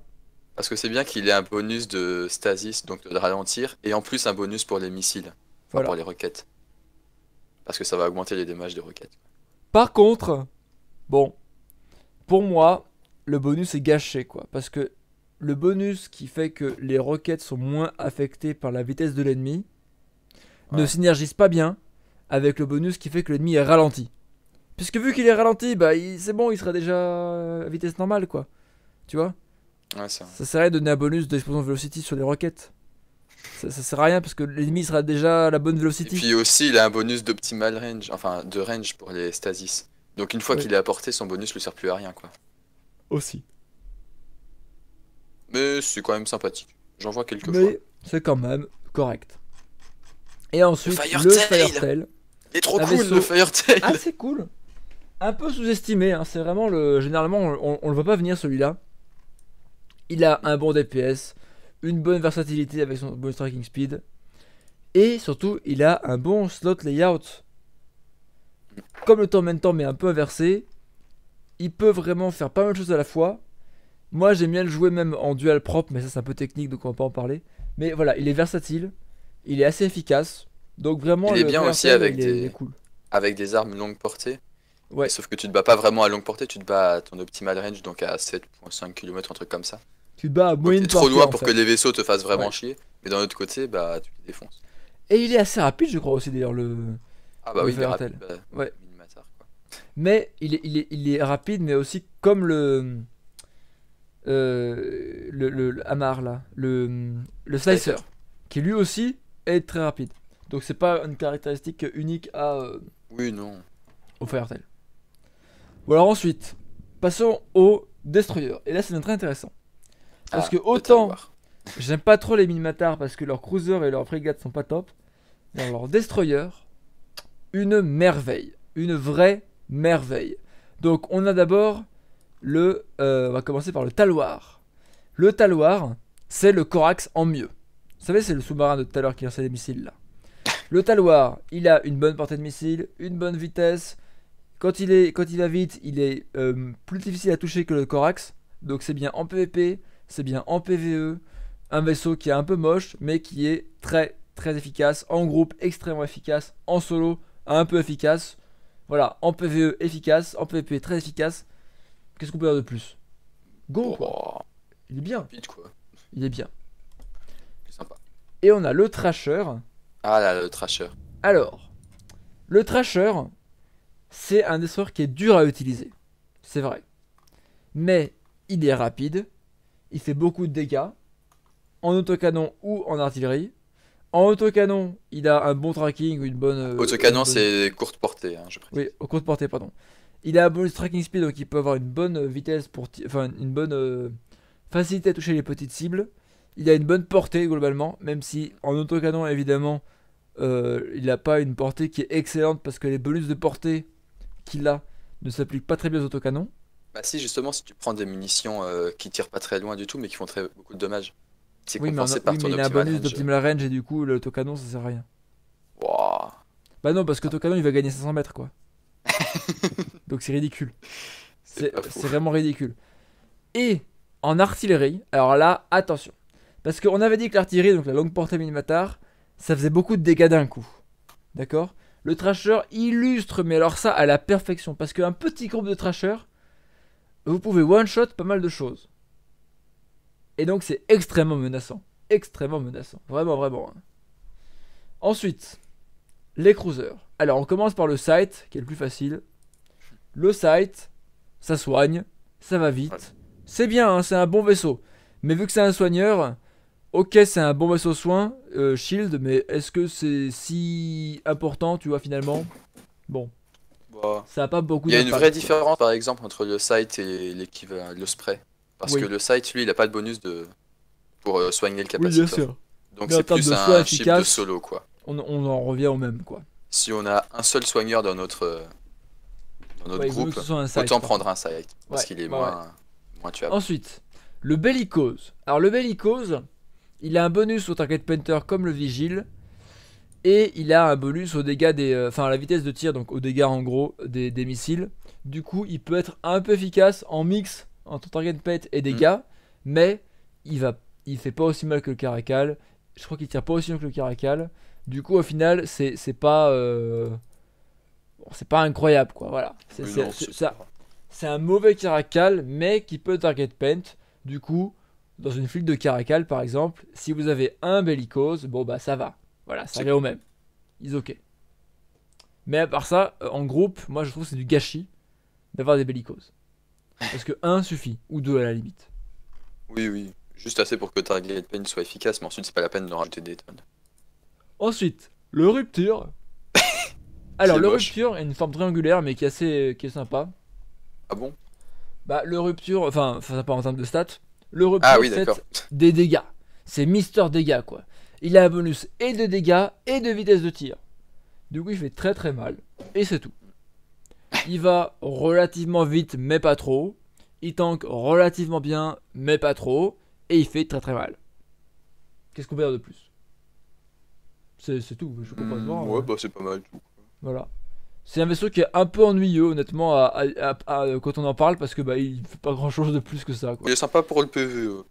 Parce que c'est bien qu'il ait un bonus de stasis, donc de ralentir, et en plus un bonus pour les missiles, pour les roquettes. Parce que ça va augmenter les dommages des roquettes. Par contre, bon, pour moi, le bonus est gâché, quoi. Parce que le bonus qui fait que les roquettes sont moins affectées par la vitesse de l'ennemi ne synergise pas bien avec le bonus qui fait que l'ennemi est ralenti. Puisque vu qu'il est ralenti, bah c'est bon, il sera déjà à vitesse normale, quoi. Tu vois ça sert à rien de donner un bonus d'explosion de velocity sur les roquettes. Ça, sert à rien parce que l'ennemi sera déjà à la bonne velocity. Et puis aussi, il a un bonus d'optimal range, enfin de range pour les stasis. Donc une fois qu'il est apporté, son bonus ne sert plus à rien quoi. Aussi. Mais c'est quand même sympathique. J'en vois quelques Mais C'est quand même correct. Et ensuite, le Firetail. il est trop cool le Firetail. Ah, c'est cool. Un peu sous-estimé, hein. c'est vraiment le. Généralement, on, on, on le voit pas venir celui-là il a un bon DPS, une bonne versatilité avec son bon striking speed, et surtout il a un bon slot layout. Comme le temps temps mais un peu inversé, il peut vraiment faire pas mal de choses à la fois. Moi j'aime bien le jouer même en dual propre, mais ça c'est un peu technique donc on va pas en parler. Mais voilà, il est versatile, il est assez efficace, donc vraiment il est le bien aussi avec des... avec des armes longue portée. Sauf que tu te bats pas vraiment à longue portée, tu te bats à ton optimal range, donc à 7.5 km, un truc comme ça. Tu te bats trop loin pour que les vaisseaux te fassent vraiment chier. Mais d'un autre côté, bah, tu te défonces. Et il est assez rapide, je crois aussi, d'ailleurs, le. Ah bah oui, il est bah, Mais il est, il, est, rapide, mais aussi comme le. Euh, le, là, le, slicer, qui lui aussi est très rapide. Donc c'est pas une caractéristique unique à. Euh, oui, non. Au Firetail Voilà alors ensuite, passons au Destroyer. Et là c'est très intéressant. Parce ah, que autant j'aime pas trop les Minmatar parce que leurs cruisers et leurs frégates sont pas top, dans leur destroyer, une merveille, une vraie merveille. Donc on a d'abord le, euh, on va commencer par le Taloir. Le Taloir, c'est le Corax en mieux. Vous savez, c'est le sous-marin de tout à l'heure qui lançait des missiles là. Le Taloir, il a une bonne portée de missile, une bonne vitesse. Quand il, est, quand il va vite, il est euh, plus difficile à toucher que le Corax. Donc c'est bien en PvP, c'est bien en PVE, un vaisseau qui est un peu moche, mais qui est très très efficace, en groupe extrêmement efficace, en solo un peu efficace. Voilà, en PVE efficace, en PVP très efficace. Qu'est-ce qu'on peut dire de plus Go Il est bien. quoi. Il est bien. Et on a le Trasher. Ah là, le Trasher. Alors, le Trasher, c'est un essor qui est dur à utiliser. C'est vrai. Mais il est rapide, il fait beaucoup de dégâts, en autocanon ou en artillerie. En autocanon, il a un bon tracking, une bonne... Euh, autocanon, c'est courte portée, hein, je Oui, oh, courte portée, pardon. Il a un bon tracking speed, donc il peut avoir une bonne euh, vitesse pour... Enfin, une bonne euh, facilité à toucher les petites cibles. Il a une bonne portée, globalement, même si en autocanon, évidemment, il n'a pas une portée qui est excellente, parce que les bonus de portée qu'il a ne s'appliquent pas très bien aux autocanons. Bah si, justement, si tu prends des munitions euh, qui tirent pas très loin du tout, mais qui font très beaucoup de dommages. C'est oui, mais par mais a un bonus d'optimal range et du coup, le Tocanon, ça sert à rien. Bah non, parce que ah. Tocanon, il va gagner 500 mètres, quoi. Donc c'est ridicule. C'est vraiment ridicule. Et en artillerie, alors là, attention. Parce qu'on avait dit que l'artillerie, donc la longue portée minimatar, ça faisait beaucoup de dégâts d'un coup. D'accord Le trasher illustre, mais alors ça à la perfection. Parce qu'un petit groupe de trasher, vous pouvez one-shot pas mal de choses. Et donc c'est extrêmement menaçant. Extrêmement menaçant. Vraiment, vraiment. Hein. Ensuite, les cruisers. Alors on commence par le site, qui est le plus facile. Le site, ça soigne, ça va vite. C'est bien, hein, c'est un bon vaisseau. Mais vu que c'est un soigneur, ok c'est un bon vaisseau soin, euh, shield, mais est-ce que c'est si important, tu vois, finalement Bon. Bah, il y a une vraie différence, par exemple, entre le site et l'équivalent, le spray, parce que le site, lui, il a pas de bonus de pour euh, soigner le capaciteur. bien sûr. Donc c'est plus un chip de solo, quoi. On, en revient au même, quoi. Si on a un seul soigneur dans notre euh, dans notre groupe, autant prendre un site parce qu'il est bah moins moins tuable. Ensuite, le bellicose. Alors le bellicose, il a un bonus au target painter comme le vigile et il a un bonus au dégâts des. Euh, enfin, à la vitesse de tir, donc au dégâts en gros des, missiles. Du coup, il peut être un peu efficace en mix entre target paint et dégâts, mm. mais il va, il fait pas aussi mal que le caracal. Je crois qu'il tire pas aussi bien que le caracal. Du coup, au final, c'est pas. Euh, bon, c'est pas incroyable, quoi. Voilà. C'est un mauvais caracal, mais qui peut target paint. Du coup, dans une flic de caracal, par exemple, si vous avez un bellicose, bon bah ça va. Voilà, ça vient au même. Ils ok. Mais à part ça, euh, en groupe, moi je trouve que c'est du gâchis d'avoir des bellicoses. Parce que un suffit, ou deux à la limite. Oui, oui. Juste assez pour que ta de pain soit efficace, mais ensuite c'est pas la peine de rajouter des tonnes. Ensuite, le rupture. Alors, le rupture est une forme triangulaire, mais qui est assez qui est sympa. Ah bon Bah, le rupture, enfin, ça part en termes de stats. Le ah rupture, des dégâts. C'est Mister Dégâts, quoi il a un bonus et de dégâts et de vitesse de tir. Du coup, il fait très très mal. Et c'est tout. Il va relativement vite, mais pas trop. Il tank relativement bien, mais pas trop. Et il fait très très mal. Qu'est-ce qu'on peut dire de plus C'est tout, je comprends hmm, ouais, hein. bah c'est pas mal. Tout. Voilà. C'est un vaisseau qui est un peu ennuyeux, honnêtement, quand on en parle, parce que bah il fait pas grand chose de plus que ça. Il est sympa pour le PV. E.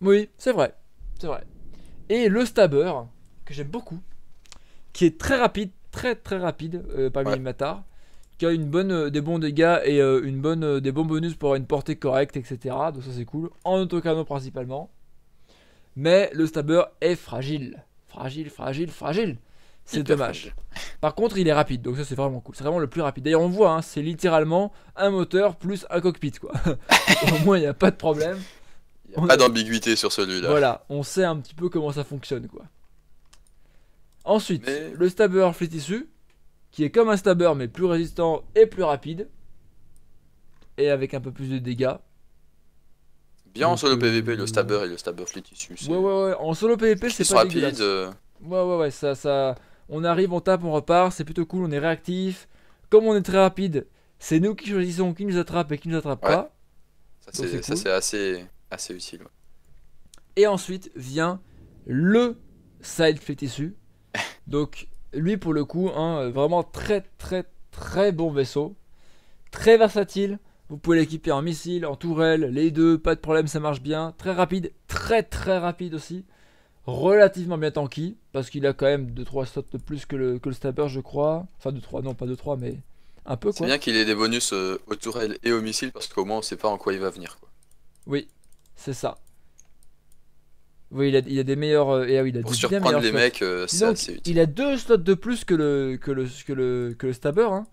Oui, c'est vrai. C'est vrai. Et le stabber, que j'aime beaucoup, qui est très rapide, très très rapide euh, parmi les matards, qui a une bonne, euh, des bons dégâts et euh, une bonne, des bons bonus pour une portée correcte, etc. Donc ça c'est cool, en autocanon principalement. Mais le stabber est fragile, fragile, fragile, fragile. C'est dommage. Par contre, il est rapide, donc ça c'est vraiment cool. C'est vraiment le plus rapide. D'ailleurs, on voit, hein, c'est littéralement un moteur plus un cockpit, quoi. Au moins, il n'y a pas de problème pas d'ambiguïté sur celui-là. Voilà, on sait un petit peu comment ça fonctionne, quoi. Ensuite, le stabber flétissu, qui est comme un stabber mais plus résistant et plus rapide, et avec un peu plus de dégâts. Bien en solo PVP, euh, le stabber et le stabber flétissu. Ouais, ouais, ouais, en solo PVP, c'est pas rapide. Euh. Ouais, ouais, ouais, ça, ça. On arrive, on tape, on repart, c'est plutôt cool, on est réactif. Comme on est très rapide, c'est nous qui choisissons qui nous attrape et qui nous attrape pas. Ça, c'est assez assez utile. Et ensuite vient le side tissu. Donc lui pour le coup, un hein, vraiment très très très bon vaisseau. Très versatile. Vous pouvez l'équiper en missile, en tourelle, les deux, pas de problème, ça marche bien. Très rapide, très très rapide aussi. Relativement bien tanky, parce qu'il a quand même 2 trois stats de plus que le, que le je crois. Enfin, 2-3, non, pas 2-3, mais un peu quoi. C'est bien qu'il ait des bonus euh, aux tourelles et aux missiles, parce qu'au moins on sait pas en quoi il va venir. Oui, c'est ça. Oui, il a, des meilleurs. Euh, eh ah il a les mecs, Il a deux slots de plus que le, que que stabber. Hein.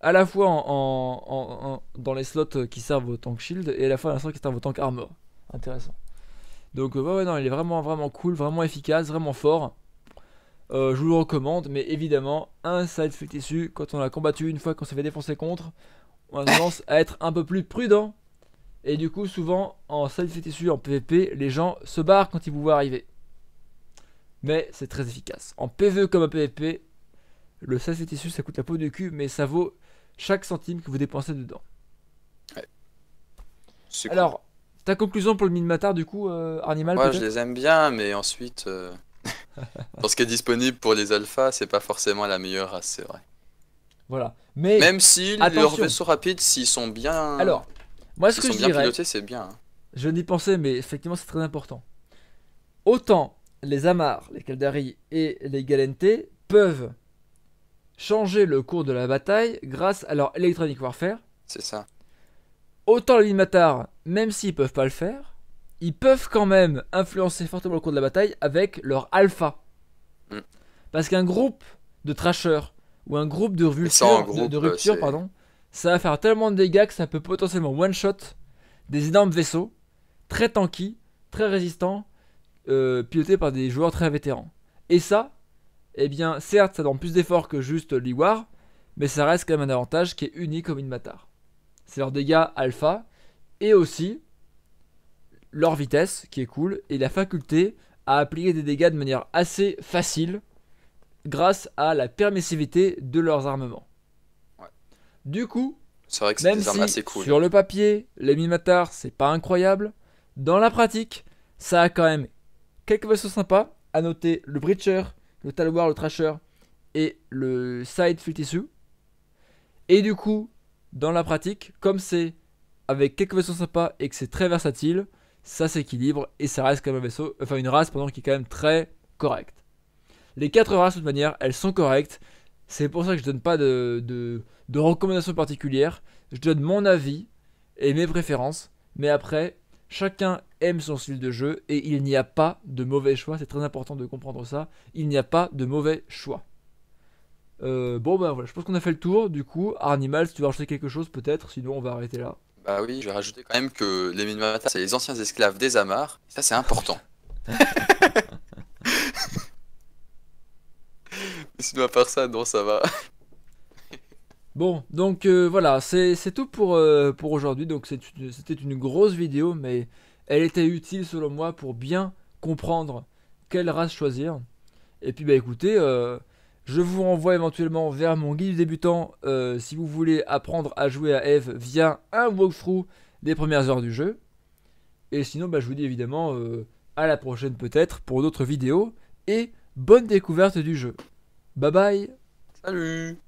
À la fois en, dans les slots qui servent au tank shield et à la fois dans les slots qui servent au tank armor. Intéressant. Donc, euh, ouais, ouais, non, il est vraiment, vraiment cool, vraiment efficace, vraiment fort. Euh, je vous le recommande, mais évidemment, un side fait tissu, quand on a combattu une fois qu'on s'est fait défoncer contre, on a tendance à être un peu plus prudent et du coup, souvent, en tissu en PVP, les gens se barrent quand ils vous voient arriver. Mais c'est très efficace. En PVE comme en PVP, le de tissu ça coûte la peau de cul, mais ça vaut chaque centime que vous dépensez dedans. Ouais. Alors, ta conclusion pour le Minmatar, du coup, euh, Animal Moi, je les aime bien, mais ensuite, pour euh, ce qui est disponible pour les alphas, c'est pas forcément la meilleure race, c'est vrai. Voilà. Mais Même si leurs vaisseaux rapides, s'ils sont bien. Alors, moi, ce que je dirais, c'est bien. Hein. Je n'y pensais, mais effectivement, c'est très important. Autant les Amars, les Kaldari et les Galente peuvent changer le cours de la bataille grâce à leur Electronic Warfare. C'est ça. Autant les Limatars, même s'ils ne peuvent pas le faire, ils peuvent quand même influencer fortement le cours de la bataille avec leur alpha. Mm. Parce qu'un groupe de trashers ou un groupe de de rupture pardon, ça va faire tellement de dégâts que ça peut potentiellement one-shot des énormes vaisseaux, très tanky, très résistants, euh, pilotés par des joueurs très vétérans. Et ça, eh bien, certes, ça demande plus d'efforts que juste l'Iwar, mais ça reste quand même un avantage qui est unique comme une Matar. C'est leur dégâts alpha, et aussi leur vitesse, qui est cool, et la faculté à appliquer des dégâts de manière assez facile, grâce à la permissivité de leurs armements. Du coup, vrai même si sur le papier, les c'est pas incroyable, dans la pratique, ça a quand même quelques vaisseaux sympas. À noter le Breacher, le Talwar, le Trasher et le Side Full Et du coup, dans la pratique, comme c'est avec quelques vaisseaux sympas et que c'est très versatile, ça s'équilibre et ça reste quand même un vaisseau, enfin une race pendant qui est quand même très correcte. Les quatre races de toute manière, elles sont correctes. C'est pour ça que je donne pas de de recommandations particulières. Je donne mon avis et mes préférences. Mais après, chacun aime son style de jeu et il n'y a pas de mauvais choix. C'est très important de comprendre ça. Il n'y a pas de mauvais choix. Euh, bon ben voilà, je pense qu'on a fait le tour. Du coup, Arnimals, tu vas rajouter quelque chose peut-être, sinon on va arrêter là. Bah oui, je vais rajouter quand même que les Minamata, c'est les anciens esclaves des Amars. Ça, c'est important. sinon, à part ça, non, ça va. Bon, donc euh, voilà, c'est tout pour, euh, pour aujourd'hui. Donc c'était une grosse vidéo, mais elle était utile selon moi pour bien comprendre quelle race choisir. Et puis bah écoutez, euh, je vous renvoie éventuellement vers mon guide débutant si vous voulez apprendre à jouer à Eve via un walkthrough des premières heures du jeu. Et sinon, bah, je vous dis évidemment à la prochaine peut-être pour d'autres vidéos. Et bonne découverte du jeu. Bye bye Salut